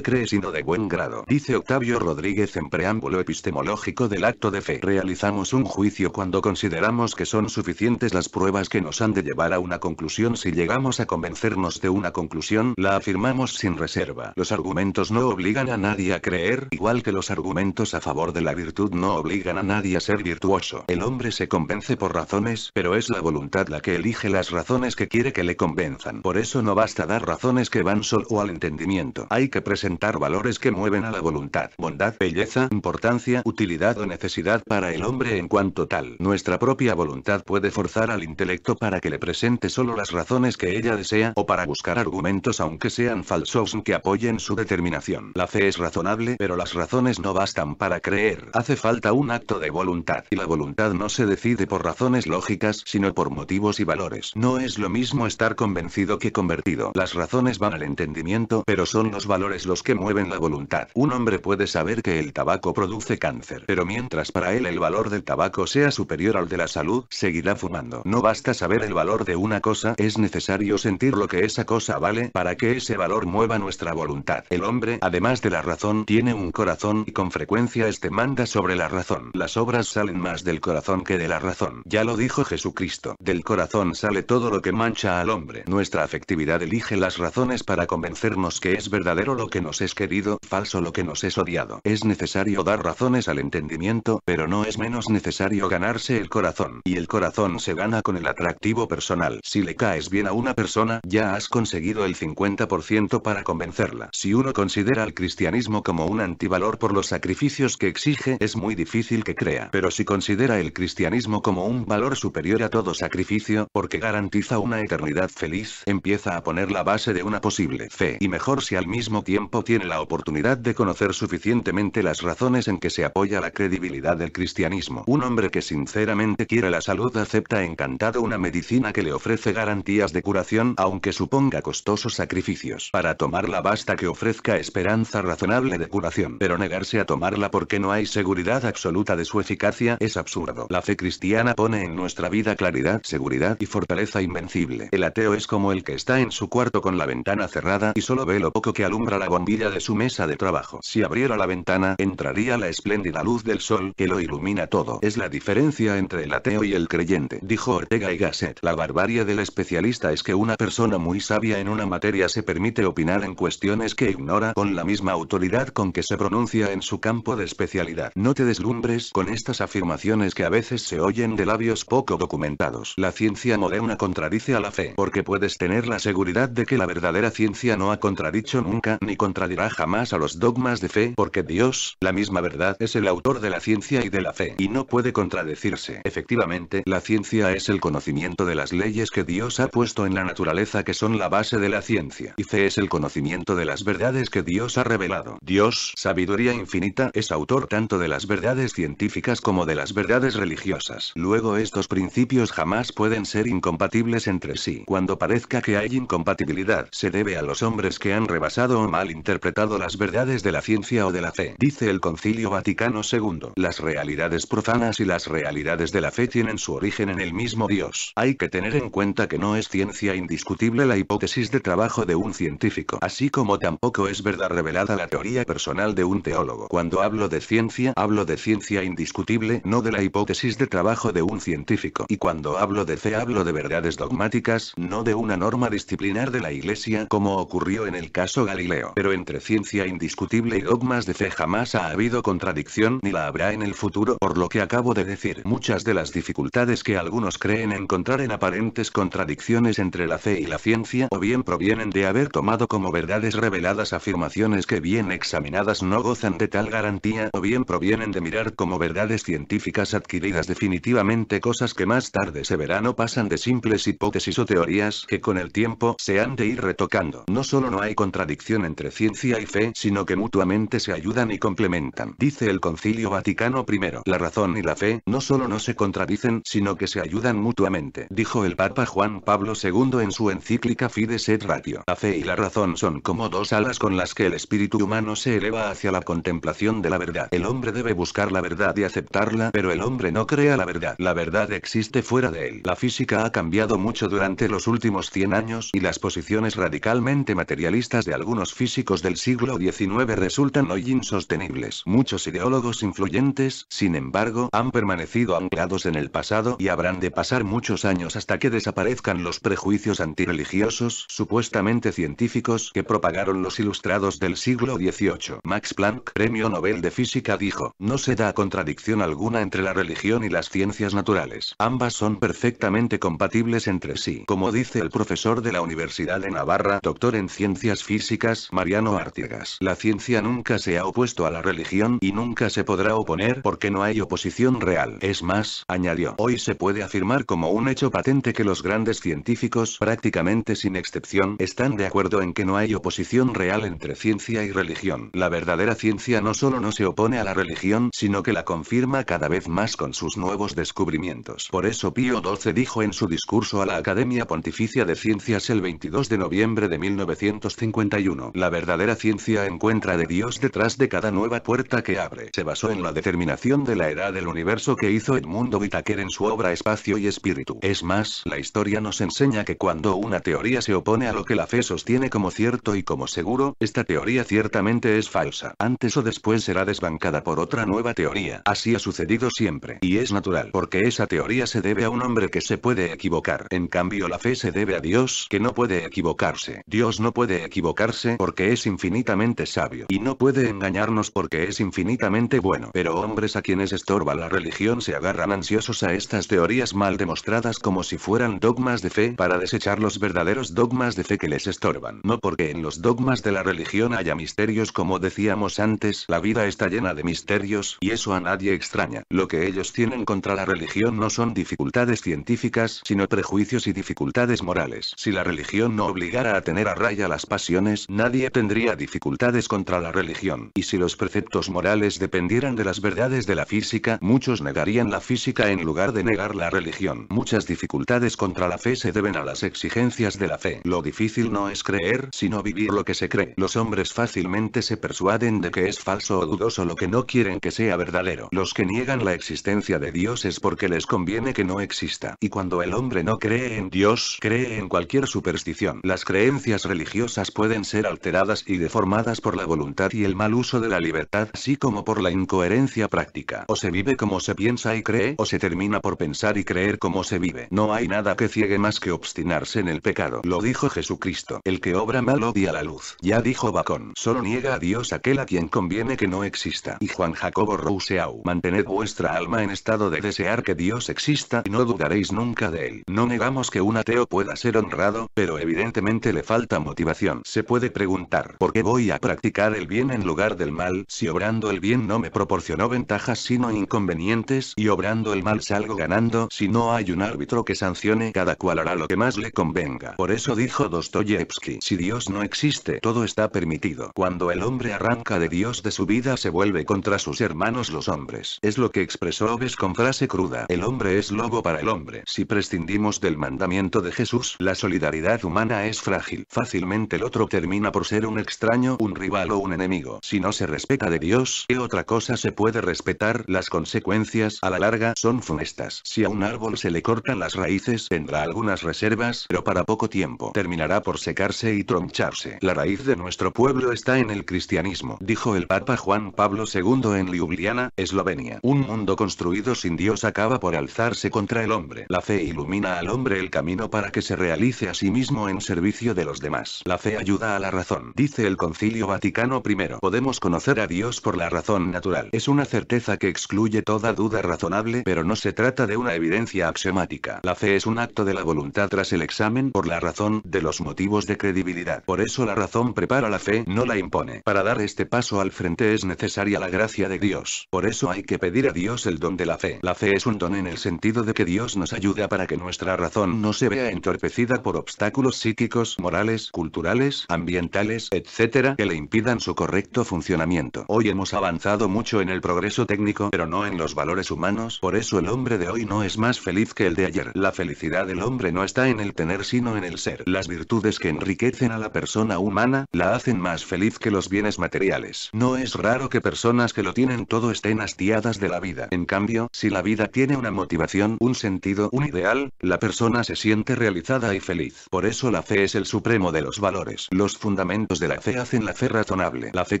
A: cree sino de buen grado. Dice Octavio Rodríguez en preámbulo epistemológico del acto de fe realizamos un juicio cuando consideramos que son suficientes las pruebas que nos han de llevar a una conclusión. Si llegamos a convencernos de una conclusión, la afirmamos sin reserva. Los argumentos no obligan a nadie a creer, igual que los argumentos a favor de la virtud no obligan a nadie a ser virtuoso. El hombre se convence por razones, pero es la voluntad la que elige las razones que quiere que le convenzan. Por eso no basta dar razones que van solo al entendimiento. Hay que presentar valores que mueven a la voluntad. Bondad, belleza, importancia, utilidad o necesidad para el hombre en cuanto tal. Nuestra propia voluntad puede forzar al intelecto para que le presente solo las razones que ella desea o para buscar argumentos aunque sean falsos que apoyen su determinación. La fe es razonable pero las razones no bastan para creer. Hace falta un acto de voluntad y la voluntad no se decide por razones lógicas sino por motivos y valores. No es lo mismo estar convencido que convertido. Las razones van al entendimiento pero son los valores los que mueven la voluntad. Un hombre puede saber que el tabaco produce cáncer pero mientras para él el el valor del tabaco sea superior al de la salud, seguirá fumando. No basta saber el valor de una cosa, es necesario sentir lo que esa cosa vale para que ese valor mueva nuestra voluntad. El hombre, además de la razón, tiene un corazón y con frecuencia este manda sobre la razón. Las obras salen más del corazón que de la razón. Ya lo dijo Jesucristo. Del corazón sale todo lo que mancha al hombre. Nuestra afectividad elige las razones para convencernos que es verdadero lo que nos es querido, falso lo que nos es odiado. Es necesario dar razones al entendimiento, pero no no es menos necesario ganarse el corazón. Y el corazón se gana con el atractivo personal. Si le caes bien a una persona, ya has conseguido el 50% para convencerla. Si uno considera el cristianismo como un antivalor por los sacrificios que exige, es muy difícil que crea. Pero si considera el cristianismo como un valor superior a todo sacrificio, porque garantiza una eternidad feliz, empieza a poner la base de una posible fe. Y mejor si al mismo tiempo tiene la oportunidad de conocer suficientemente las razones en que se apoya la credibilidad del cristianismo cristianismo. Un hombre que sinceramente quiere la salud acepta encantado una medicina que le ofrece garantías de curación aunque suponga costosos sacrificios. Para tomarla basta que ofrezca esperanza razonable de curación. Pero negarse a tomarla porque no hay seguridad absoluta de su eficacia es absurdo. La fe cristiana pone en nuestra vida claridad, seguridad y fortaleza invencible. El ateo es como el que está en su cuarto con la ventana cerrada y solo ve lo poco que alumbra la bombilla de su mesa de trabajo. Si abriera la ventana, entraría la espléndida luz del sol que lo irá ilumina todo. Es la diferencia entre el ateo y el creyente, dijo Ortega y Gasset. La barbarie del especialista es que una persona muy sabia en una materia se permite opinar en cuestiones que ignora con la misma autoridad con que se pronuncia en su campo de especialidad. No te deslumbres con estas afirmaciones que a veces se oyen de labios poco documentados. La ciencia moderna contradice a la fe, porque puedes tener la seguridad de que la verdadera ciencia no ha contradicho nunca ni contradirá jamás a los dogmas de fe, porque Dios, la misma verdad, es el autor de la ciencia y del la fe, y no puede contradecirse. Efectivamente, la ciencia es el conocimiento de las leyes que Dios ha puesto en la naturaleza que son la base de la ciencia. Y fe es el conocimiento de las verdades que Dios ha revelado. Dios, sabiduría infinita, es autor tanto de las verdades científicas como de las verdades religiosas. Luego estos principios jamás pueden ser incompatibles entre sí. Cuando parezca que hay incompatibilidad, se debe a los hombres que han rebasado o mal interpretado las verdades de la ciencia o de la fe. Dice el Concilio Vaticano II. Las realidades profanas y las realidades de la fe tienen su origen en el mismo Dios. Hay que tener en cuenta que no es ciencia indiscutible la hipótesis de trabajo de un científico, así como tampoco es verdad revelada la teoría personal de un teólogo. Cuando hablo de ciencia, hablo de ciencia indiscutible, no de la hipótesis de trabajo de un científico. Y cuando hablo de fe, hablo de verdades dogmáticas, no de una norma disciplinar de la Iglesia, como ocurrió en el caso Galileo. Pero entre ciencia indiscutible y dogmas de fe jamás ha habido contradicción ni la habrá en el futuro por lo que acabo de decir. Muchas de las dificultades que algunos creen encontrar en aparentes contradicciones entre la fe y la ciencia o bien provienen de haber tomado como verdades reveladas afirmaciones que bien examinadas no gozan de tal garantía o bien provienen de mirar como verdades científicas adquiridas definitivamente cosas que más tarde se verán o pasan de simples hipótesis o teorías que con el tiempo se han de ir retocando. No solo no hay contradicción entre ciencia y fe, sino que mutuamente se ayudan y complementan, dice el Concilio Vaticano I. La razón y la fe no solo no se contradicen sino que se ayudan mutuamente, dijo el Papa Juan Pablo II en su encíclica Fides et Ratio. La fe y la razón son como dos alas con las que el espíritu humano se eleva hacia la contemplación de la verdad. El hombre debe buscar la verdad y aceptarla, pero el hombre no crea la verdad. La verdad existe fuera de él. La física ha cambiado mucho durante los últimos 100 años y las posiciones radicalmente materialistas de algunos físicos del siglo XIX resultan hoy insostenibles. Muchos ideólogos influyentes, sin embargo, han permanecido anclados en el pasado y habrán de pasar muchos años hasta que desaparezcan los prejuicios antirreligiosos supuestamente científicos que propagaron los ilustrados del siglo XVIII. Max Planck, premio Nobel de Física dijo, no se da contradicción alguna entre la religión y las ciencias naturales. Ambas son perfectamente compatibles entre sí. Como dice el profesor de la Universidad de Navarra, doctor en ciencias físicas, Mariano Artigas, la ciencia nunca se ha opuesto a la religión y nunca se podrá oponer porque que no hay oposición real. Es más, añadió, hoy se puede afirmar como un hecho patente que los grandes científicos prácticamente sin excepción están de acuerdo en que no hay oposición real entre ciencia y religión. La verdadera ciencia no solo no se opone a la religión, sino que la confirma cada vez más con sus nuevos descubrimientos. Por eso Pío XII dijo en su discurso a la Academia Pontificia de Ciencias el 22 de noviembre de 1951, la verdadera ciencia encuentra de Dios detrás de cada nueva puerta que abre. Se basó en la determinación de la edad del universo que hizo Edmundo Whittaker en su obra Espacio y Espíritu. Es más, la historia nos enseña que cuando una teoría se opone a lo que la fe sostiene como cierto y como seguro, esta teoría ciertamente es falsa. Antes o después será desbancada por otra nueva teoría. Así ha sucedido siempre. Y es natural, porque esa teoría se debe a un hombre que se puede equivocar. En cambio la fe se debe a Dios, que no puede equivocarse. Dios no puede equivocarse porque es infinitamente sabio. Y no puede engañarnos porque es infinitamente bueno. Pero hombres a quienes estorba la religión se agarran ansiosos a estas teorías mal demostradas como si fueran dogmas de fe para desechar los verdaderos dogmas de fe que les estorban. No porque en los dogmas de la religión haya misterios como decíamos antes, la vida está llena de misterios, y eso a nadie extraña. Lo que ellos tienen contra la religión no son dificultades científicas, sino prejuicios y dificultades morales. Si la religión no obligara a tener a raya las pasiones, nadie tendría dificultades contra la religión. Y si los preceptos morales dependieran de las verdades de la física, muchos negarían la física en lugar de negar la religión. Muchas dificultades contra la fe se deben a las exigencias de la fe. Lo difícil no es creer, sino vivir lo que se cree. Los hombres fácilmente se persuaden de que es falso o dudoso lo que no quieren que sea verdadero. Los que niegan la existencia de Dios es porque les conviene que no exista. Y cuando el hombre no cree en Dios, cree en cualquier superstición. Las creencias religiosas pueden ser alteradas y deformadas por la voluntad y el mal uso de la libertad, así como por la incoherencia práctica. O se vive como se piensa y cree, o se termina por pensar y creer como se vive. No hay nada que ciegue más que obstinarse en el pecado. Lo dijo Jesucristo. El que obra mal odia la luz. Ya dijo Bacón. Solo niega a Dios aquel a quien conviene que no exista. Y Juan Jacobo Rousseau. Mantened vuestra alma en estado de desear que Dios exista y no dudaréis nunca de él. No negamos que un ateo pueda ser honrado, pero evidentemente le falta motivación. Se puede preguntar, ¿por qué voy a practicar el bien en lugar del mal, si obrando el bien no me proporcionó ventaja? sino inconvenientes y obrando el mal salgo ganando si no hay un árbitro que sancione cada cual hará lo que más le convenga. Por eso dijo Dostoyevsky, si Dios no existe todo está permitido. Cuando el hombre arranca de Dios de su vida se vuelve contra sus hermanos los hombres. Es lo que expresó Oves con frase cruda, el hombre es lobo para el hombre. Si prescindimos del mandamiento de Jesús, la solidaridad humana es frágil. Fácilmente el otro termina por ser un extraño, un rival o un enemigo. Si no se respeta de Dios, ¿qué otra cosa se puede respetar? las consecuencias a la larga son funestas. Si a un árbol se le cortan las raíces tendrá algunas reservas, pero para poco tiempo terminará por secarse y troncharse. La raíz de nuestro pueblo está en el cristianismo, dijo el Papa Juan Pablo II en Ljubljana, Eslovenia. Un mundo construido sin Dios acaba por alzarse contra el hombre. La fe ilumina al hombre el camino para que se realice a sí mismo en servicio de los demás. La fe ayuda a la razón, dice el Concilio Vaticano I. Podemos conocer a Dios por la razón natural. Es una certeza que excluye toda duda razonable pero no se trata de una evidencia axiomática. La fe es un acto de la voluntad tras el examen por la razón de los motivos de credibilidad. Por eso la razón prepara la fe, no la impone. Para dar este paso al frente es necesaria la gracia de Dios. Por eso hay que pedir a Dios el don de la fe. La fe es un don en el sentido de que Dios nos ayuda para que nuestra razón no se vea entorpecida por obstáculos psíquicos, morales, culturales, ambientales, etcétera que le impidan su correcto funcionamiento. Hoy hemos avanzado mucho en el progreso técnico pero no en los valores humanos. Por eso el hombre de hoy no es más feliz que el de ayer. La felicidad del hombre no está en el tener sino en el ser. Las virtudes que enriquecen a la persona humana, la hacen más feliz que los bienes materiales. No es raro que personas que lo tienen todo estén hastiadas de la vida. En cambio, si la vida tiene una motivación, un sentido, un ideal, la persona se siente realizada y feliz. Por eso la fe es el supremo de los valores. Los fundamentos de la fe hacen la fe razonable. La fe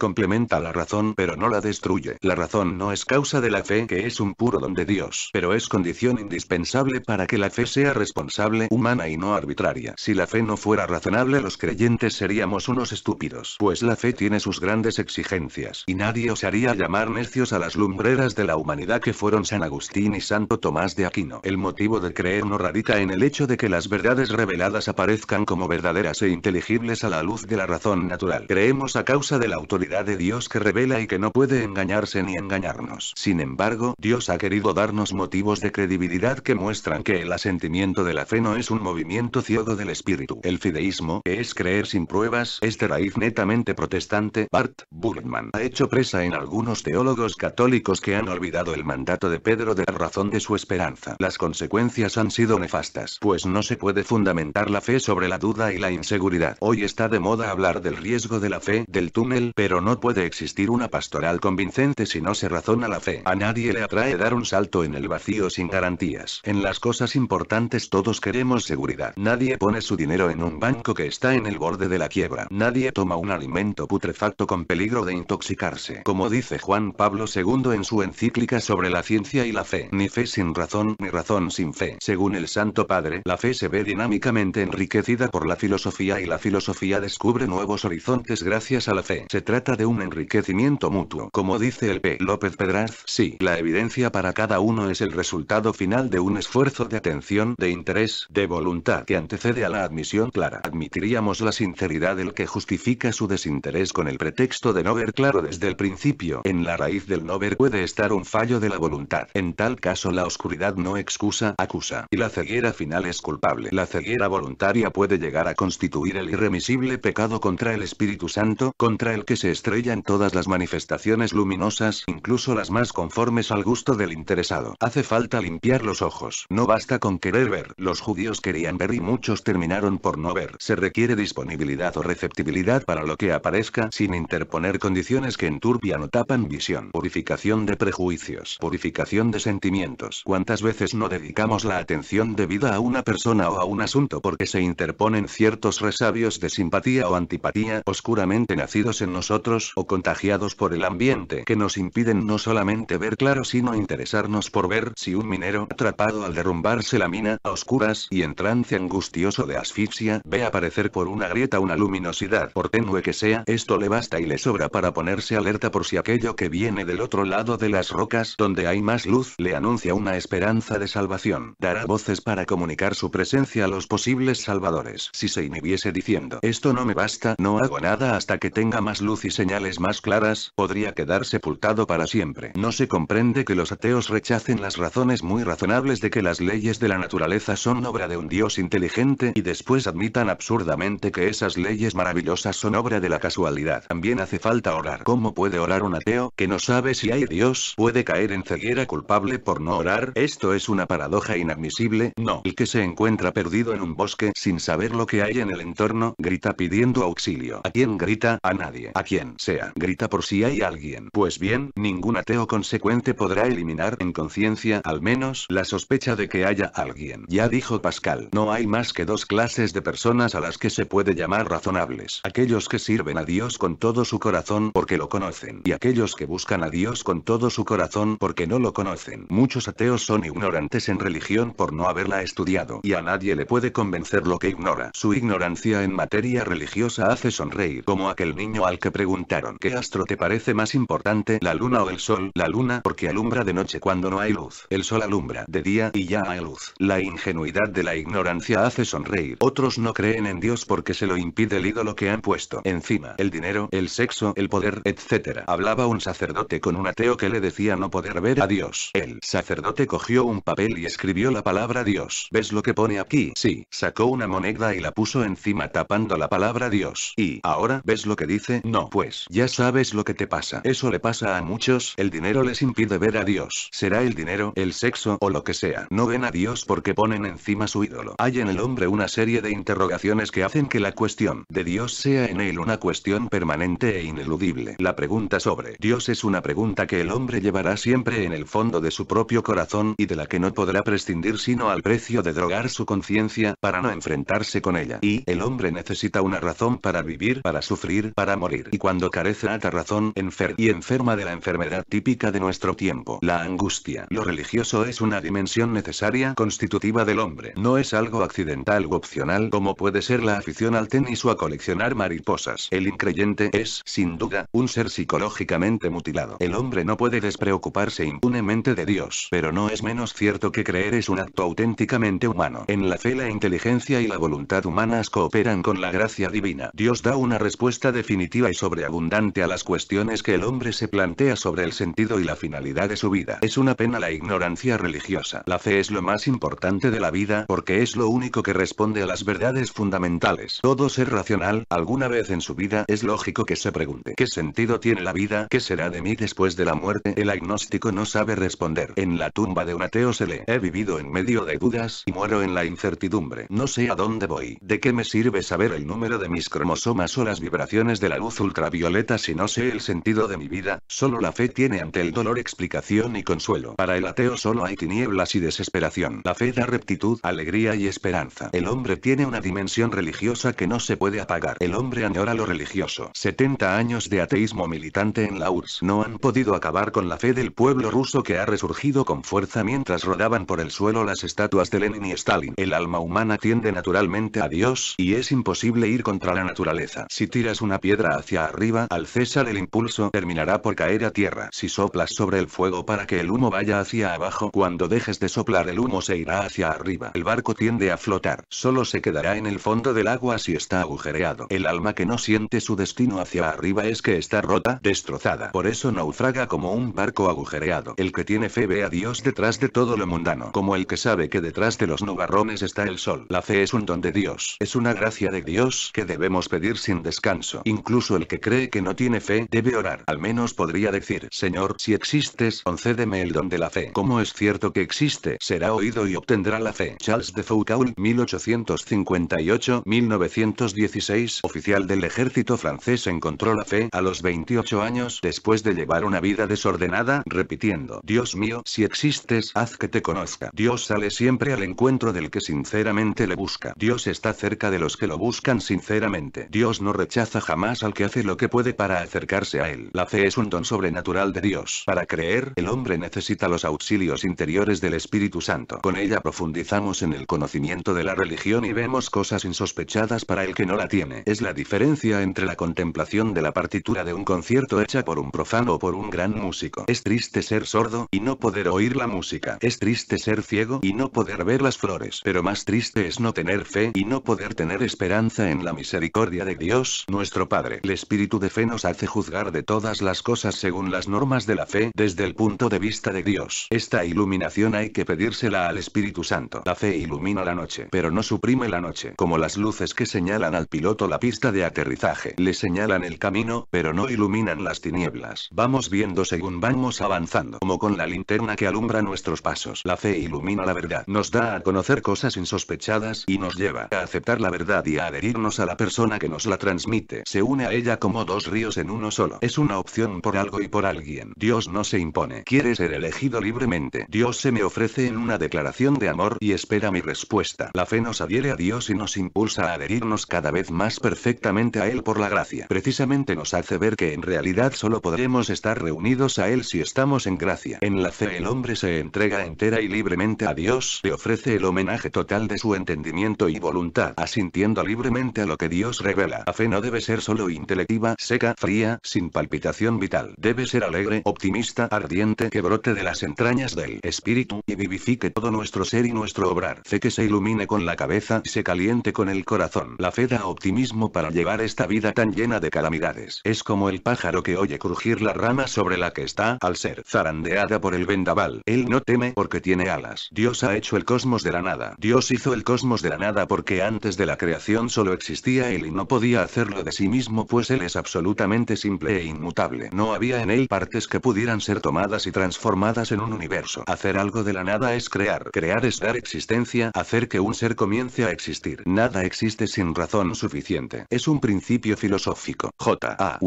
A: complementa la razón pero no la destruye. La razón no es causa de la fe que es un puro don de Dios, pero es condición indispensable para que la fe sea responsable humana y no arbitraria. Si la fe no fuera razonable los creyentes seríamos unos estúpidos, pues la fe tiene sus grandes exigencias, y nadie osaría llamar necios a las lumbreras de la humanidad que fueron San Agustín y Santo Tomás de Aquino. El motivo de creer no radica en el hecho de que las verdades reveladas aparezcan como verdaderas e inteligibles a la luz de la razón natural. Creemos a causa de la autoridad de Dios que revela y que no puede engañarse ni engañarnos. Sin embargo, Dios ha querido darnos motivos de credibilidad que muestran que el asentimiento de la fe no es un movimiento ciego del espíritu. El fideísmo, es creer sin pruebas, es raíz netamente protestante. Bart Burman ha hecho presa en algunos teólogos católicos que han olvidado el mandato de Pedro de la razón de su esperanza. Las consecuencias han sido nefastas, pues no se puede fundamentar la fe sobre la duda y la inseguridad. Hoy está de moda hablar del riesgo de la fe, del túnel, pero no puede existir una pastoral convincente si no se razona la fe. A nadie le atrae dar un salto en el vacío sin garantías. En las cosas importantes todos queremos seguridad. Nadie pone su dinero en un banco que está en el borde de la quiebra. Nadie toma un alimento putrefacto con peligro de intoxicarse. Como dice Juan Pablo II en su encíclica sobre la ciencia y la fe. Ni fe sin razón, ni razón sin fe. Según el Santo Padre, la fe se ve dinámicamente enriquecida por la filosofía y la filosofía descubre nuevos horizontes gracias a la fe. Se trata de un enriquecimiento mutuo. Como dice el P. López Pedro si sí. La evidencia para cada uno es el resultado final de un esfuerzo de atención, de interés, de voluntad que antecede a la admisión clara. Admitiríamos la sinceridad del que justifica su desinterés con el pretexto de no ver claro desde el principio. En la raíz del no ver puede estar un fallo de la voluntad. En tal caso la oscuridad no excusa, acusa. Y la ceguera final es culpable. La ceguera voluntaria puede llegar a constituir el irremisible pecado contra el Espíritu Santo, contra el que se estrellan todas las manifestaciones luminosas, incluso la más conformes al gusto del interesado. Hace falta limpiar los ojos. No basta con querer ver. Los judíos querían ver y muchos terminaron por no ver. Se requiere disponibilidad o receptibilidad para lo que aparezca sin interponer condiciones que enturbian o tapan visión. Purificación de prejuicios. Purificación de sentimientos. ¿Cuántas veces no dedicamos la atención debida a una persona o a un asunto porque se interponen ciertos resabios de simpatía o antipatía oscuramente nacidos en nosotros o contagiados por el ambiente que nos impiden no solo solamente ver claro sino interesarnos por ver si un minero atrapado al derrumbarse la mina a oscuras y en trance angustioso de asfixia ve aparecer por una grieta una luminosidad por tenue que sea esto le basta y le sobra para ponerse alerta por si aquello que viene del otro lado de las rocas donde hay más luz le anuncia una esperanza de salvación dará voces para comunicar su presencia a los posibles salvadores si se inhibiese diciendo esto no me basta no hago nada hasta que tenga más luz y señales más claras podría quedar sepultado para siempre no se comprende que los ateos rechacen las razones muy razonables de que las leyes de la naturaleza son obra de un Dios inteligente y después admitan absurdamente que esas leyes maravillosas son obra de la casualidad. También hace falta orar. ¿Cómo puede orar un ateo que no sabe si hay Dios? Puede caer en ceguera culpable por no orar. Esto es una paradoja inadmisible. No. El que se encuentra perdido en un bosque sin saber lo que hay en el entorno, grita pidiendo auxilio. ¿A quién grita? A nadie. A quién sea. Grita por si hay alguien. Pues bien, ningún ateo consecuente podrá eliminar en conciencia al menos la sospecha de que haya alguien. Ya dijo Pascal, no hay más que dos clases de personas a las que se puede llamar razonables. Aquellos que sirven a Dios con todo su corazón porque lo conocen, y aquellos que buscan a Dios con todo su corazón porque no lo conocen. Muchos ateos son ignorantes en religión por no haberla estudiado, y a nadie le puede convencer lo que ignora. Su ignorancia en materia religiosa hace sonreír, como aquel niño al que preguntaron ¿qué astro te parece más importante, la luna o el sol? la luna porque alumbra de noche cuando no hay luz. El sol alumbra de día y ya hay luz. La ingenuidad de la ignorancia hace sonreír. Otros no creen en Dios porque se lo impide el ídolo que han puesto encima. El dinero, el sexo, el poder, etc. Hablaba un sacerdote con un ateo que le decía no poder ver a Dios. El sacerdote cogió un papel y escribió la palabra Dios. ¿Ves lo que pone aquí? Sí. Sacó una moneda y la puso encima tapando la palabra Dios. Y ahora, ¿ves lo que dice? No. Pues, ya sabes lo que te pasa. Eso le pasa a muchos. El dinero les impide ver a Dios. Será el dinero, el sexo o lo que sea. No ven a Dios porque ponen encima su ídolo. Hay en el hombre una serie de interrogaciones que hacen que la cuestión de Dios sea en él una cuestión permanente e ineludible. La pregunta sobre Dios es una pregunta que el hombre llevará siempre en el fondo de su propio corazón y de la que no podrá prescindir sino al precio de drogar su conciencia para no enfrentarse con ella. Y el hombre necesita una razón para vivir, para sufrir, para morir. Y cuando carece de razón, enferma y enferma de la enfermedad típica de nuestro tiempo. La angustia. Lo religioso es una dimensión necesaria constitutiva del hombre. No es algo accidental u opcional como puede ser la afición al tenis o a coleccionar mariposas. El increyente es, sin duda, un ser psicológicamente mutilado. El hombre no puede despreocuparse impunemente de Dios. Pero no es menos cierto que creer es un acto auténticamente humano. En la fe la inteligencia y la voluntad humanas cooperan con la gracia divina. Dios da una respuesta definitiva y sobreabundante a las cuestiones que el hombre se plantea sobre el ser sentido y la finalidad de su vida. Es una pena la ignorancia religiosa. La fe es lo más importante de la vida porque es lo único que responde a las verdades fundamentales. Todo ser racional, alguna vez en su vida, es lógico que se pregunte ¿qué sentido tiene la vida? ¿Qué será de mí después de la muerte? El agnóstico no sabe responder. En la tumba de un ateo se le he vivido en medio de dudas y muero en la incertidumbre. No sé a dónde voy. ¿De qué me sirve saber el número de mis cromosomas o las vibraciones de la luz ultravioleta si no sé el sentido de mi vida? Solo la fe tiene ante el dolor explicación y consuelo. Para el ateo solo hay tinieblas y desesperación. La fe da rectitud, alegría y esperanza. El hombre tiene una dimensión religiosa que no se puede apagar. El hombre añora lo religioso. 70 años de ateísmo militante en la URSS no han podido acabar con la fe del pueblo ruso que ha resurgido con fuerza mientras rodaban por el suelo las estatuas de Lenin y Stalin. El alma humana tiende naturalmente a Dios y es imposible ir contra la naturaleza. Si tiras una piedra hacia arriba, al césar el impulso terminará por caer a tierra soplas sobre el fuego para que el humo vaya hacia abajo, cuando dejes de soplar el humo se irá hacia arriba. El barco tiende a flotar, solo se quedará en el fondo del agua si está agujereado. El alma que no siente su destino hacia arriba es que está rota, destrozada. Por eso naufraga como un barco agujereado. El que tiene fe ve a Dios detrás de todo lo mundano, como el que sabe que detrás de los nubarrones está el sol. La fe es un don de Dios, es una gracia de Dios que debemos pedir sin descanso. Incluso el que cree que no tiene fe debe orar. Al menos podría decir, Señor, si existes, concédeme el don de la fe. Como es cierto que existe, será oído y obtendrá la fe. Charles de Foucault, 1858-1916, oficial del ejército francés encontró la fe a los 28 años después de llevar una vida desordenada, repitiendo, Dios mío, si existes, haz que te conozca. Dios sale siempre al encuentro del que sinceramente le busca. Dios está cerca de los que lo buscan sinceramente. Dios no rechaza jamás al que hace lo que puede para acercarse a él. La fe es un don sobrenatural de Dios. Para creer, el hombre necesita los auxilios interiores del Espíritu Santo. Con ella profundizamos en el conocimiento de la religión y vemos cosas insospechadas para el que no la tiene. Es la diferencia entre la contemplación de la partitura de un concierto hecha por un profano o por un gran músico. Es triste ser sordo y no poder oír la música. Es triste ser ciego y no poder ver las flores. Pero más triste es no tener fe y no poder tener esperanza en la misericordia de Dios, nuestro Padre. El espíritu de fe nos hace juzgar de todas las cosas según las normas más de la fe desde el punto de vista de Dios. Esta iluminación hay que pedírsela al Espíritu Santo. La fe ilumina la noche, pero no suprime la noche, como las luces que señalan al piloto la pista de aterrizaje. Le señalan el camino, pero no iluminan las tinieblas. Vamos viendo según vamos avanzando, como con la linterna que alumbra nuestros pasos. La fe ilumina la verdad, nos da a conocer cosas insospechadas y nos lleva a aceptar la verdad y a adherirnos a la persona que nos la transmite. Se une a ella como dos ríos en uno solo. Es una opción por algo y por alguien. Dios no se impone. Quiere ser elegido libremente. Dios se me ofrece en una declaración de amor y espera mi respuesta. La fe nos adhiere a Dios y nos impulsa a adherirnos cada vez más perfectamente a Él por la gracia. Precisamente nos hace ver que en realidad solo podremos estar reunidos a Él si estamos en gracia. En la fe el hombre se entrega entera y libremente a Dios, le ofrece el homenaje total de su entendimiento y voluntad, asintiendo libremente a lo que Dios revela. La fe no debe ser solo intelectiva, seca, fría, sin palpitación vital. Debe ser alegre optimista, ardiente que brote de las entrañas del espíritu y vivifique todo nuestro ser y nuestro obrar. Fe que se ilumine con la cabeza y se caliente con el corazón. La fe da optimismo para llevar esta vida tan llena de calamidades. Es como el pájaro que oye crujir la rama sobre la que está al ser zarandeada por el vendaval. Él no teme porque tiene alas. Dios ha hecho el cosmos de la nada. Dios hizo el cosmos de la nada porque antes de la creación solo existía él y no podía hacerlo de sí mismo pues él es absolutamente simple e inmutable. No había en él parte que pudieran ser tomadas y transformadas en un universo. Hacer algo de la nada es crear. Crear es dar existencia, hacer que un ser comience a existir. Nada existe sin razón suficiente. Es un principio filosófico. J.A. A.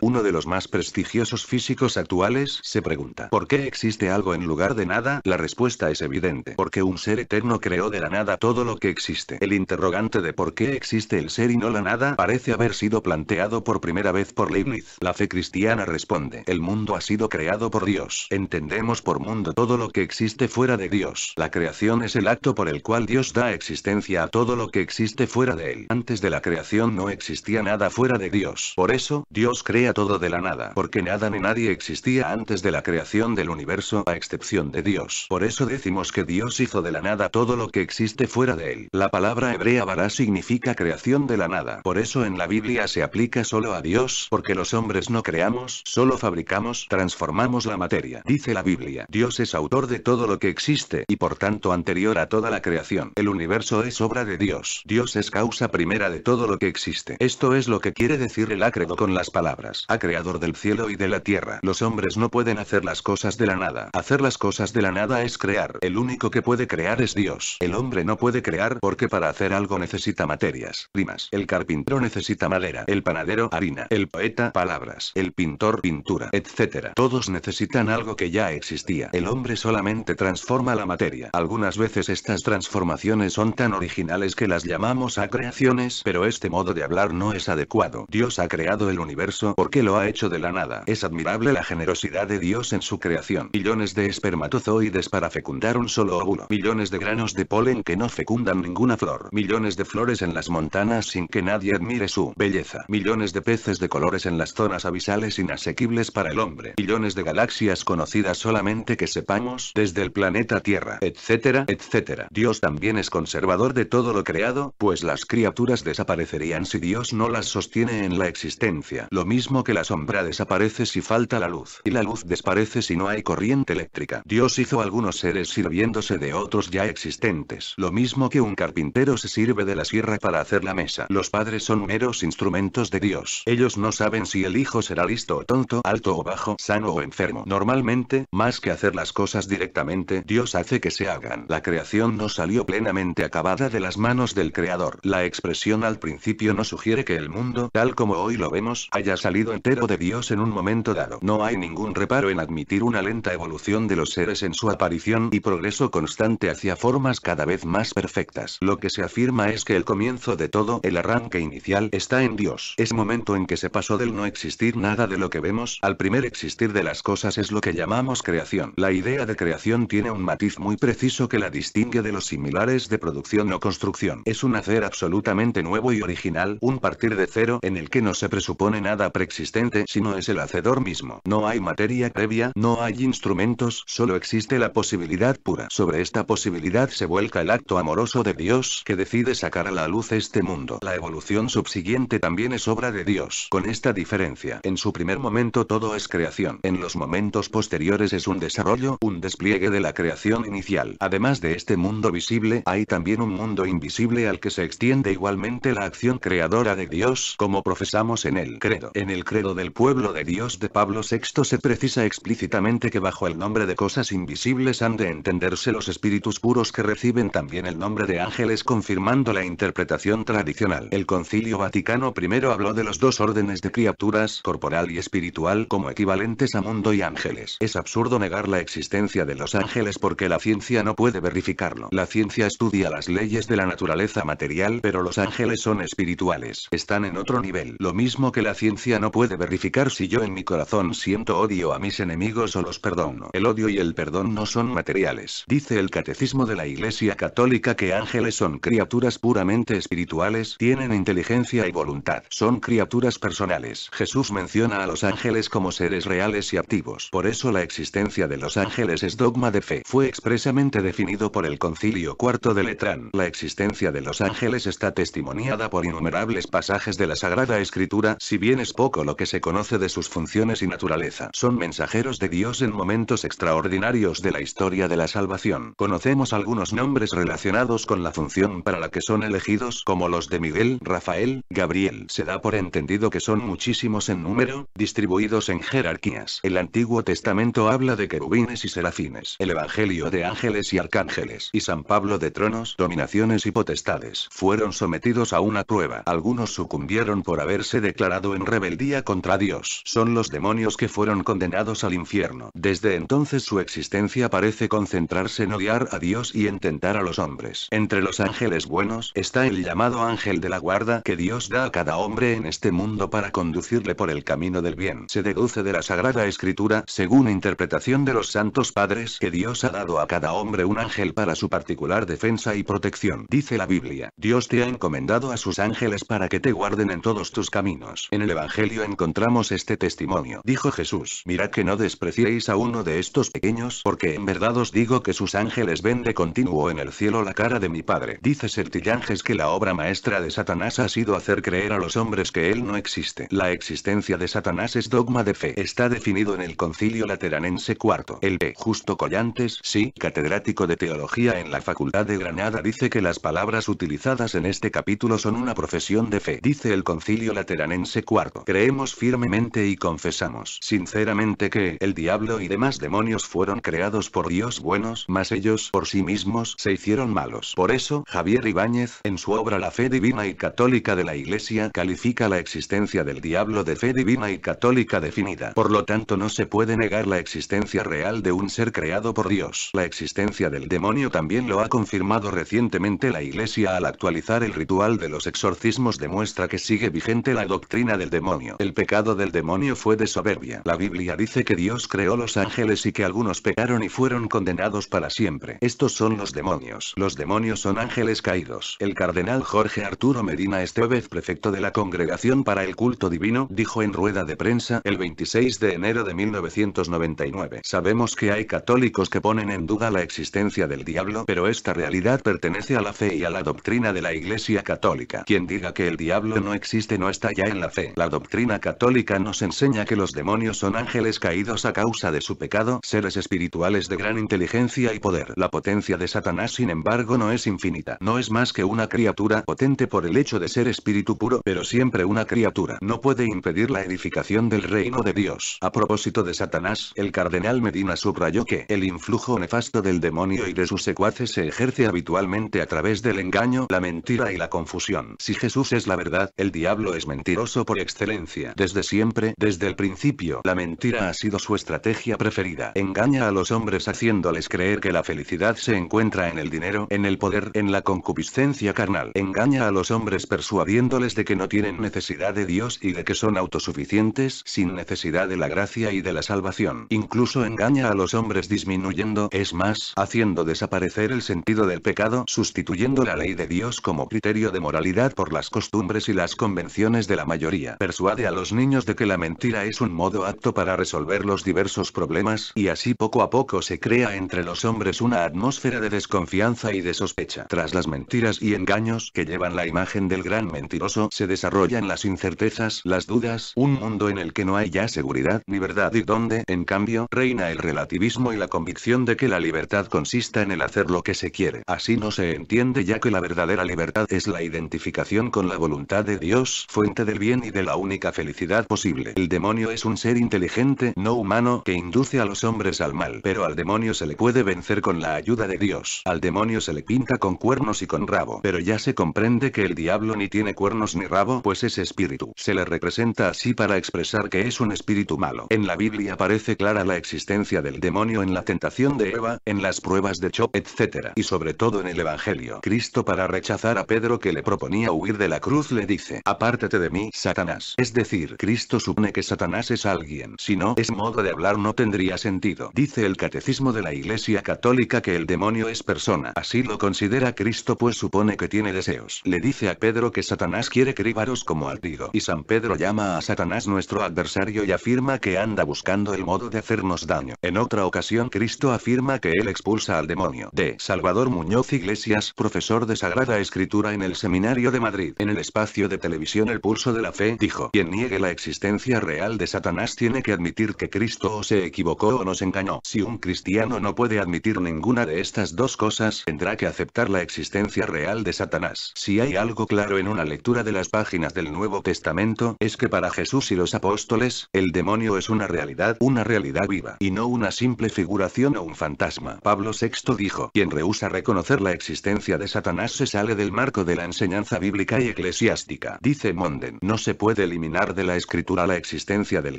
A: uno de los más prestigiosos físicos actuales, se pregunta, ¿por qué existe algo en lugar de nada? La respuesta es evidente, porque un ser eterno creó de la nada todo lo que existe. El interrogante de por qué existe el ser y no la nada parece haber sido planteado por primera vez por Leibniz. La fe cristiana responde, el mundo ha sido creado por Dios. Entendemos por mundo todo lo que existe fuera de Dios. La creación es el acto por el cual Dios da existencia a todo lo que existe fuera de él. Antes de la creación no existía nada fuera de Dios. Por eso, Dios crea todo de la nada. Porque nada ni nadie existía antes de la creación del universo a excepción de Dios. Por eso decimos que Dios hizo de la nada todo lo que existe fuera de él. La palabra hebrea bara significa creación de la nada. Por eso en la Biblia se aplica solo a Dios, porque los hombres no creamos, solo fabricamos, transformamos la materia. Dice la Biblia, Dios es autor de todo lo que existe y por tanto anterior a toda la creación. El universo es obra de Dios. Dios es causa primera de todo lo que existe. Esto es lo que quiere decir el acredo con las palabras. A creador del cielo y de la tierra. Los hombres no pueden hacer las cosas de la nada. Hacer las cosas de la nada es crear. El único que puede crear es Dios. El hombre no puede crear porque para hacer algo necesita materias, primas. El carpintero necesita madera. El panadero harina. El poeta palabras. El pintor pintura, etc. Todos necesitan algo que ya existía. El hombre solamente transforma la materia. Algunas veces estas transformaciones son tan originales que las llamamos a creaciones, pero este modo de hablar no es adecuado. Dios ha creado el universo porque lo ha hecho de la nada. Es admirable la generosidad de Dios en su creación. Millones de espermatozoides para fecundar un solo óvulo. Millones de granos de polen que no fecundan ninguna flor. Millones de flores en las montanas sin que nadie admire su belleza. Millones de peces de colores en las zonas abisales inasequibles para el hombre millones de galaxias conocidas solamente que sepamos desde el planeta Tierra, etcétera, etcétera. Dios también es conservador de todo lo creado, pues las criaturas desaparecerían si Dios no las sostiene en la existencia, lo mismo que la sombra desaparece si falta la luz, y la luz desaparece si no hay corriente eléctrica. Dios hizo algunos seres sirviéndose de otros ya existentes, lo mismo que un carpintero se sirve de la sierra para hacer la mesa. Los padres son meros instrumentos de Dios. Ellos no saben si el hijo será listo o tonto, alto o bajo, sano o enfermo. Normalmente, más que hacer las cosas directamente, Dios hace que se hagan. La creación no salió plenamente acabada de las manos del Creador. La expresión al principio no sugiere que el mundo, tal como hoy lo vemos, haya salido entero de Dios en un momento dado. No hay ningún reparo en admitir una lenta evolución de los seres en su aparición y progreso constante hacia formas cada vez más perfectas. Lo que se afirma es que el comienzo de todo, el arranque inicial, está en Dios. Es momento en que se pasó del no existir nada de lo que vemos al primer existir de las cosas es lo que llamamos creación. La idea de creación tiene un matiz muy preciso que la distingue de los similares de producción o construcción. Es un hacer absolutamente nuevo y original, un partir de cero en el que no se presupone nada preexistente sino es el hacedor mismo. No hay materia previa, no hay instrumentos, solo existe la posibilidad pura. Sobre esta posibilidad se vuelca el acto amoroso de Dios que decide sacar a la luz este mundo. La evolución subsiguiente también es obra de Dios. Con esta diferencia, en su primer momento todo es creado en los momentos posteriores es un desarrollo, un despliegue de la creación inicial. Además de este mundo visible, hay también un mundo invisible al que se extiende igualmente la acción creadora de Dios como profesamos en el credo. En el credo del pueblo de Dios de Pablo VI se precisa explícitamente que bajo el nombre de cosas invisibles han de entenderse los espíritus puros que reciben también el nombre de ángeles confirmando la interpretación tradicional. El concilio Vaticano I habló de los dos órdenes de criaturas corporal y espiritual como equivalentes a mundo y ángeles. Es absurdo negar la existencia de los ángeles porque la ciencia no puede verificarlo. La ciencia estudia las leyes de la naturaleza material, pero los ángeles son espirituales. Están en otro nivel. Lo mismo que la ciencia no puede verificar si yo en mi corazón siento odio a mis enemigos o los perdono. El odio y el perdón no son materiales. Dice el Catecismo de la Iglesia Católica que ángeles son criaturas puramente espirituales, tienen inteligencia y voluntad. Son criaturas personales. Jesús menciona a los ángeles como seres reales y activos. Por eso la existencia de los ángeles es dogma de fe. Fue expresamente definido por el concilio cuarto de Letrán. La existencia de los ángeles está testimoniada por innumerables pasajes de la Sagrada Escritura, si bien es poco lo que se conoce de sus funciones y naturaleza. Son mensajeros de Dios en momentos extraordinarios de la historia de la salvación. Conocemos algunos nombres relacionados con la función para la que son elegidos, como los de Miguel, Rafael, Gabriel. Se da por entendido que son muchísimos en número, distribuidos en jerarquía el Antiguo Testamento habla de querubines y serafines, el Evangelio de ángeles y arcángeles, y San Pablo de tronos, dominaciones y potestades. Fueron sometidos a una prueba. Algunos sucumbieron por haberse declarado en rebeldía contra Dios. Son los demonios que fueron condenados al infierno. Desde entonces su existencia parece concentrarse en odiar a Dios y intentar a los hombres. Entre los ángeles buenos está el llamado ángel de la guarda que Dios da a cada hombre en este mundo para conducirle por el camino del bien. Se deduce de la Sagrada Escritura, según interpretación de los santos padres, que Dios ha dado a cada hombre un ángel para su particular defensa y protección. Dice la Biblia, Dios te ha encomendado a sus ángeles para que te guarden en todos tus caminos. En el Evangelio encontramos este testimonio. Dijo Jesús, mirad que no despreciéis a uno de estos pequeños, porque en verdad os digo que sus ángeles ven de continuo en el cielo la cara de mi Padre. Dice Sertillanges que la obra maestra de Satanás ha sido hacer creer a los hombres que él no existe. La existencia de Satanás es dogma de fe está definido en el Concilio Lateranense IV. El P. Justo Collantes, sí, catedrático de Teología en la Facultad de Granada dice que las palabras utilizadas en este capítulo son una profesión de fe. Dice el Concilio Lateranense IV. Creemos firmemente y confesamos sinceramente que el diablo y demás demonios fueron creados por Dios buenos, mas ellos por sí mismos se hicieron malos. Por eso, Javier Ibáñez, en su obra La fe divina y católica de la Iglesia, califica la existencia del diablo de fe divina y católica definida. Por lo tanto no se puede negar la existencia real de un ser creado por Dios. La existencia del demonio también lo ha confirmado recientemente la Iglesia al actualizar el ritual de los exorcismos demuestra que sigue vigente la doctrina del demonio. El pecado del demonio fue de soberbia. La Biblia dice que Dios creó los ángeles y que algunos pecaron y fueron condenados para siempre. Estos son los demonios. Los demonios son ángeles caídos. El cardenal Jorge Arturo Medina Estevez, prefecto de la Congregación para el Culto Divino, dijo en rueda de prensa el 26 de enero de 1999. Sabemos que hay católicos que ponen en duda la existencia del diablo, pero esta realidad pertenece a la fe y a la doctrina de la Iglesia Católica. Quien diga que el diablo no existe no está ya en la fe. La doctrina católica nos enseña que los demonios son ángeles caídos a causa de su pecado, seres espirituales de gran inteligencia y poder. La potencia de Satanás sin embargo no es infinita. No es más que una criatura potente por el hecho de ser espíritu puro, pero siempre una criatura. No puede impedir la edificación del reino de Dios. A propósito de Satanás, el cardenal Medina subrayó que el influjo nefasto del demonio y de sus secuaces se ejerce habitualmente a través del engaño, la mentira y la confusión. Si Jesús es la verdad, el diablo es mentiroso por excelencia. Desde siempre, desde el principio, la mentira ha sido su estrategia preferida. Engaña a los hombres haciéndoles creer que la felicidad se encuentra en el dinero, en el poder, en la concupiscencia carnal. Engaña a los hombres persuadiéndoles de que no tienen necesidad de Dios y de que son autosuficientes sin necesidad de la gracia y de la salvación. Incluso engaña a los hombres disminuyendo, es más, haciendo desaparecer el sentido del pecado, sustituyendo la ley de Dios como criterio de moralidad por las costumbres y las convenciones de la mayoría. Persuade a los niños de que la mentira es un modo apto para resolver los diversos problemas, y así poco a poco se crea entre los hombres una atmósfera de desconfianza y de sospecha. Tras las mentiras y engaños que llevan la imagen del gran mentiroso, se desarrollan las incertezas, las dudas, un mundo en el que no hay ya seguridad ni verdad y donde en cambio reina el relativismo y la convicción de que la libertad consista en el hacer lo que se quiere. Así no se entiende ya que la verdadera libertad es la identificación con la voluntad de Dios, fuente del bien y de la única felicidad posible. El demonio es un ser inteligente, no humano, que induce a los hombres al mal, pero al demonio se le puede vencer con la ayuda de Dios. Al demonio se le pinta con cuernos y con rabo, pero ya se comprende que el diablo ni tiene cuernos ni rabo, pues es espíritu. Se le representa así para expresar que es un espíritu tu malo. En la Biblia aparece clara la existencia del demonio en la tentación de Eva, en las pruebas de chop etc. Y sobre todo en el Evangelio. Cristo para rechazar a Pedro que le proponía huir de la cruz le dice, apártate de mí, Satanás. Es decir, Cristo supone que Satanás es alguien. Si no, es modo de hablar no tendría sentido. Dice el Catecismo de la Iglesia Católica que el demonio es persona. Así lo considera Cristo pues supone que tiene deseos. Le dice a Pedro que Satanás quiere cribaros como al Y San Pedro llama a Satanás nuestro adversario y afirma afirma que anda buscando el modo de hacernos daño. En otra ocasión Cristo afirma que él expulsa al demonio. De Salvador Muñoz Iglesias, profesor de Sagrada Escritura en el Seminario de Madrid. En el espacio de televisión El Pulso de la Fe dijo, quien niegue la existencia real de Satanás tiene que admitir que Cristo o se equivocó o nos engañó. Si un cristiano no puede admitir ninguna de estas dos cosas, tendrá que aceptar la existencia real de Satanás. Si hay algo claro en una lectura de las páginas del Nuevo Testamento, es que para Jesús y los apóstoles, el demonio demonio es una realidad, una realidad viva, y no una simple figuración o un fantasma. Pablo VI dijo, quien rehúsa reconocer la existencia de Satanás se sale del marco de la enseñanza bíblica y eclesiástica. Dice Monden, no se puede eliminar de la escritura la existencia del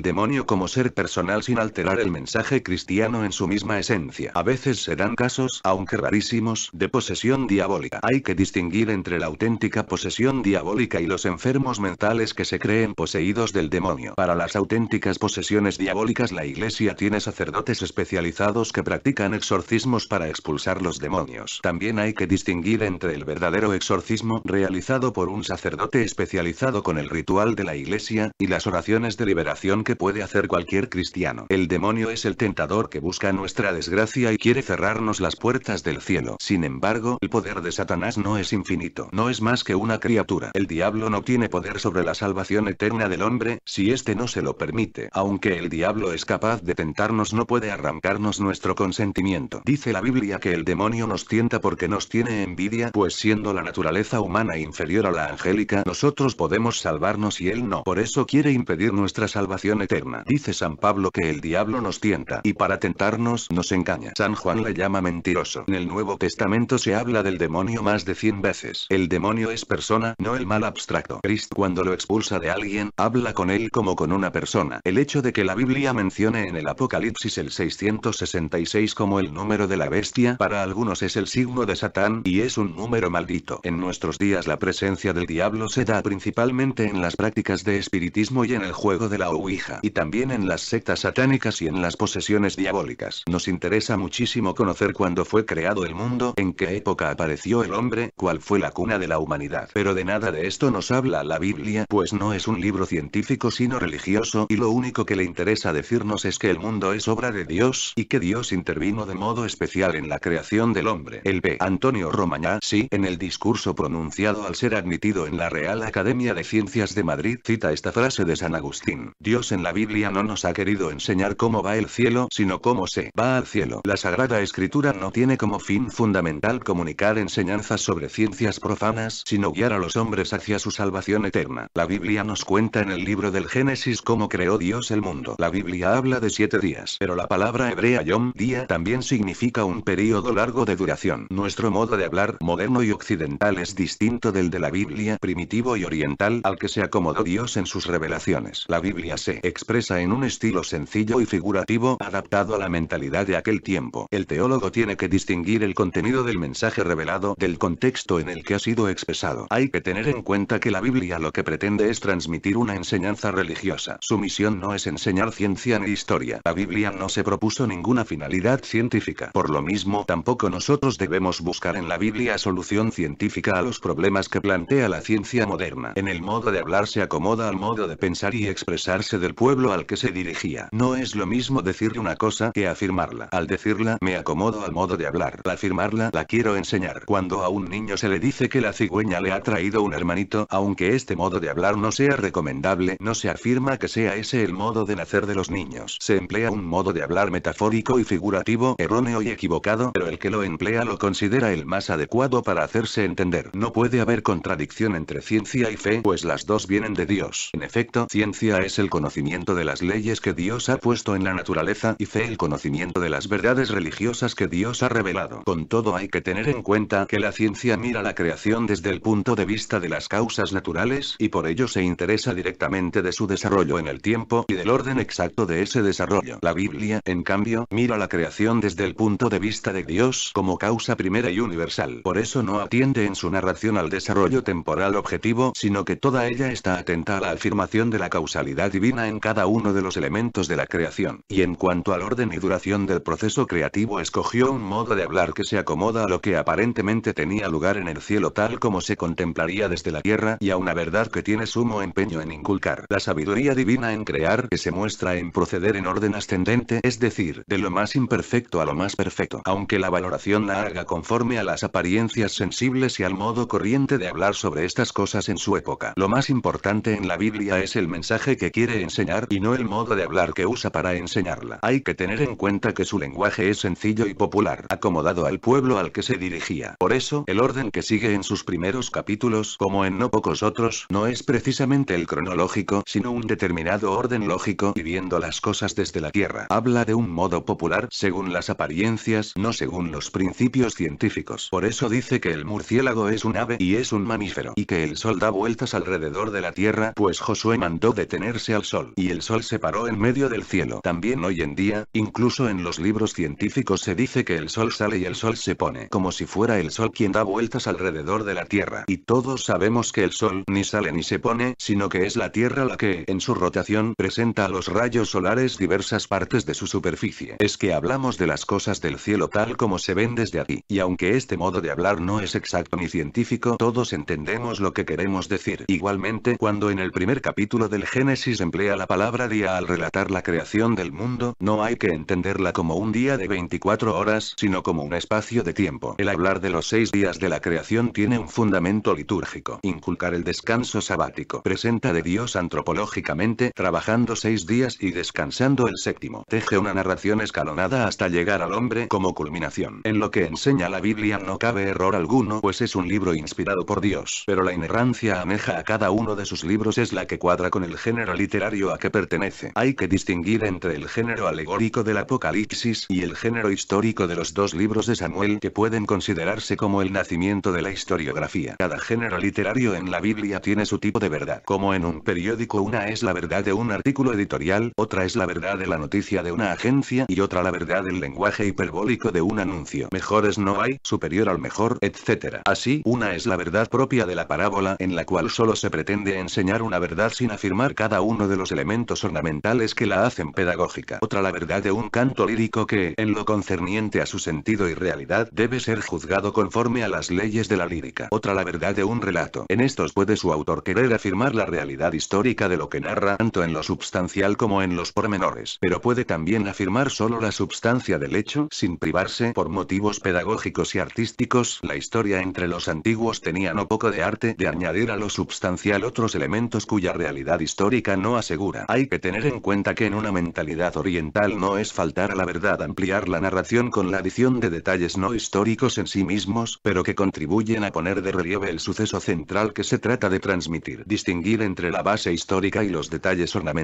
A: demonio como ser personal sin alterar el mensaje cristiano en su misma esencia. A veces se dan casos, aunque rarísimos, de posesión diabólica. Hay que distinguir entre la auténtica posesión diabólica y los enfermos mentales que se creen poseídos del demonio. Para las auténticas posesiones diabólicas la iglesia tiene sacerdotes especializados que practican exorcismos para expulsar los demonios. También hay que distinguir entre el verdadero exorcismo realizado por un sacerdote especializado con el ritual de la iglesia, y las oraciones de liberación que puede hacer cualquier cristiano. El demonio es el tentador que busca nuestra desgracia y quiere cerrarnos las puertas del cielo. Sin embargo, el poder de Satanás no es infinito, no es más que una criatura. El diablo no tiene poder sobre la salvación eterna del hombre, si éste no se lo permite aunque el diablo es capaz de tentarnos no puede arrancarnos nuestro consentimiento. Dice la Biblia que el demonio nos tienta porque nos tiene envidia, pues siendo la naturaleza humana inferior a la angélica, nosotros podemos salvarnos y él no. Por eso quiere impedir nuestra salvación eterna. Dice San Pablo que el diablo nos tienta, y para tentarnos nos engaña. San Juan le llama mentiroso. En el Nuevo Testamento se habla del demonio más de 100 veces. El demonio es persona, no el mal abstracto. Cristo cuando lo expulsa de alguien, habla con él como con una persona. El hecho de que la Biblia mencione en el Apocalipsis el 666 como el número de la bestia para algunos es el signo de Satán y es un número maldito. En nuestros días la presencia del diablo se da principalmente en las prácticas de espiritismo y en el juego de la Ouija, y también en las sectas satánicas y en las posesiones diabólicas. Nos interesa muchísimo conocer cuándo fue creado el mundo, en qué época apareció el hombre, cuál fue la cuna de la humanidad. Pero de nada de esto nos habla la Biblia, pues no es un libro científico sino religioso y lo único que le interesa decirnos es que el mundo es obra de Dios y que Dios intervino de modo especial en la creación del hombre. El B. Antonio Romagná, sí, en el discurso pronunciado al ser admitido en la Real Academia de Ciencias de Madrid, cita esta frase de San Agustín. Dios en la Biblia no nos ha querido enseñar cómo va el cielo, sino cómo se va al cielo. La Sagrada Escritura no tiene como fin fundamental comunicar enseñanzas sobre ciencias profanas, sino guiar a los hombres hacia su salvación eterna. La Biblia nos cuenta en el libro del Génesis cómo creó Dios Dios el mundo. La Biblia habla de siete días, pero la palabra hebrea yom día también significa un periodo largo de duración. Nuestro modo de hablar moderno y occidental es distinto del de la Biblia primitivo y oriental al que se acomodó Dios en sus revelaciones. La Biblia se expresa en un estilo sencillo y figurativo adaptado a la mentalidad de aquel tiempo. El teólogo tiene que distinguir el contenido del mensaje revelado del contexto en el que ha sido expresado. Hay que tener en cuenta que la Biblia lo que pretende es transmitir una enseñanza religiosa. Su misión no es enseñar ciencia ni historia. La Biblia no se propuso ninguna finalidad científica. Por lo mismo tampoco nosotros debemos buscar en la Biblia solución científica a los problemas que plantea la ciencia moderna. En el modo de hablar se acomoda al modo de pensar y expresarse del pueblo al que se dirigía. No es lo mismo decir una cosa que afirmarla. Al decirla me acomodo al modo de hablar. Al afirmarla la quiero enseñar. Cuando a un niño se le dice que la cigüeña le ha traído un hermanito, aunque este modo de hablar no sea recomendable, no se afirma que sea ese el modo de nacer de los niños. Se emplea un modo de hablar metafórico y figurativo, erróneo y equivocado, pero el que lo emplea lo considera el más adecuado para hacerse entender. No puede haber contradicción entre ciencia y fe, pues las dos vienen de Dios. En efecto, ciencia es el conocimiento de las leyes que Dios ha puesto en la naturaleza y fe el conocimiento de las verdades religiosas que Dios ha revelado. Con todo hay que tener en cuenta que la ciencia mira la creación desde el punto de vista de las causas naturales y por ello se interesa directamente de su desarrollo en el tiempo y del orden exacto de ese desarrollo. La Biblia, en cambio, mira la creación desde el punto de vista de Dios como causa primera y universal. Por eso no atiende en su narración al desarrollo temporal objetivo, sino que toda ella está atenta a la afirmación de la causalidad divina en cada uno de los elementos de la creación. Y en cuanto al orden y duración del proceso creativo escogió un modo de hablar que se acomoda a lo que aparentemente tenía lugar en el cielo tal como se contemplaría desde la tierra y a una verdad que tiene sumo empeño en inculcar. La sabiduría divina en crear que se muestra en proceder en orden ascendente, es decir, de lo más imperfecto a lo más perfecto, aunque la valoración la haga conforme a las apariencias sensibles y al modo corriente de hablar sobre estas cosas en su época. Lo más importante en la Biblia es el mensaje que quiere enseñar y no el modo de hablar que usa para enseñarla. Hay que tener en cuenta que su lenguaje es sencillo y popular, acomodado al pueblo al que se dirigía. Por eso, el orden que sigue en sus primeros capítulos, como en no pocos otros, no es precisamente el cronológico, sino un determinado orden lógico y viendo las cosas desde la Tierra. Habla de un modo popular según las apariencias, no según los principios científicos. Por eso dice que el murciélago es un ave y es un mamífero, y que el sol da vueltas alrededor de la Tierra, pues Josué mandó detenerse al sol, y el sol se paró en medio del cielo. También hoy en día, incluso en los libros científicos se dice que el sol sale y el sol se pone, como si fuera el sol quien da vueltas alrededor de la Tierra. Y todos sabemos que el sol ni sale ni se pone, sino que es la Tierra la que, en su rotación, presenta a los rayos solares diversas partes de su superficie. Es que hablamos de las cosas del cielo tal como se ven desde aquí, y aunque este modo de hablar no es exacto ni científico, todos entendemos lo que queremos decir. Igualmente, cuando en el primer capítulo del Génesis emplea la palabra día al relatar la creación del mundo, no hay que entenderla como un día de 24 horas, sino como un espacio de tiempo. El hablar de los seis días de la creación tiene un fundamento litúrgico. Inculcar el descanso sabático. Presenta de Dios antropológicamente, trabajando seis días y descansando el séptimo. Teje una narración escalonada hasta llegar al hombre como culminación. En lo que enseña la Biblia no cabe error alguno pues es un libro inspirado por Dios. Pero la inerrancia aneja a cada uno de sus libros es la que cuadra con el género literario a que pertenece. Hay que distinguir entre el género alegórico del Apocalipsis y el género histórico de los dos libros de Samuel que pueden considerarse como el nacimiento de la historiografía. Cada género literario en la Biblia tiene su tipo de verdad. Como en un periódico una es la verdad de una artículo editorial, otra es la verdad de la noticia de una agencia y otra la verdad del lenguaje hiperbólico de un anuncio. Mejores no hay, superior al mejor, etc. Así, una es la verdad propia de la parábola en la cual solo se pretende enseñar una verdad sin afirmar cada uno de los elementos ornamentales que la hacen pedagógica. Otra la verdad de un canto lírico que, en lo concerniente a su sentido y realidad, debe ser juzgado conforme a las leyes de la lírica. Otra la verdad de un relato. En estos puede su autor querer afirmar la realidad histórica de lo que narra tanto en los sustancial como en los pormenores, pero puede también afirmar solo la substancia del hecho sin privarse por motivos pedagógicos y artísticos. La historia entre los antiguos tenía no poco de arte de añadir a lo substancial otros elementos cuya realidad histórica no asegura. Hay que tener en cuenta que en una mentalidad oriental no es faltar a la verdad ampliar la narración con la adición de detalles no históricos en sí mismos, pero que contribuyen a poner de relieve el suceso central que se trata de transmitir. Distinguir entre la base histórica y los detalles ornamentales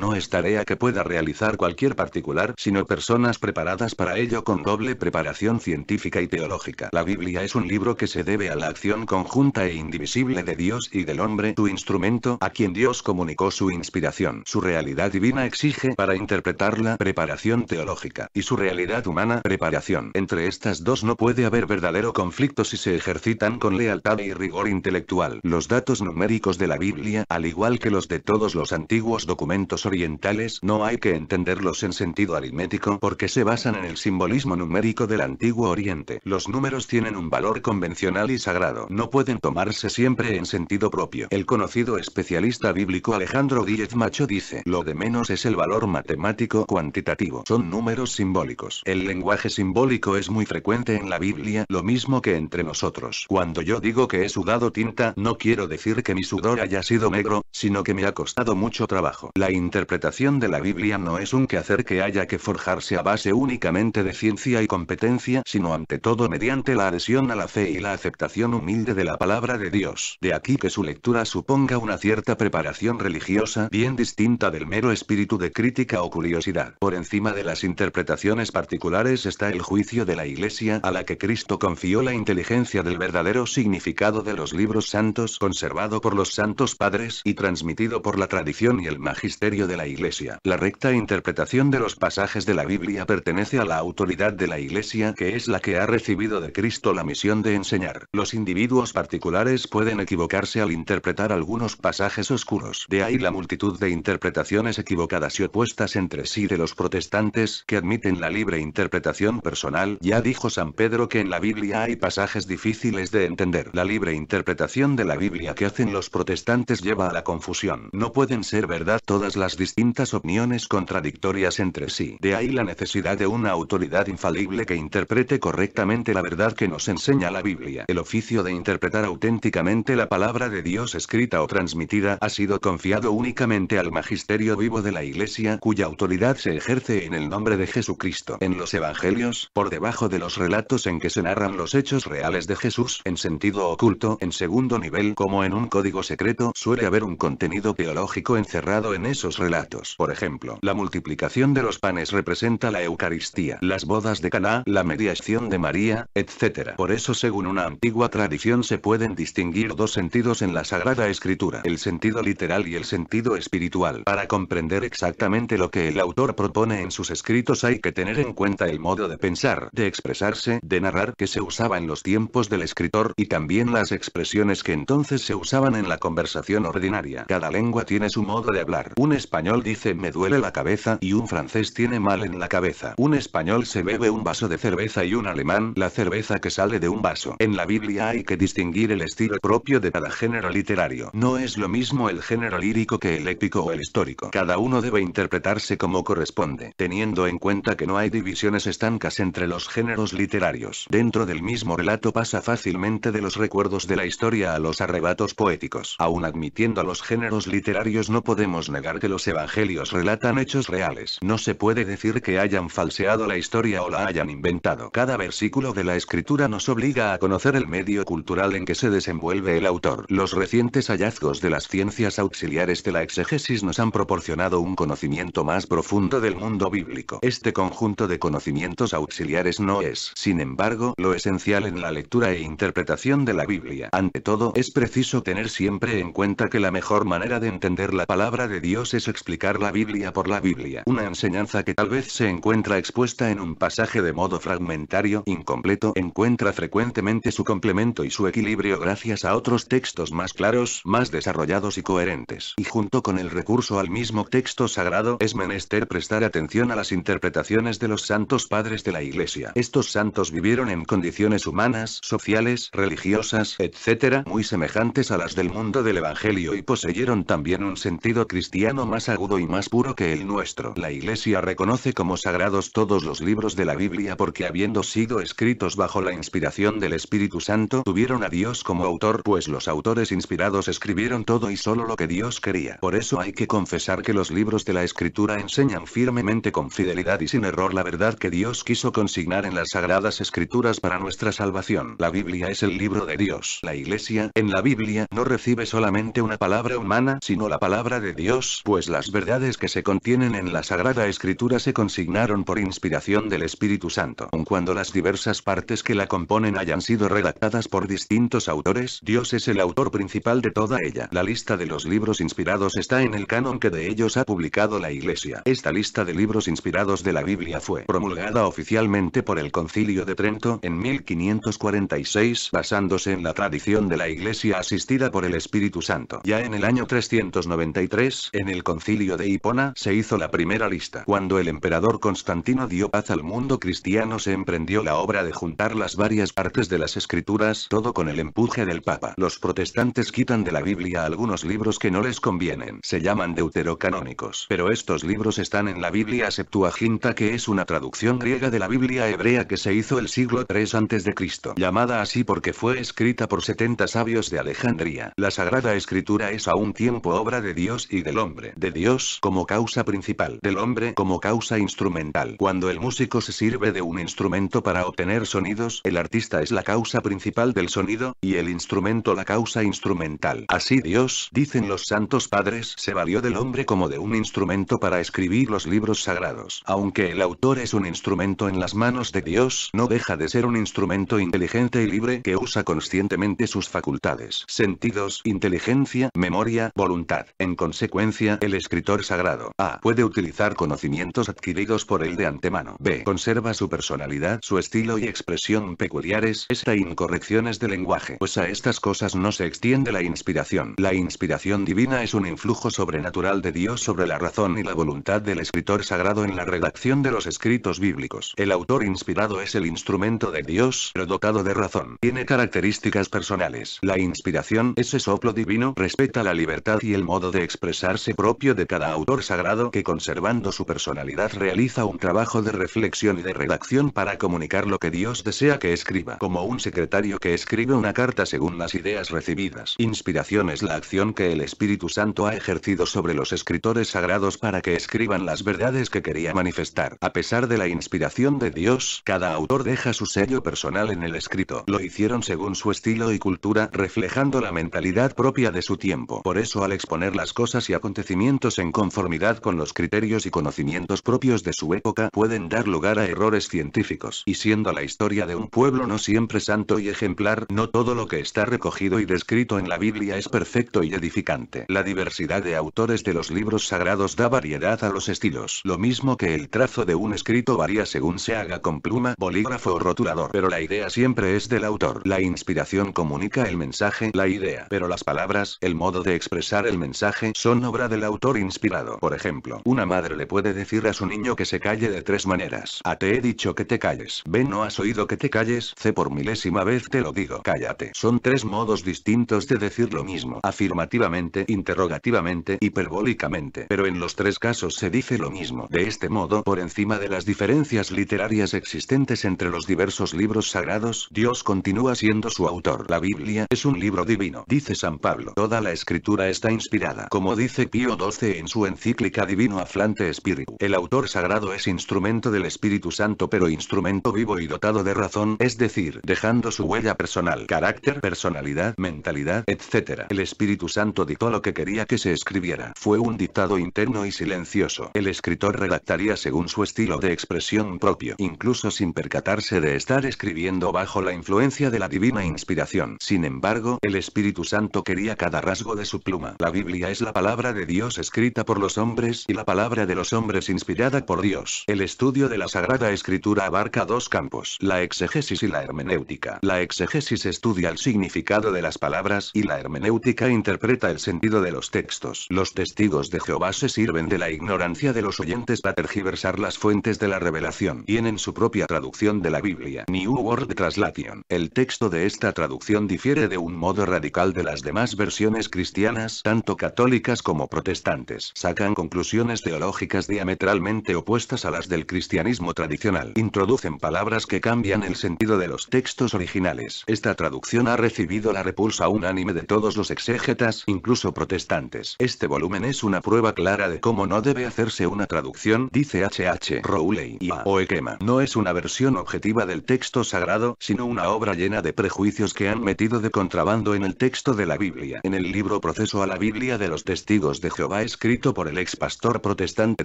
A: no es tarea que pueda realizar cualquier particular, sino personas preparadas para ello con doble preparación científica y teológica. La Biblia es un libro que se debe a la acción conjunta e indivisible de Dios y del hombre, tu instrumento, a quien Dios comunicó su inspiración. Su realidad divina exige, para interpretarla, preparación teológica, y su realidad humana, preparación. Entre estas dos no puede haber verdadero conflicto si se ejercitan con lealtad y rigor intelectual. Los datos numéricos de la Biblia, al igual que los de todos los antiguos documentos orientales no hay que entenderlos en sentido aritmético porque se basan en el simbolismo numérico del antiguo oriente. Los números tienen un valor convencional y sagrado, no pueden tomarse siempre en sentido propio. El conocido especialista bíblico Alejandro Díez Macho dice, lo de menos es el valor matemático cuantitativo, son números simbólicos. El lenguaje simbólico es muy frecuente en la Biblia, lo mismo que entre nosotros. Cuando yo digo que he sudado tinta, no quiero decir que mi sudor haya sido negro, sino que me ha costado mucho trabajo. La interpretación de la Biblia no es un quehacer que haya que forjarse a base únicamente de ciencia y competencia, sino ante todo mediante la adhesión a la fe y la aceptación humilde de la palabra de Dios. De aquí que su lectura suponga una cierta preparación religiosa bien distinta del mero espíritu de crítica o curiosidad. Por encima de las interpretaciones particulares está el juicio de la Iglesia a la que Cristo confió la inteligencia del verdadero significado de los libros santos conservado por los santos padres y transmitido por la tradición y el mal magisterio de la Iglesia. La recta interpretación de los pasajes de la Biblia pertenece a la autoridad de la Iglesia que es la que ha recibido de Cristo la misión de enseñar. Los individuos particulares pueden equivocarse al interpretar algunos pasajes oscuros. De ahí la multitud de interpretaciones equivocadas y opuestas entre sí de los protestantes que admiten la libre interpretación personal. Ya dijo San Pedro que en la Biblia hay pasajes difíciles de entender. La libre interpretación de la Biblia que hacen los protestantes lleva a la confusión. No pueden ser verdad todas las distintas opiniones contradictorias entre sí. De ahí la necesidad de una autoridad infalible que interprete correctamente la verdad que nos enseña la Biblia. El oficio de interpretar auténticamente la palabra de Dios escrita o transmitida ha sido confiado únicamente al magisterio vivo de la Iglesia, cuya autoridad se ejerce en el nombre de Jesucristo. En los Evangelios, por debajo de los relatos en que se narran los hechos reales de Jesús, en sentido oculto, en segundo nivel como en un código secreto, suele haber un contenido teológico encerrado en esos relatos. Por ejemplo, la multiplicación de los panes representa la Eucaristía, las bodas de Caná, la mediación de María, etc. Por eso, según una antigua tradición, se pueden distinguir dos sentidos en la Sagrada Escritura, el sentido literal y el sentido espiritual. Para comprender exactamente lo que el autor propone en sus escritos hay que tener en cuenta el modo de pensar, de expresarse, de narrar que se usaba en los tiempos del escritor y también las expresiones que entonces se usaban en la conversación ordinaria. Cada lengua tiene su modo de hablar un español dice me duele la cabeza y un francés tiene mal en la cabeza. Un español se bebe un vaso de cerveza y un alemán la cerveza que sale de un vaso. En la Biblia hay que distinguir el estilo propio de cada género literario. No es lo mismo el género lírico que el épico o el histórico. Cada uno debe interpretarse como corresponde, teniendo en cuenta que no hay divisiones estancas entre los géneros literarios. Dentro del mismo relato pasa fácilmente de los recuerdos de la historia a los arrebatos poéticos. Aún admitiendo a los géneros literarios no podemos negar que los evangelios relatan hechos reales. No se puede decir que hayan falseado la historia o la hayan inventado. Cada versículo de la escritura nos obliga a conocer el medio cultural en que se desenvuelve el autor. Los recientes hallazgos de las ciencias auxiliares de la exégesis nos han proporcionado un conocimiento más profundo del mundo bíblico. Este conjunto de conocimientos auxiliares no es, sin embargo, lo esencial en la lectura e interpretación de la Biblia. Ante todo, es preciso tener siempre en cuenta que la mejor manera de entender la palabra de Dios es explicar la Biblia por la Biblia, una enseñanza que tal vez se encuentra expuesta en un pasaje de modo fragmentario, incompleto, encuentra frecuentemente su complemento y su equilibrio gracias a otros textos más claros, más desarrollados y coherentes. Y junto con el recurso al mismo texto sagrado, es menester prestar atención a las interpretaciones de los santos padres de la Iglesia. Estos santos vivieron en condiciones humanas, sociales, religiosas, etcétera muy semejantes a las del mundo del Evangelio y poseyeron también un sentido cristiano más agudo y más puro que el nuestro. La Iglesia reconoce como sagrados todos los libros de la Biblia porque habiendo sido escritos bajo la inspiración del Espíritu Santo, tuvieron a Dios como autor, pues los autores inspirados escribieron todo y solo lo que Dios quería. Por eso hay que confesar que los libros de la Escritura enseñan firmemente con fidelidad y sin error la verdad que Dios quiso consignar en las sagradas Escrituras para nuestra salvación. La Biblia es el libro de Dios. La Iglesia, en la Biblia, no recibe solamente una palabra humana, sino la palabra de Dios pues las verdades que se contienen en la Sagrada Escritura se consignaron por inspiración del Espíritu Santo. Aun cuando las diversas partes que la componen hayan sido redactadas por distintos autores, Dios es el autor principal de toda ella. La lista de los libros inspirados está en el canon que de ellos ha publicado la Iglesia. Esta lista de libros inspirados de la Biblia fue promulgada oficialmente por el Concilio de Trento en 1546, basándose en la tradición de la Iglesia asistida por el Espíritu Santo. Ya en el año 393, en el concilio de Hipona se hizo la primera lista. Cuando el emperador Constantino dio paz al mundo cristiano se emprendió la obra de juntar las varias partes de las escrituras, todo con el empuje del Papa. Los protestantes quitan de la Biblia algunos libros que no les convienen. Se llaman deuterocanónicos. Pero estos libros están en la Biblia Septuaginta que es una traducción griega de la Biblia hebrea que se hizo el siglo III a.C., llamada así porque fue escrita por 70 sabios de Alejandría. La Sagrada Escritura es a un tiempo obra de Dios y del hombre, de Dios como causa principal, del hombre como causa instrumental. Cuando el músico se sirve de un instrumento para obtener sonidos, el artista es la causa principal del sonido, y el instrumento la causa instrumental. Así Dios, dicen los santos padres, se valió del hombre como de un instrumento para escribir los libros sagrados. Aunque el autor es un instrumento en las manos de Dios, no deja de ser un instrumento inteligente y libre que usa conscientemente sus facultades, sentidos, inteligencia, memoria, voluntad. En consecuencia, el escritor sagrado A. Puede utilizar conocimientos adquiridos por él de antemano. B. Conserva su personalidad, su estilo y expresión peculiares. Esta incorrecciones de lenguaje. Pues a estas cosas no se extiende la inspiración. La inspiración divina es un influjo sobrenatural de Dios sobre la razón y la voluntad del escritor sagrado en la redacción de los escritos bíblicos. El autor inspirado es el instrumento de Dios, pero dotado de razón. Tiene características personales. La inspiración, ese soplo divino, respeta la libertad y el modo de expresar propio de cada autor sagrado que conservando su personalidad realiza un trabajo de reflexión y de redacción para comunicar lo que Dios desea que escriba, como un secretario que escribe una carta según las ideas recibidas. Inspiración es la acción que el Espíritu Santo ha ejercido sobre los escritores sagrados para que escriban las verdades que quería manifestar. A pesar de la inspiración de Dios, cada autor deja su sello personal en el escrito. Lo hicieron según su estilo y cultura, reflejando la mentalidad propia de su tiempo. Por eso al exponer las cosas y acontecimientos en conformidad con los criterios y conocimientos propios de su época pueden dar lugar a errores científicos. Y siendo la historia de un pueblo no siempre santo y ejemplar, no todo lo que está recogido y descrito en la Biblia es perfecto y edificante. La diversidad de autores de los libros sagrados da variedad a los estilos. Lo mismo que el trazo de un escrito varía según se haga con pluma, bolígrafo o rotulador. Pero la idea siempre es del autor. La inspiración comunica el mensaje, la idea. Pero las palabras, el modo de expresar el mensaje, son obra del autor inspirado. Por ejemplo, una madre le puede decir a su niño que se calle de tres maneras. A te he dicho que te calles. B no has oído que te calles. C por milésima vez te lo digo. Cállate. Son tres modos distintos de decir lo mismo. Afirmativamente, interrogativamente, hiperbólicamente. Pero en los tres casos se dice lo mismo. De este modo, por encima de las diferencias literarias existentes entre los diversos libros sagrados, Dios continúa siendo su autor. La Biblia es un libro divino, dice San Pablo. Toda la escritura está inspirada. Como dice Pío XII en su encíclica Divino Aflante Espíritu. El autor sagrado es instrumento del Espíritu Santo pero instrumento vivo y dotado de razón, es decir, dejando su huella personal, carácter, personalidad, mentalidad, etc. El Espíritu Santo dictó lo que quería que se escribiera. Fue un dictado interno y silencioso. El escritor redactaría según su estilo de expresión propio, incluso sin percatarse de estar escribiendo bajo la influencia de la divina inspiración. Sin embargo, el Espíritu Santo quería cada rasgo de su pluma. La Biblia es la palabra de Dios escrita por los hombres y la palabra de los hombres inspirada por Dios. El estudio de la Sagrada Escritura abarca dos campos, la exegesis y la hermenéutica. La exegesis estudia el significado de las palabras y la hermenéutica interpreta el sentido de los textos. Los testigos de Jehová se sirven de la ignorancia de los oyentes para tergiversar las fuentes de la revelación. Tienen su propia traducción de la Biblia, New World Translation. El texto de esta traducción difiere de un modo radical de las demás versiones cristianas, tanto católicas como como protestantes sacan conclusiones teológicas diametralmente opuestas a las del cristianismo tradicional. Introducen palabras que cambian el sentido de los textos originales. Esta traducción ha recibido la repulsa unánime de todos los exégetas, incluso protestantes. Este volumen es una prueba clara de cómo no debe hacerse una traducción, dice H.H. Rowley y A. Oekema. No es una versión objetiva del texto sagrado, sino una obra llena de prejuicios que han metido de contrabando en el texto de la Biblia. En el libro Proceso a la Biblia de los Testigos de Jehová escrito por el ex pastor protestante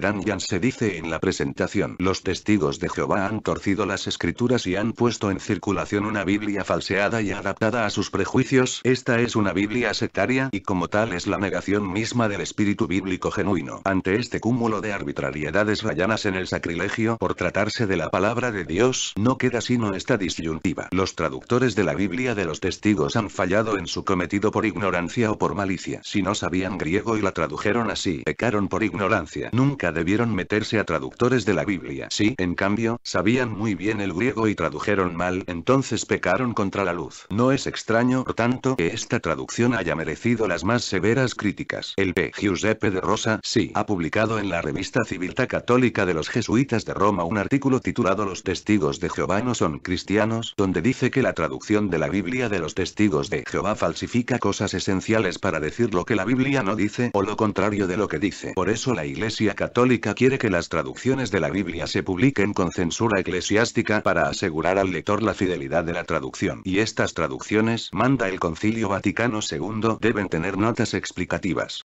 A: Dan Jan se dice en la presentación. Los testigos de Jehová han torcido las escrituras y han puesto en circulación una Biblia falseada y adaptada a sus prejuicios. Esta es una Biblia sectaria y como tal es la negación misma del espíritu bíblico genuino. Ante este cúmulo de arbitrariedades rayanas en el sacrilegio por tratarse de la palabra de Dios, no queda sino esta disyuntiva. Los traductores de la Biblia de los testigos han fallado en su cometido por ignorancia o por malicia. Si no sabían griego y la tradujeron así. Pecaron por ignorancia. Nunca debieron meterse a traductores de la Biblia. Si, en cambio, sabían muy bien el griego y tradujeron mal, entonces pecaron contra la luz. No es extraño, por tanto, que esta traducción haya merecido las más severas críticas. El P. Giuseppe de Rosa, sí, ha publicado en la revista Civilta Católica de los Jesuitas de Roma un artículo titulado Los testigos de Jehová no son cristianos, donde dice que la traducción de la Biblia de los testigos de Jehová falsifica cosas esenciales para decir lo que la Biblia no dice, o lo contrario de lo que dice. Por eso la Iglesia Católica quiere que las traducciones de la Biblia se publiquen con censura eclesiástica para asegurar al lector la fidelidad de la traducción. Y estas traducciones, manda el Concilio Vaticano II, deben tener notas explicativas.